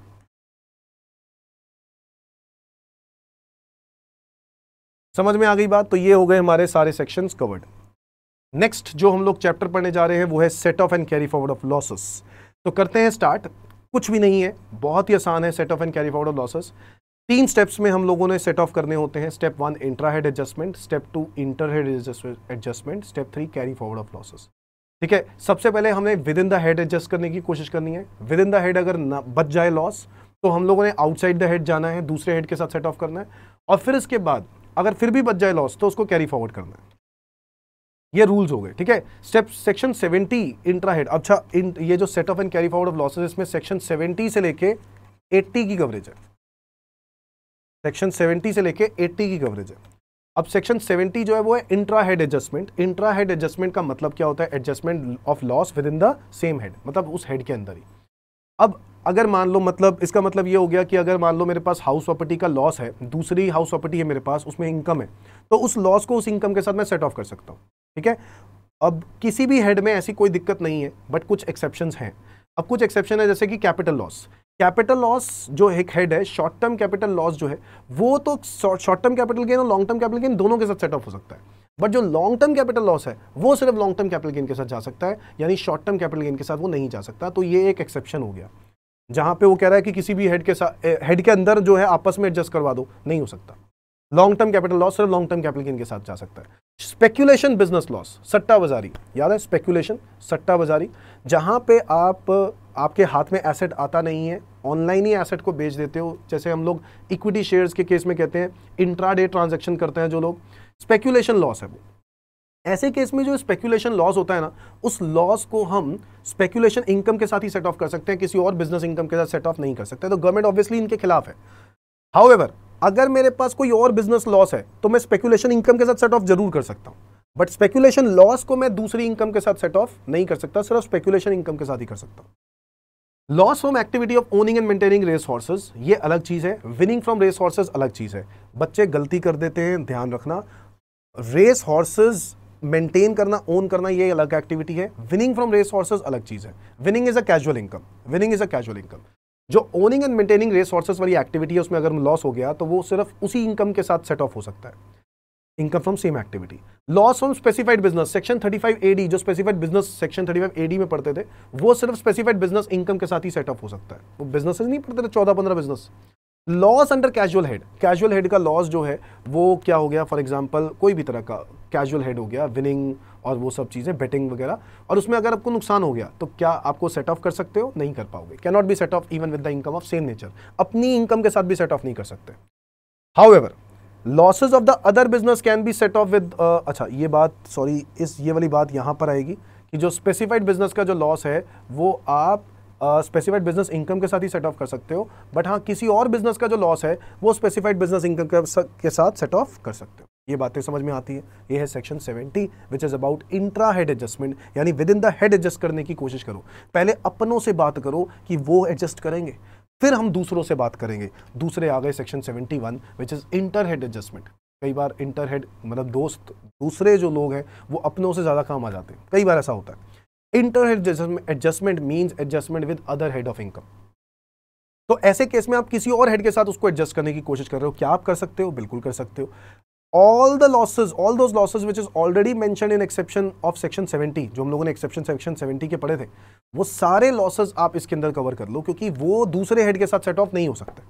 समझ में आ गई बात तो ये हो गए हमारे सारे सेक्शंस कवर्ड नेक्स्ट जो हम लोग चैप्टर पढ़ने जा रहे हैं वो है set off and carry forward of losses तो करते हैं स्टार्ट कुछ भी नहीं है बहुत ही आसान है set off and carry forward of losses तीन स्टेप्स में हम लोगों ने सेट ऑफ करने होते हैं step one intrahead adjustment step two interhead adjustment step three carry forward of losses ठीक है सबसे पहले हमने within the head adjust करने की कोशिश करनी है विद इन द हेड अगर बच जाए लॉस तो हम लोगों ने आउटसाइड द हेड जाना है दूसरे हेड के साथ सेट ऑफ करना है और फिर इसके बाद अगर फिर भी बच जाए लॉस तो उसको कैरी फॉरवर्ड करना है ये रूल्स हो गए ठीक है स्टेप सेक्शन 70 इंट्राहेड अच्छा इन ये जो set off and carry forward of losses इसमें सेक्शन 70 से लेके 80 की कवरेज है सेक्शन 70 से लेके 80 की कवरेज है अब सेक्शन 70 जो है वो है intra head adjustment intra head adjustment का मतलब क्या होता है adjustment of loss within the same head मतलब उस हेड के अंदर ही अब अगर मान लो मतलब इसका मतलब ये हो गया कि अगर मान लो मेरे पास हाउस प्रॉपर्टी का लॉस है दूसरी हाउस प्रॉपर्टी है मेरे पास उसमें इनकम है तो उस लॉस को उस इनकम के साथ मैं सेट ऑफ कर सकता हूँ ठीक है अब किसी भी हेड में ऐसी कोई दिक्कत नहीं है बट कुछ एक्सेप्शन हैं अब कुछ एक्सेप्शन है जैसे कि कैपिटल लॉस कैपिटल लॉस जो एक हेड है शॉर्ट टर्म कैपिटल लॉस जो है वो तो शॉर्ट टर्म कैपिटल गेन और लॉन्ग टर्म कैपिटल गेन दोनों के साथ सेटअप हो सकता है बट जो लॉन्ग टर्म कैपिटल लॉस है वो सिर्फ लॉन्ग टर्म कैपिटल गेन के साथ जा सकता है यानी शॉर्ट टर्म कैपिटल गेन के साथ वो नहीं जा सकता तो ये एक एक्सेप्शन हो गया जहां पे वो कह रहा है कि किसी भी हेड के साथ हेड के अंदर जो है आपस में एडजस्ट करवा दो नहीं हो सकता लॉन्ग टर्म कैपिटल लॉस सिर्फ लॉन्ग टर्म कैपिटल गेन के साथ जा सकता है स्पेक्यूलेशन बिजनेस लॉस सट्टा बाजारी याद है स्पेक्यूलेशन सट्टा बाजारी जहाँ पे आप आपके हाथ में एसेट आता नहीं है ऑनलाइन ही एसेट को बेच देते हो जैसे हम लोग इक्विटी शेयर्स के केस में कहते हैं इंट्राडे ट्रांजैक्शन करते हैं जो लोग स्पेक्यूलेशन लॉस है वो ऐसे केस में जो स्पेक्यूलेशन लॉस होता है ना उस लॉस को हम स्पेक्यूलेशन इनकम के साथ ही सेट ऑफ कर सकते हैं किसी और बिजनेस इनकम के साथ सेट ऑफ नहीं कर सकते तो गवर्नमेंट ऑब्वियसली इनके खिलाफ है हाउ अगर मेरे पास कोई और बिजनेस लॉस है तो मैं स्पेकुलेशन इनकम के साथ सेट ऑफ जरूर कर सकता हूँ बट स्पेकुलेशन लॉस को मैं दूसरी इनकम के साथ सेट ऑफ नहीं कर सकता सिर्फ स्पेकुलेशन इनकम के साथ ही कर सकता हूँ loss from activity of owning and maintaining race horses ये अलग चीज़ है विनिंग फ्रॉम रेस हॉर्सेज अलग चीज़ है बच्चे गलती कर देते हैं ध्यान रखना रेस हॉर्सेज मेंटेन करना ओन करना ये अलग एक्टिविटी है विनिंग फ्रॉम रेस हॉर्सेज अलग चीज़ है winning is a casual income winning is a casual income जो ओनिंग एंड मेंटेनिंग रिसोर्सेज वाली एक्टिविटी है उसमें अगर लॉस हो गया तो वो सिर्फ उसी इनकम के साथ सेट ऑफ हो सकता है income from same activity loss from specified business section 35 AD जो स्पेसिफाइड बिजनेस सेक्शन 35 एडी में पढ़ते थे वो सिर्फ स्पेसिफाइड बिजनेस इनकम के साथ ही सेटअप हो सकता है वो बिजनेस नहीं पढ़ते थे चौदह पंद्रह business loss under casual head casual head का लॉस जो है वो क्या हो गया फॉर एग्जांपल कोई भी तरह का कैजुअल हेड हो गया विनिंग और वो सब चीज़ें बेटिंग वगैरह और उसमें अगर आपको नुकसान हो गया तो क्या आपको सेट ऑफ कर सकते हो नहीं कर पाओगे can not be set off even with the income of same nature अपनी इनकम के साथ भी सेट ऑफ नहीं कर सकते however losses of the other business can be set off with अच्छा ये बात सॉरी इस ये वाली बात यहाँ पर आएगी कि जो स्पेसिफाइड बिजनेस का जो लॉस है वो आप स्पेसिफाइड बिजनेस इनकम के साथ ही सेट ऑफ कर सकते हो बट हाँ किसी और बिजनेस का जो लॉस है वो स्पेसिफाइड बिजनेस इनकम के साथ सेट ऑफ कर सकते हो ये बातें समझ में आती है ये है section 70 which is about intra head adjustment यानी within the head adjust करने की कोशिश करो पहले अपनों से बात करो कि वो एडजस्ट करेंगे फिर हम दूसरों से बात करेंगे दूसरे आ गए section 71 one which is inter head adjustment कई बार इंटर हेड मतलब दोस्त दूसरे जो लोग हैं वो अपनों से ज़्यादा काम आ जाते हैं कई बार ऐसा होता है interhead adjustment means adjustment with other head of income तो ऐसे केस में आप किसी और हेड के साथ उसको एडजस्ट करने की कोशिश कर रहे हो क्या आप कर सकते हो बिल्कुल कर सकते हो all the losses all those losses which is already mention in exception of section seventy जो हम लोगों ने एक्सेप्शन सेक्शन सेवेंटी के पढ़े थे वो सारे लॉसेज आप इसके अंदर कवर कर लो क्योंकि वो दूसरे हेड के साथ सेट ऑफ नहीं हो सकते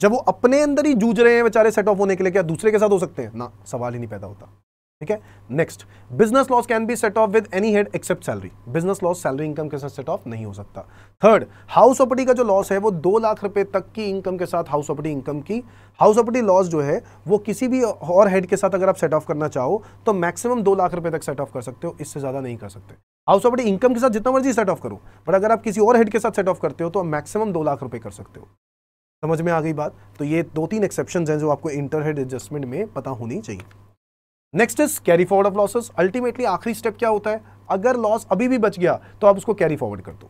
जब वो अपने अंदर ही जूझ रहे हैं बेचारे सेट ऑफ होने के लिए क्या दूसरे के साथ हो सकते हैं ना सवाल ही नहीं पैदा होता ठीक है next business loss can be set off with any head except salary business loss salary income के साथ सेट ऑफ नहीं हो सकता थर्ड हाउस ऑपर्टी का जो लॉस है वो दो लाख रुपए तक की इनकम के साथ हाउस ऑपर्टी इनकम की हाउस ऑपर्टी लॉस जो है वो किसी भी और हेड के साथ अगर आप सेट ऑफ करना चाहो तो मैक्सिमम दो लाख रुपए तक सेट ऑफ कर सकते हो इससे ज़्यादा नहीं कर सकते हाउस ऑपर्टी इनकम के साथ जितना मर्जी सेट ऑफ करो बट अगर आप किसी और हेड के साथ सेट ऑफ करते हो तो मैक्सिमम दो लाख रुपए कर सकते हो समझ में आ गई बात तो ये दो तीन एक्सेप्शन हैं जो आपको इंटरहेड एडजस्टमेंट में पता होनी चाहिए next is carry forward of losses ultimately आखिरी स्टेप क्या होता है अगर लॉस अभी भी बच गया तो आप उसको कैरी फॉरवर्ड कर दो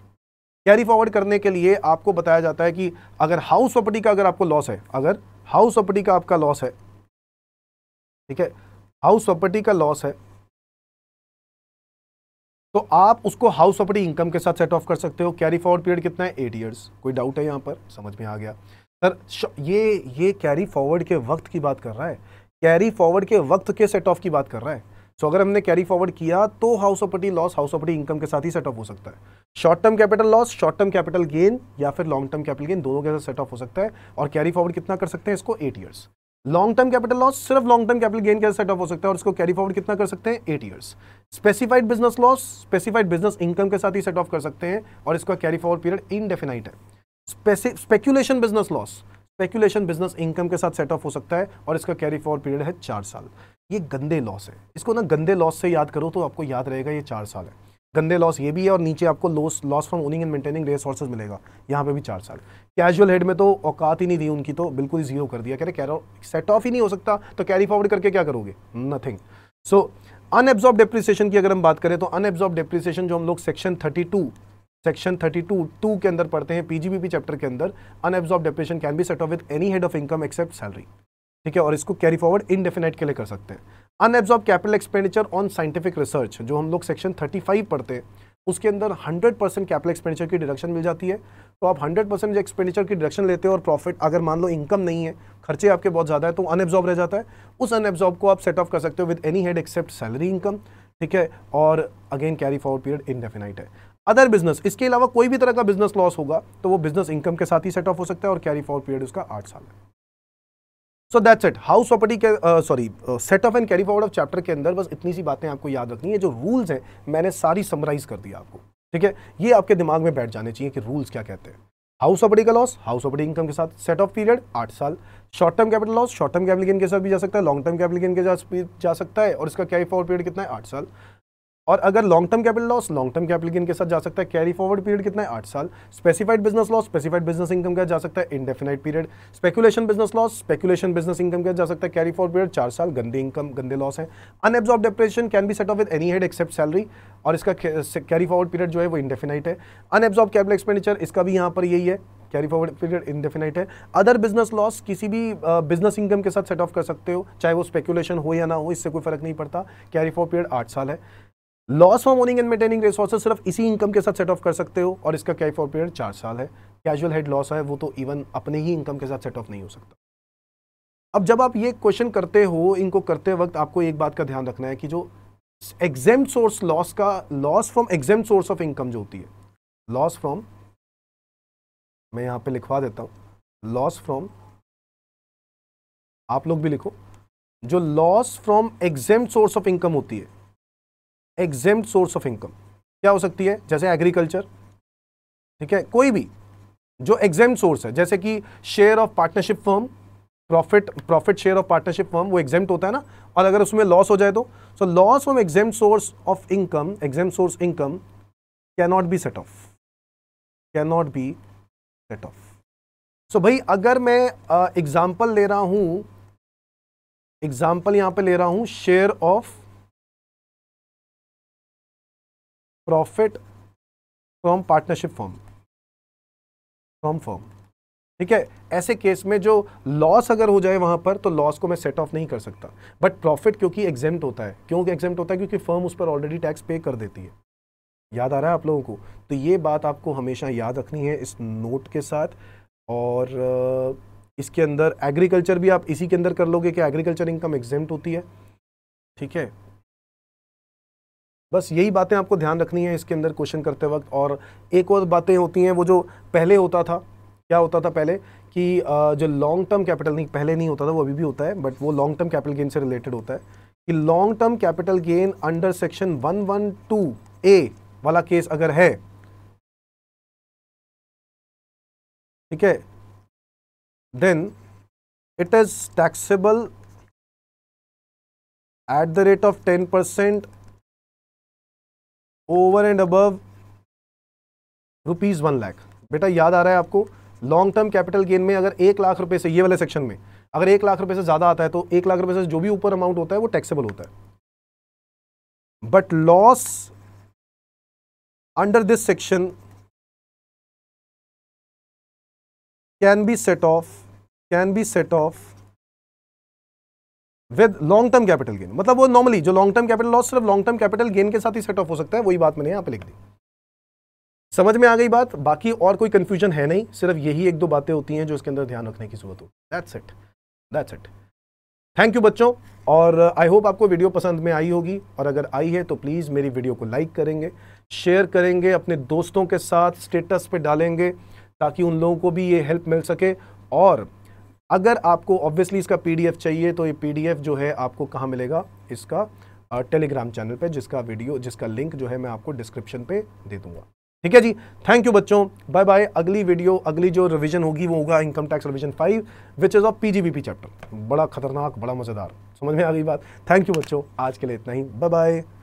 कैरी फॉरवर्ड करने के लिए आपको बताया जाता है कि अगर हाउस प्रॉपर्टी का अगर आपको लॉस है अगर हाउस प्रॉपर्टी का आपका लॉस है ठीक है हाउस प्रॉपर्टी का लॉस है तो आप उसको हाउस प्रॉपर्टी इनकम के साथ सेट ऑफ कर सकते हो कैरी फॉरवर्ड पीरियड कितना है एट ईयर्स कोई डाउट है यहां पर समझ में आ गया सर ये ये कैरी फॉरवर्ड के वक्त की बात कर रहा है कैरी फॉरवर्ड के वक्त के सेट ऑफ की बात कर रहा है सो so, अगर हमने कैरी फॉरवर्ड किया तो हाउस ऑफ पटी लॉस हाउस ऑफ पटी इनकम के साथ ही सेट ऑफ हो सकता है short term capital loss short term capital gain या फिर लॉन्ग टर्म कैपिटल गेन दोनों के साथ सेट ऑफ हो सकता है और कैरी फॉरवर्ड कितना कर सकते हैं इसको eight years long term capital loss सिर्फ लॉन्ग टर्म कैपिटल गेन के साथ सेट ऑफ हो सकता है और इसको कैरी फॉरवर्ड कितना कर सकते हैं eight years specified business loss specified business income के साथ ही सेट ऑफ कर सकते हैं और इसका कैरी फॉरवर्ड पीरियड इनडेफिनाइट है speculation business loss speculation business income के साथ सेट ऑफ हो सकता है और इसका कैरी फॉर पीरियड है चार साल ये गंदे लॉस है इसको ना गंदे लॉस से याद करो तो आपको याद रहेगा ये चार साल है गंदे लॉस ये भी है और नीचे आपको loss loss from owning and maintaining resources मिलेगा यहाँ पे भी चार साल कैजुअल हेड में तो औकात ही नहीं दी उनकी तो बिल्कुल ही जीरो कर दिया कह रहे कैरो सेट ऑफ ही नहीं हो सकता तो कैरी फॉरवर्ड करके क्या करोगे नथिंग सो अनएब्जॉर्ब डिप्रिसिएशन की अगर हम बात करें तो अनएब्जॉर्ब डिप्रिसिएशन जो हम लोग section thirty two section 32 two के अंदर पढ़ते हैं पीजीबीपी चैप्टर के अंदर unabsorbed depreciation can be set off with any head of income except salary ठीक है और इसको कैरी फॉरवर्ड इनडेफिनेट के लिए कर सकते हैं unabsorbed capital expenditure on scientific research जो हम लोग सेक्शन 35 पढ़ते हैं उसके अंदर 100 परसेंट कैपिटल एक्सपेंडिचर की डिडक्शन मिल जाती है तो आप 100 परसेंट जो एक्सपेंडिचर की डिडक्शन लेते हो और प्रॉफिट अगर मान लो इनकम नहीं है खर्चे आपके बहुत ज़्यादा है तो अनएब्जॉर्ब रह जाता है उस अनएब्जॉर्ब को आप सेट ऑफ कर सकते हो with any head except salary income ठीक है और again carry forward period indefinite है अदर बिजनेस इसके अलावा कोई भी तरह का बिजनेस लॉस होगा तो वो बिजनेस इनकम के साथ ही सेट ऑफ हो सकता है और कैरी फॉर पीरियड उसका आठ साल है so that's it house property के sorry set off and carry forward of chapter के अंदर बस इतनी सी बातें आपको याद रखनी है जो रूल्स हैं मैंने सारी समराइज कर दिया आपको ठीक है ये आपके दिमाग में बैठ जाने चाहिए कि रूल्स क्या कहते हैं हाउस प्रॉपर्टी का लॉस हाउस प्रॉपर्टी इनकम के साथ सेट ऑफ पीरियड आठ साल short term capital loss short term capital gain के साथ भी जा सकता है लॉन्ग टर्म कैपिटल गेन के साथ भी जा सकता है और इसका कैरी फॉरवर्ड पीरियड कितना है आठ साल और अगर long term capital loss long term capital gain के साथ जा सकता है कैरी फॉरवर्ड पीरियड कितना है आठ साल specified business loss specified business income का जा सकता है indefinite period speculation business loss speculation business income का जा सकता है कैरी फॉरवर्ड पीरियड चार साल गंदे इनकम गंदे लॉस है unabsorbed depreciation can be set off with any head except salary और इसका कैरी फॉरवर्ड पीरियड जो है वो इंडेफिनाइट है अनएब्जॉर्ब कैपिटल एक्सपेंडिचर इसका भी यहाँ पर यही है कैरी फॉरवर्ड पीरियड इंडेफिनाइट है अदर बिजनेस लॉस किसी भी बिजनेस इनकम के साथ सेट ऑफ कर सकते हो चाहे वो स्पेकुलेशन हो या ना हो इससे कोई फर्क नहीं पड़ता कैरी फॉर पीरियड आठ साल है loss for owning and maintaining resources सिर्फ इसी इनकम के साथ सेट ऑफ कर सकते हो और इसका कैफ ऑफ पीरियड चार साल है कैजुअल हेड लॉस है वो तो इवन अपने ही इनकम के साथ सेट ऑफ नहीं हो सकता अब जब आप ये क्वेश्चन करते हो इनको करते वक्त आपको एक बात का ध्यान रखना है कि जो एग्जाम सोर्स लॉस का loss from exempt source of income जो होती है लॉस फ्रॉम मैं यहाँ पे लिखवा देता हूँ लॉस फ्रॉम आप लोग भी लिखो जो loss from exempt source of income होती है एग्जेम सोर्स ऑफ इनकम क्या हो सकती है जैसे एग्रीकल्चर ठीक है कोई भी जो एग्जेम सोर्स है जैसे कि share of partnership firm profit profit share of partnership firm वो एग्जेम्ट होता है ना और अगर उसमें लॉस हो जाए तो so loss from exempt source of income exempt source income cannot be set off can not be set off so भाई अगर मैं एग्जाम्पल uh, ले रहा हूं एग्जाम्पल यहां पे ले रहा हूं share of profit from partnership firm from firm ठीक है ऐसे केस में जो लॉस अगर हो जाए वहां पर तो लॉस को मैं सेट ऑफ नहीं कर सकता बट प्रॉफिट क्योंकि एग्जेम्ट होता है क्यों एग्जेम्ट होता है क्योंकि फर्म उस पर ऑलरेडी टैक्स पे कर देती है याद आ रहा है आप लोगों को तो ये बात आपको हमेशा याद रखनी है इस नोट के साथ और इसके अंदर एग्रीकल्चर भी आप इसी के अंदर कर लोगे कि एग्रीकल्चर इनकम एग्जेम्ट होती है ठीक है बस यही बातें आपको ध्यान रखनी है इसके अंदर क्वेश्चन करते वक्त और एक और बातें होती हैं वो जो पहले होता था क्या होता था पहले कि जो लॉन्ग टर्म कैपिटल नहीं पहले नहीं होता था वो अभी भी होता है बट वो लॉन्ग टर्म कैपिटल गेन से रिलेटेड होता है कि long term capital gain under section one one two A वाला केस अगर है ठीक है then it is taxable at the rate of ten percent over and above rupees one lakh बेटा याद आ रहा है आपको लॉन्ग टर्म कैपिटल गेन में अगर एक लाख रुपए से ये वाले सेक्शन में अगर एक लाख रुपए से ज़्यादा आता है तो एक लाख रुपए से जो भी ऊपर अमाउंट होता है वो टैक्सेबल होता है but loss under this section can be set off can be set off with long term capital gain मतलब वो नॉर्मली जो लॉन्ग टर्म कैपिटल लॉस सिर्फ लॉन्ग टर्म कैपिटल गेन के साथ ही सेट ऑफ हो सकता है वही बात मैंने यहाँ पे लिख दी समझ में आ गई बात बाकी और कोई कंफ्यूजन है नहीं सिर्फ यही एक दो बातें होती हैं जो इसके अंदर ध्यान रखने की जरूरत हो that's it that's it thank you बच्चों और आई होप आपको वीडियो पसंद में आई होगी और अगर आई है तो प्लीज़ मेरी वीडियो को लाइक करेंगे शेयर करेंगे अपने दोस्तों के साथ स्टेटस पे डालेंगे ताकि उन लोगों को भी ये हेल्प मिल सके और अगर आपको ऑब्वियसली इसका पीडीएफ चाहिए तो ये पीडीएफ जो है आपको कहाँ मिलेगा इसका टेलीग्राम चैनल पे जिसका वीडियो जिसका लिंक जो है मैं आपको डिस्क्रिप्शन पे दे दूंगा ठीक है जी थैंक यू बच्चों बाय बाय अगली वीडियो अगली जो रिवीजन होगी वो होगा income tax revision five which is of PGBP chapter बड़ा खतरनाक बड़ा मज़ेदार समझ में आ गई बात थैंक यू बच्चों आज के लिए इतना ही बाय बाय